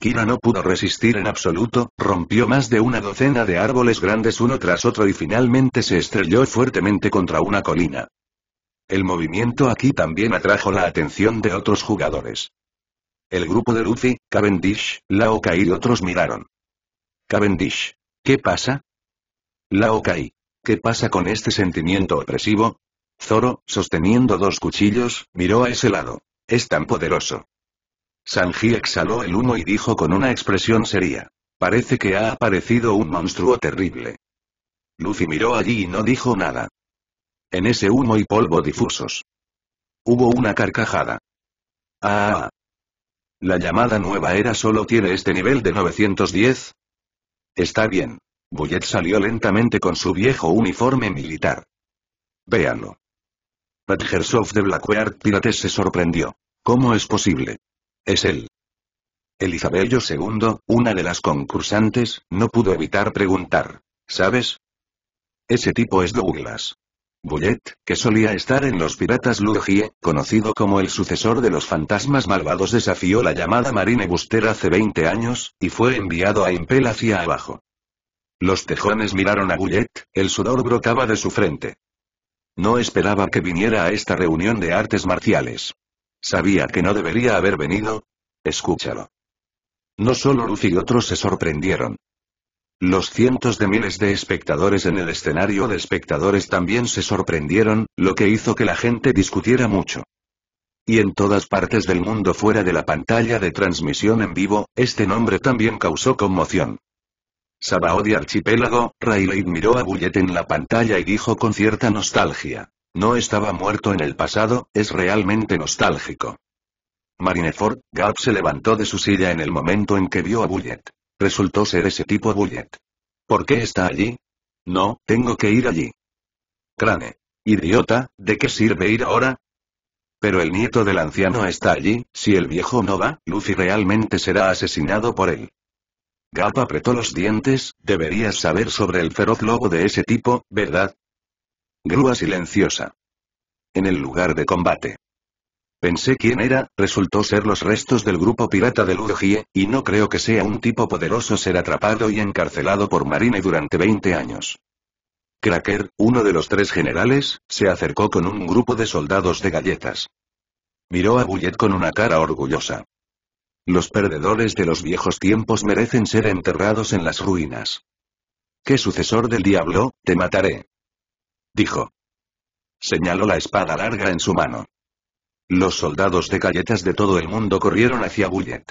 Kira no pudo resistir en absoluto, rompió más de una docena de árboles grandes uno tras otro y finalmente se estrelló fuertemente contra una colina. El movimiento aquí también atrajo la atención de otros jugadores. El grupo de Luffy, Cavendish, Laokai y otros miraron. Cavendish. ¿Qué pasa? Laokai. ¿Qué pasa con este sentimiento opresivo? Zoro, sosteniendo dos cuchillos, miró a ese lado. Es tan poderoso. Sanji exhaló el humo y dijo con una expresión seria. Parece que ha aparecido un monstruo terrible. Lucy miró allí y no dijo nada. En ese humo y polvo difusos. Hubo una carcajada. Ah. ah. La llamada nueva era solo tiene este nivel de 910. Está bien. Bullet salió lentamente con su viejo uniforme militar. Véanlo. Pat de Blackheart Pirates se sorprendió. ¿Cómo es posible? Es él. Elizabello II, una de las concursantes, no pudo evitar preguntar. ¿Sabes? Ese tipo es Douglas. Bullet, que solía estar en los piratas Lugie, conocido como el sucesor de los fantasmas malvados, desafió la llamada Marine Buster hace 20 años, y fue enviado a Impel hacia abajo. Los tejones miraron a Bullet, el sudor brotaba de su frente. No esperaba que viniera a esta reunión de artes marciales. Sabía que no debería haber venido. Escúchalo. No solo Luffy y otros se sorprendieron. Los cientos de miles de espectadores en el escenario de espectadores también se sorprendieron, lo que hizo que la gente discutiera mucho. Y en todas partes del mundo fuera de la pantalla de transmisión en vivo, este nombre también causó conmoción. Sabaody Archipiélago, Rayleigh miró a Bullet en la pantalla y dijo con cierta nostalgia. No estaba muerto en el pasado, es realmente nostálgico. Marineford, Gap se levantó de su silla en el momento en que vio a Bullet. Resultó ser ese tipo Bullet. ¿Por qué está allí? No, tengo que ir allí. Crane. Idiota, ¿de qué sirve ir ahora? Pero el nieto del anciano está allí, si el viejo no va, Lucy realmente será asesinado por él. Gap apretó los dientes, deberías saber sobre el feroz lobo de ese tipo, ¿verdad? Grúa silenciosa. En el lugar de combate. Pensé quién era, resultó ser los restos del grupo pirata de Urgie, y no creo que sea un tipo poderoso ser atrapado y encarcelado por Marine durante 20 años. Cracker, uno de los tres generales, se acercó con un grupo de soldados de galletas. Miró a Bullet con una cara orgullosa. Los perdedores de los viejos tiempos merecen ser enterrados en las ruinas. ¿Qué sucesor del diablo, te mataré? Dijo. Señaló la espada larga en su mano. Los soldados de galletas de todo el mundo corrieron hacia Bullet.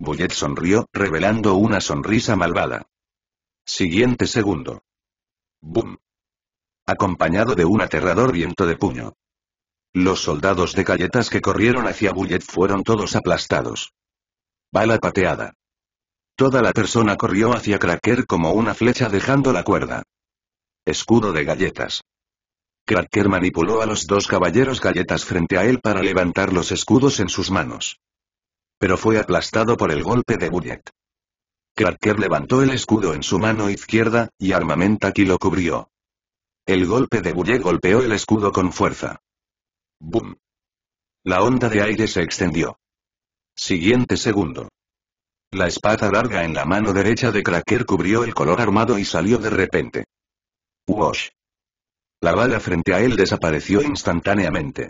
Bullet sonrió, revelando una sonrisa malvada. Siguiente segundo. Boom. Acompañado de un aterrador viento de puño. Los soldados de galletas que corrieron hacia Bullet fueron todos aplastados. Bala pateada. Toda la persona corrió hacia Cracker como una flecha dejando la cuerda. Escudo de galletas. Cracker manipuló a los dos caballeros galletas frente a él para levantar los escudos en sus manos. Pero fue aplastado por el golpe de Bullet. Cracker levantó el escudo en su mano izquierda, y aquí lo cubrió. El golpe de Bullet golpeó el escudo con fuerza. ¡Bum! La onda de aire se extendió. Siguiente segundo. La espada larga en la mano derecha de Cracker cubrió el color armado y salió de repente. ¡Wosh! La bala frente a él desapareció instantáneamente.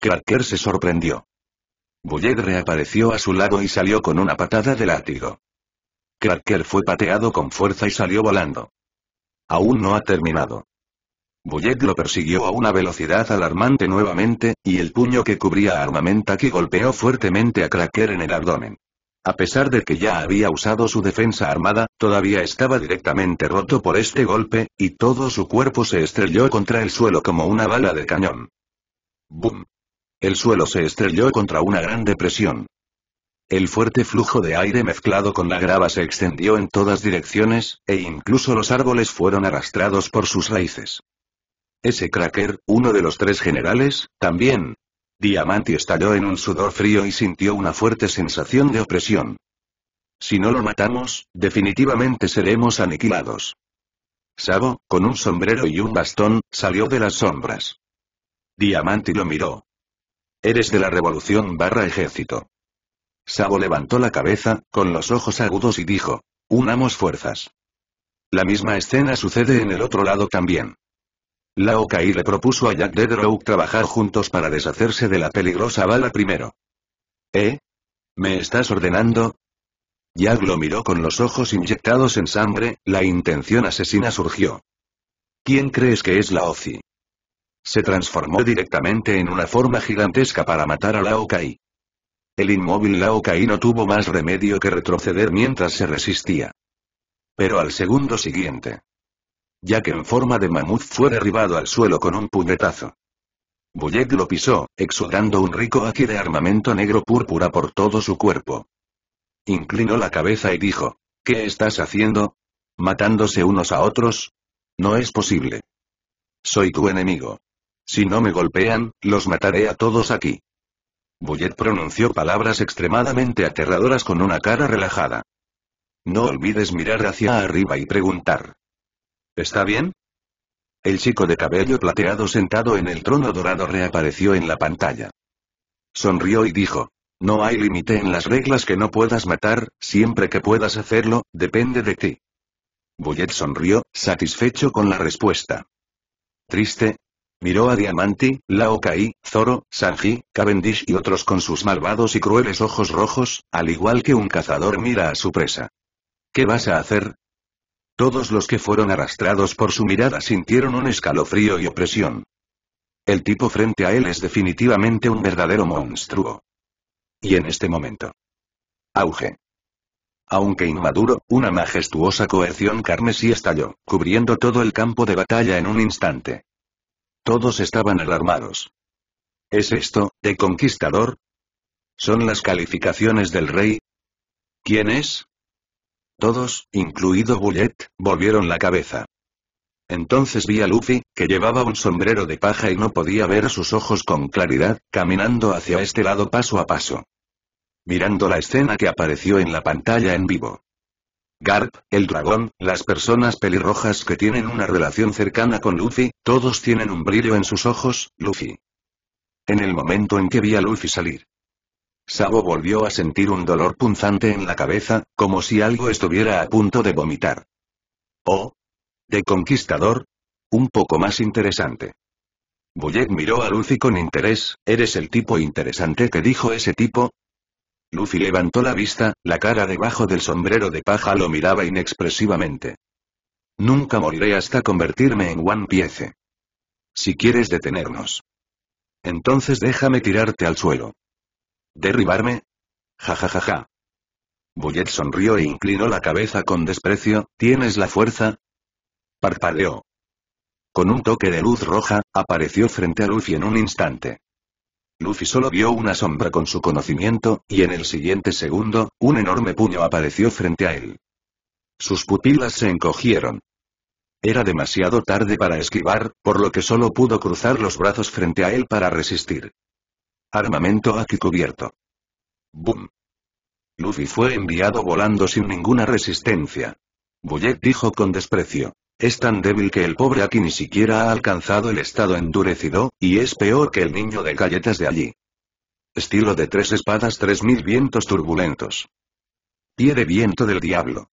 Cracker se sorprendió. Bullet reapareció a su lado y salió con una patada de látigo. Cracker fue pateado con fuerza y salió volando. Aún no ha terminado. Bullet lo persiguió a una velocidad alarmante nuevamente, y el puño que cubría Armamenta que golpeó fuertemente a Cracker en el abdomen. A pesar de que ya había usado su defensa armada, todavía estaba directamente roto por este golpe, y todo su cuerpo se estrelló contra el suelo como una bala de cañón. ¡Bum! El suelo se estrelló contra una gran depresión. El fuerte flujo de aire mezclado con la grava se extendió en todas direcciones, e incluso los árboles fueron arrastrados por sus raíces. Ese cracker, uno de los tres generales, también, Diamante estalló en un sudor frío y sintió una fuerte sensación de opresión. Si no lo matamos, definitivamente seremos aniquilados. Sabo, con un sombrero y un bastón, salió de las sombras. Diamante lo miró. Eres de la revolución barra ejército. Sabo levantó la cabeza, con los ojos agudos y dijo. Unamos fuerzas. La misma escena sucede en el otro lado también. Lao le propuso a Jack Devereaux trabajar juntos para deshacerse de la peligrosa bala primero. ¿Eh? ¿Me estás ordenando? Jack lo miró con los ojos inyectados en sangre, la intención asesina surgió. ¿Quién crees que es la OCI? Se transformó directamente en una forma gigantesca para matar a Lao El inmóvil Laokai no tuvo más remedio que retroceder mientras se resistía. Pero al segundo siguiente, ya que en forma de mamut fue derribado al suelo con un puñetazo. Bullet lo pisó, exudando un rico aquí de armamento negro púrpura por todo su cuerpo. Inclinó la cabeza y dijo, ¿qué estás haciendo? ¿Matándose unos a otros? No es posible. Soy tu enemigo. Si no me golpean, los mataré a todos aquí. Bullet pronunció palabras extremadamente aterradoras con una cara relajada. No olvides mirar hacia arriba y preguntar. ¿Está bien? El chico de cabello plateado sentado en el trono dorado reapareció en la pantalla. Sonrió y dijo, no hay límite en las reglas que no puedas matar, siempre que puedas hacerlo, depende de ti. Bullet sonrió, satisfecho con la respuesta. Triste. Miró a Diamanti, Lao Zoro, Sanji, Cavendish y otros con sus malvados y crueles ojos rojos, al igual que un cazador mira a su presa. ¿Qué vas a hacer? Todos los que fueron arrastrados por su mirada sintieron un escalofrío y opresión. El tipo frente a él es definitivamente un verdadero monstruo. Y en este momento. Auge. Aunque inmaduro, una majestuosa coerción carmesí estalló, cubriendo todo el campo de batalla en un instante. Todos estaban alarmados. ¿Es esto, de conquistador? ¿Son las calificaciones del rey? ¿Quién es? Todos, incluido Bullet, volvieron la cabeza. Entonces vi a Luffy, que llevaba un sombrero de paja y no podía ver sus ojos con claridad, caminando hacia este lado paso a paso. Mirando la escena que apareció en la pantalla en vivo. Garp, el dragón, las personas pelirrojas que tienen una relación cercana con Luffy, todos tienen un brillo en sus ojos, Luffy. En el momento en que vi a Luffy salir, Sabo volvió a sentir un dolor punzante en la cabeza, como si algo estuviera a punto de vomitar. ¿O oh, ¿De conquistador? Un poco más interesante. Bullet miró a Luffy con interés, ¿eres el tipo interesante que dijo ese tipo? Luffy levantó la vista, la cara debajo del sombrero de paja lo miraba inexpresivamente. Nunca moriré hasta convertirme en One Piece. Si quieres detenernos. Entonces déjame tirarte al suelo. ¿Derribarme? Ja ja ja ja. Bullet sonrió e inclinó la cabeza con desprecio, ¿tienes la fuerza? Parpadeó. Con un toque de luz roja, apareció frente a Luffy en un instante. Luffy solo vio una sombra con su conocimiento, y en el siguiente segundo, un enorme puño apareció frente a él. Sus pupilas se encogieron. Era demasiado tarde para esquivar, por lo que solo pudo cruzar los brazos frente a él para resistir. Armamento aquí cubierto. Boom. Luffy fue enviado volando sin ninguna resistencia. Bullet dijo con desprecio. Es tan débil que el pobre aquí ni siquiera ha alcanzado el estado endurecido, y es peor que el niño de galletas de allí. Estilo de tres espadas tres mil vientos turbulentos. Pie de viento del diablo.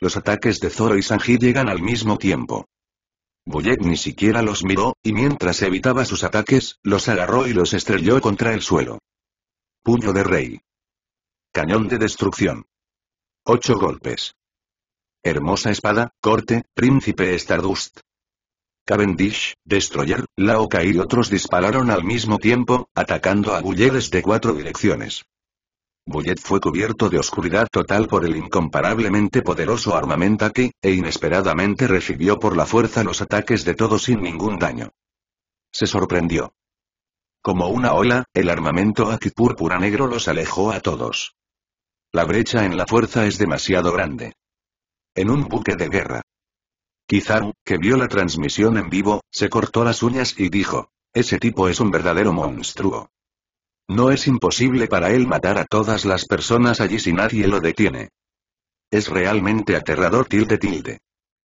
Los ataques de Zoro y Sanji llegan al mismo tiempo. Bullet ni siquiera los miró, y mientras evitaba sus ataques, los agarró y los estrelló contra el suelo. Puño de rey. Cañón de destrucción. Ocho golpes. Hermosa espada, corte, príncipe Stardust. Cavendish, Destroyer, Laoka y otros dispararon al mismo tiempo, atacando a Bullet desde cuatro direcciones. Bullet fue cubierto de oscuridad total por el incomparablemente poderoso armamento que, e inesperadamente recibió por la fuerza los ataques de todos sin ningún daño. Se sorprendió. Como una ola, el armamento aquí púrpura negro los alejó a todos. La brecha en la fuerza es demasiado grande. En un buque de guerra. Kizaru, que vio la transmisión en vivo, se cortó las uñas y dijo, ese tipo es un verdadero monstruo. No es imposible para él matar a todas las personas allí si nadie lo detiene. Es realmente aterrador tilde tilde.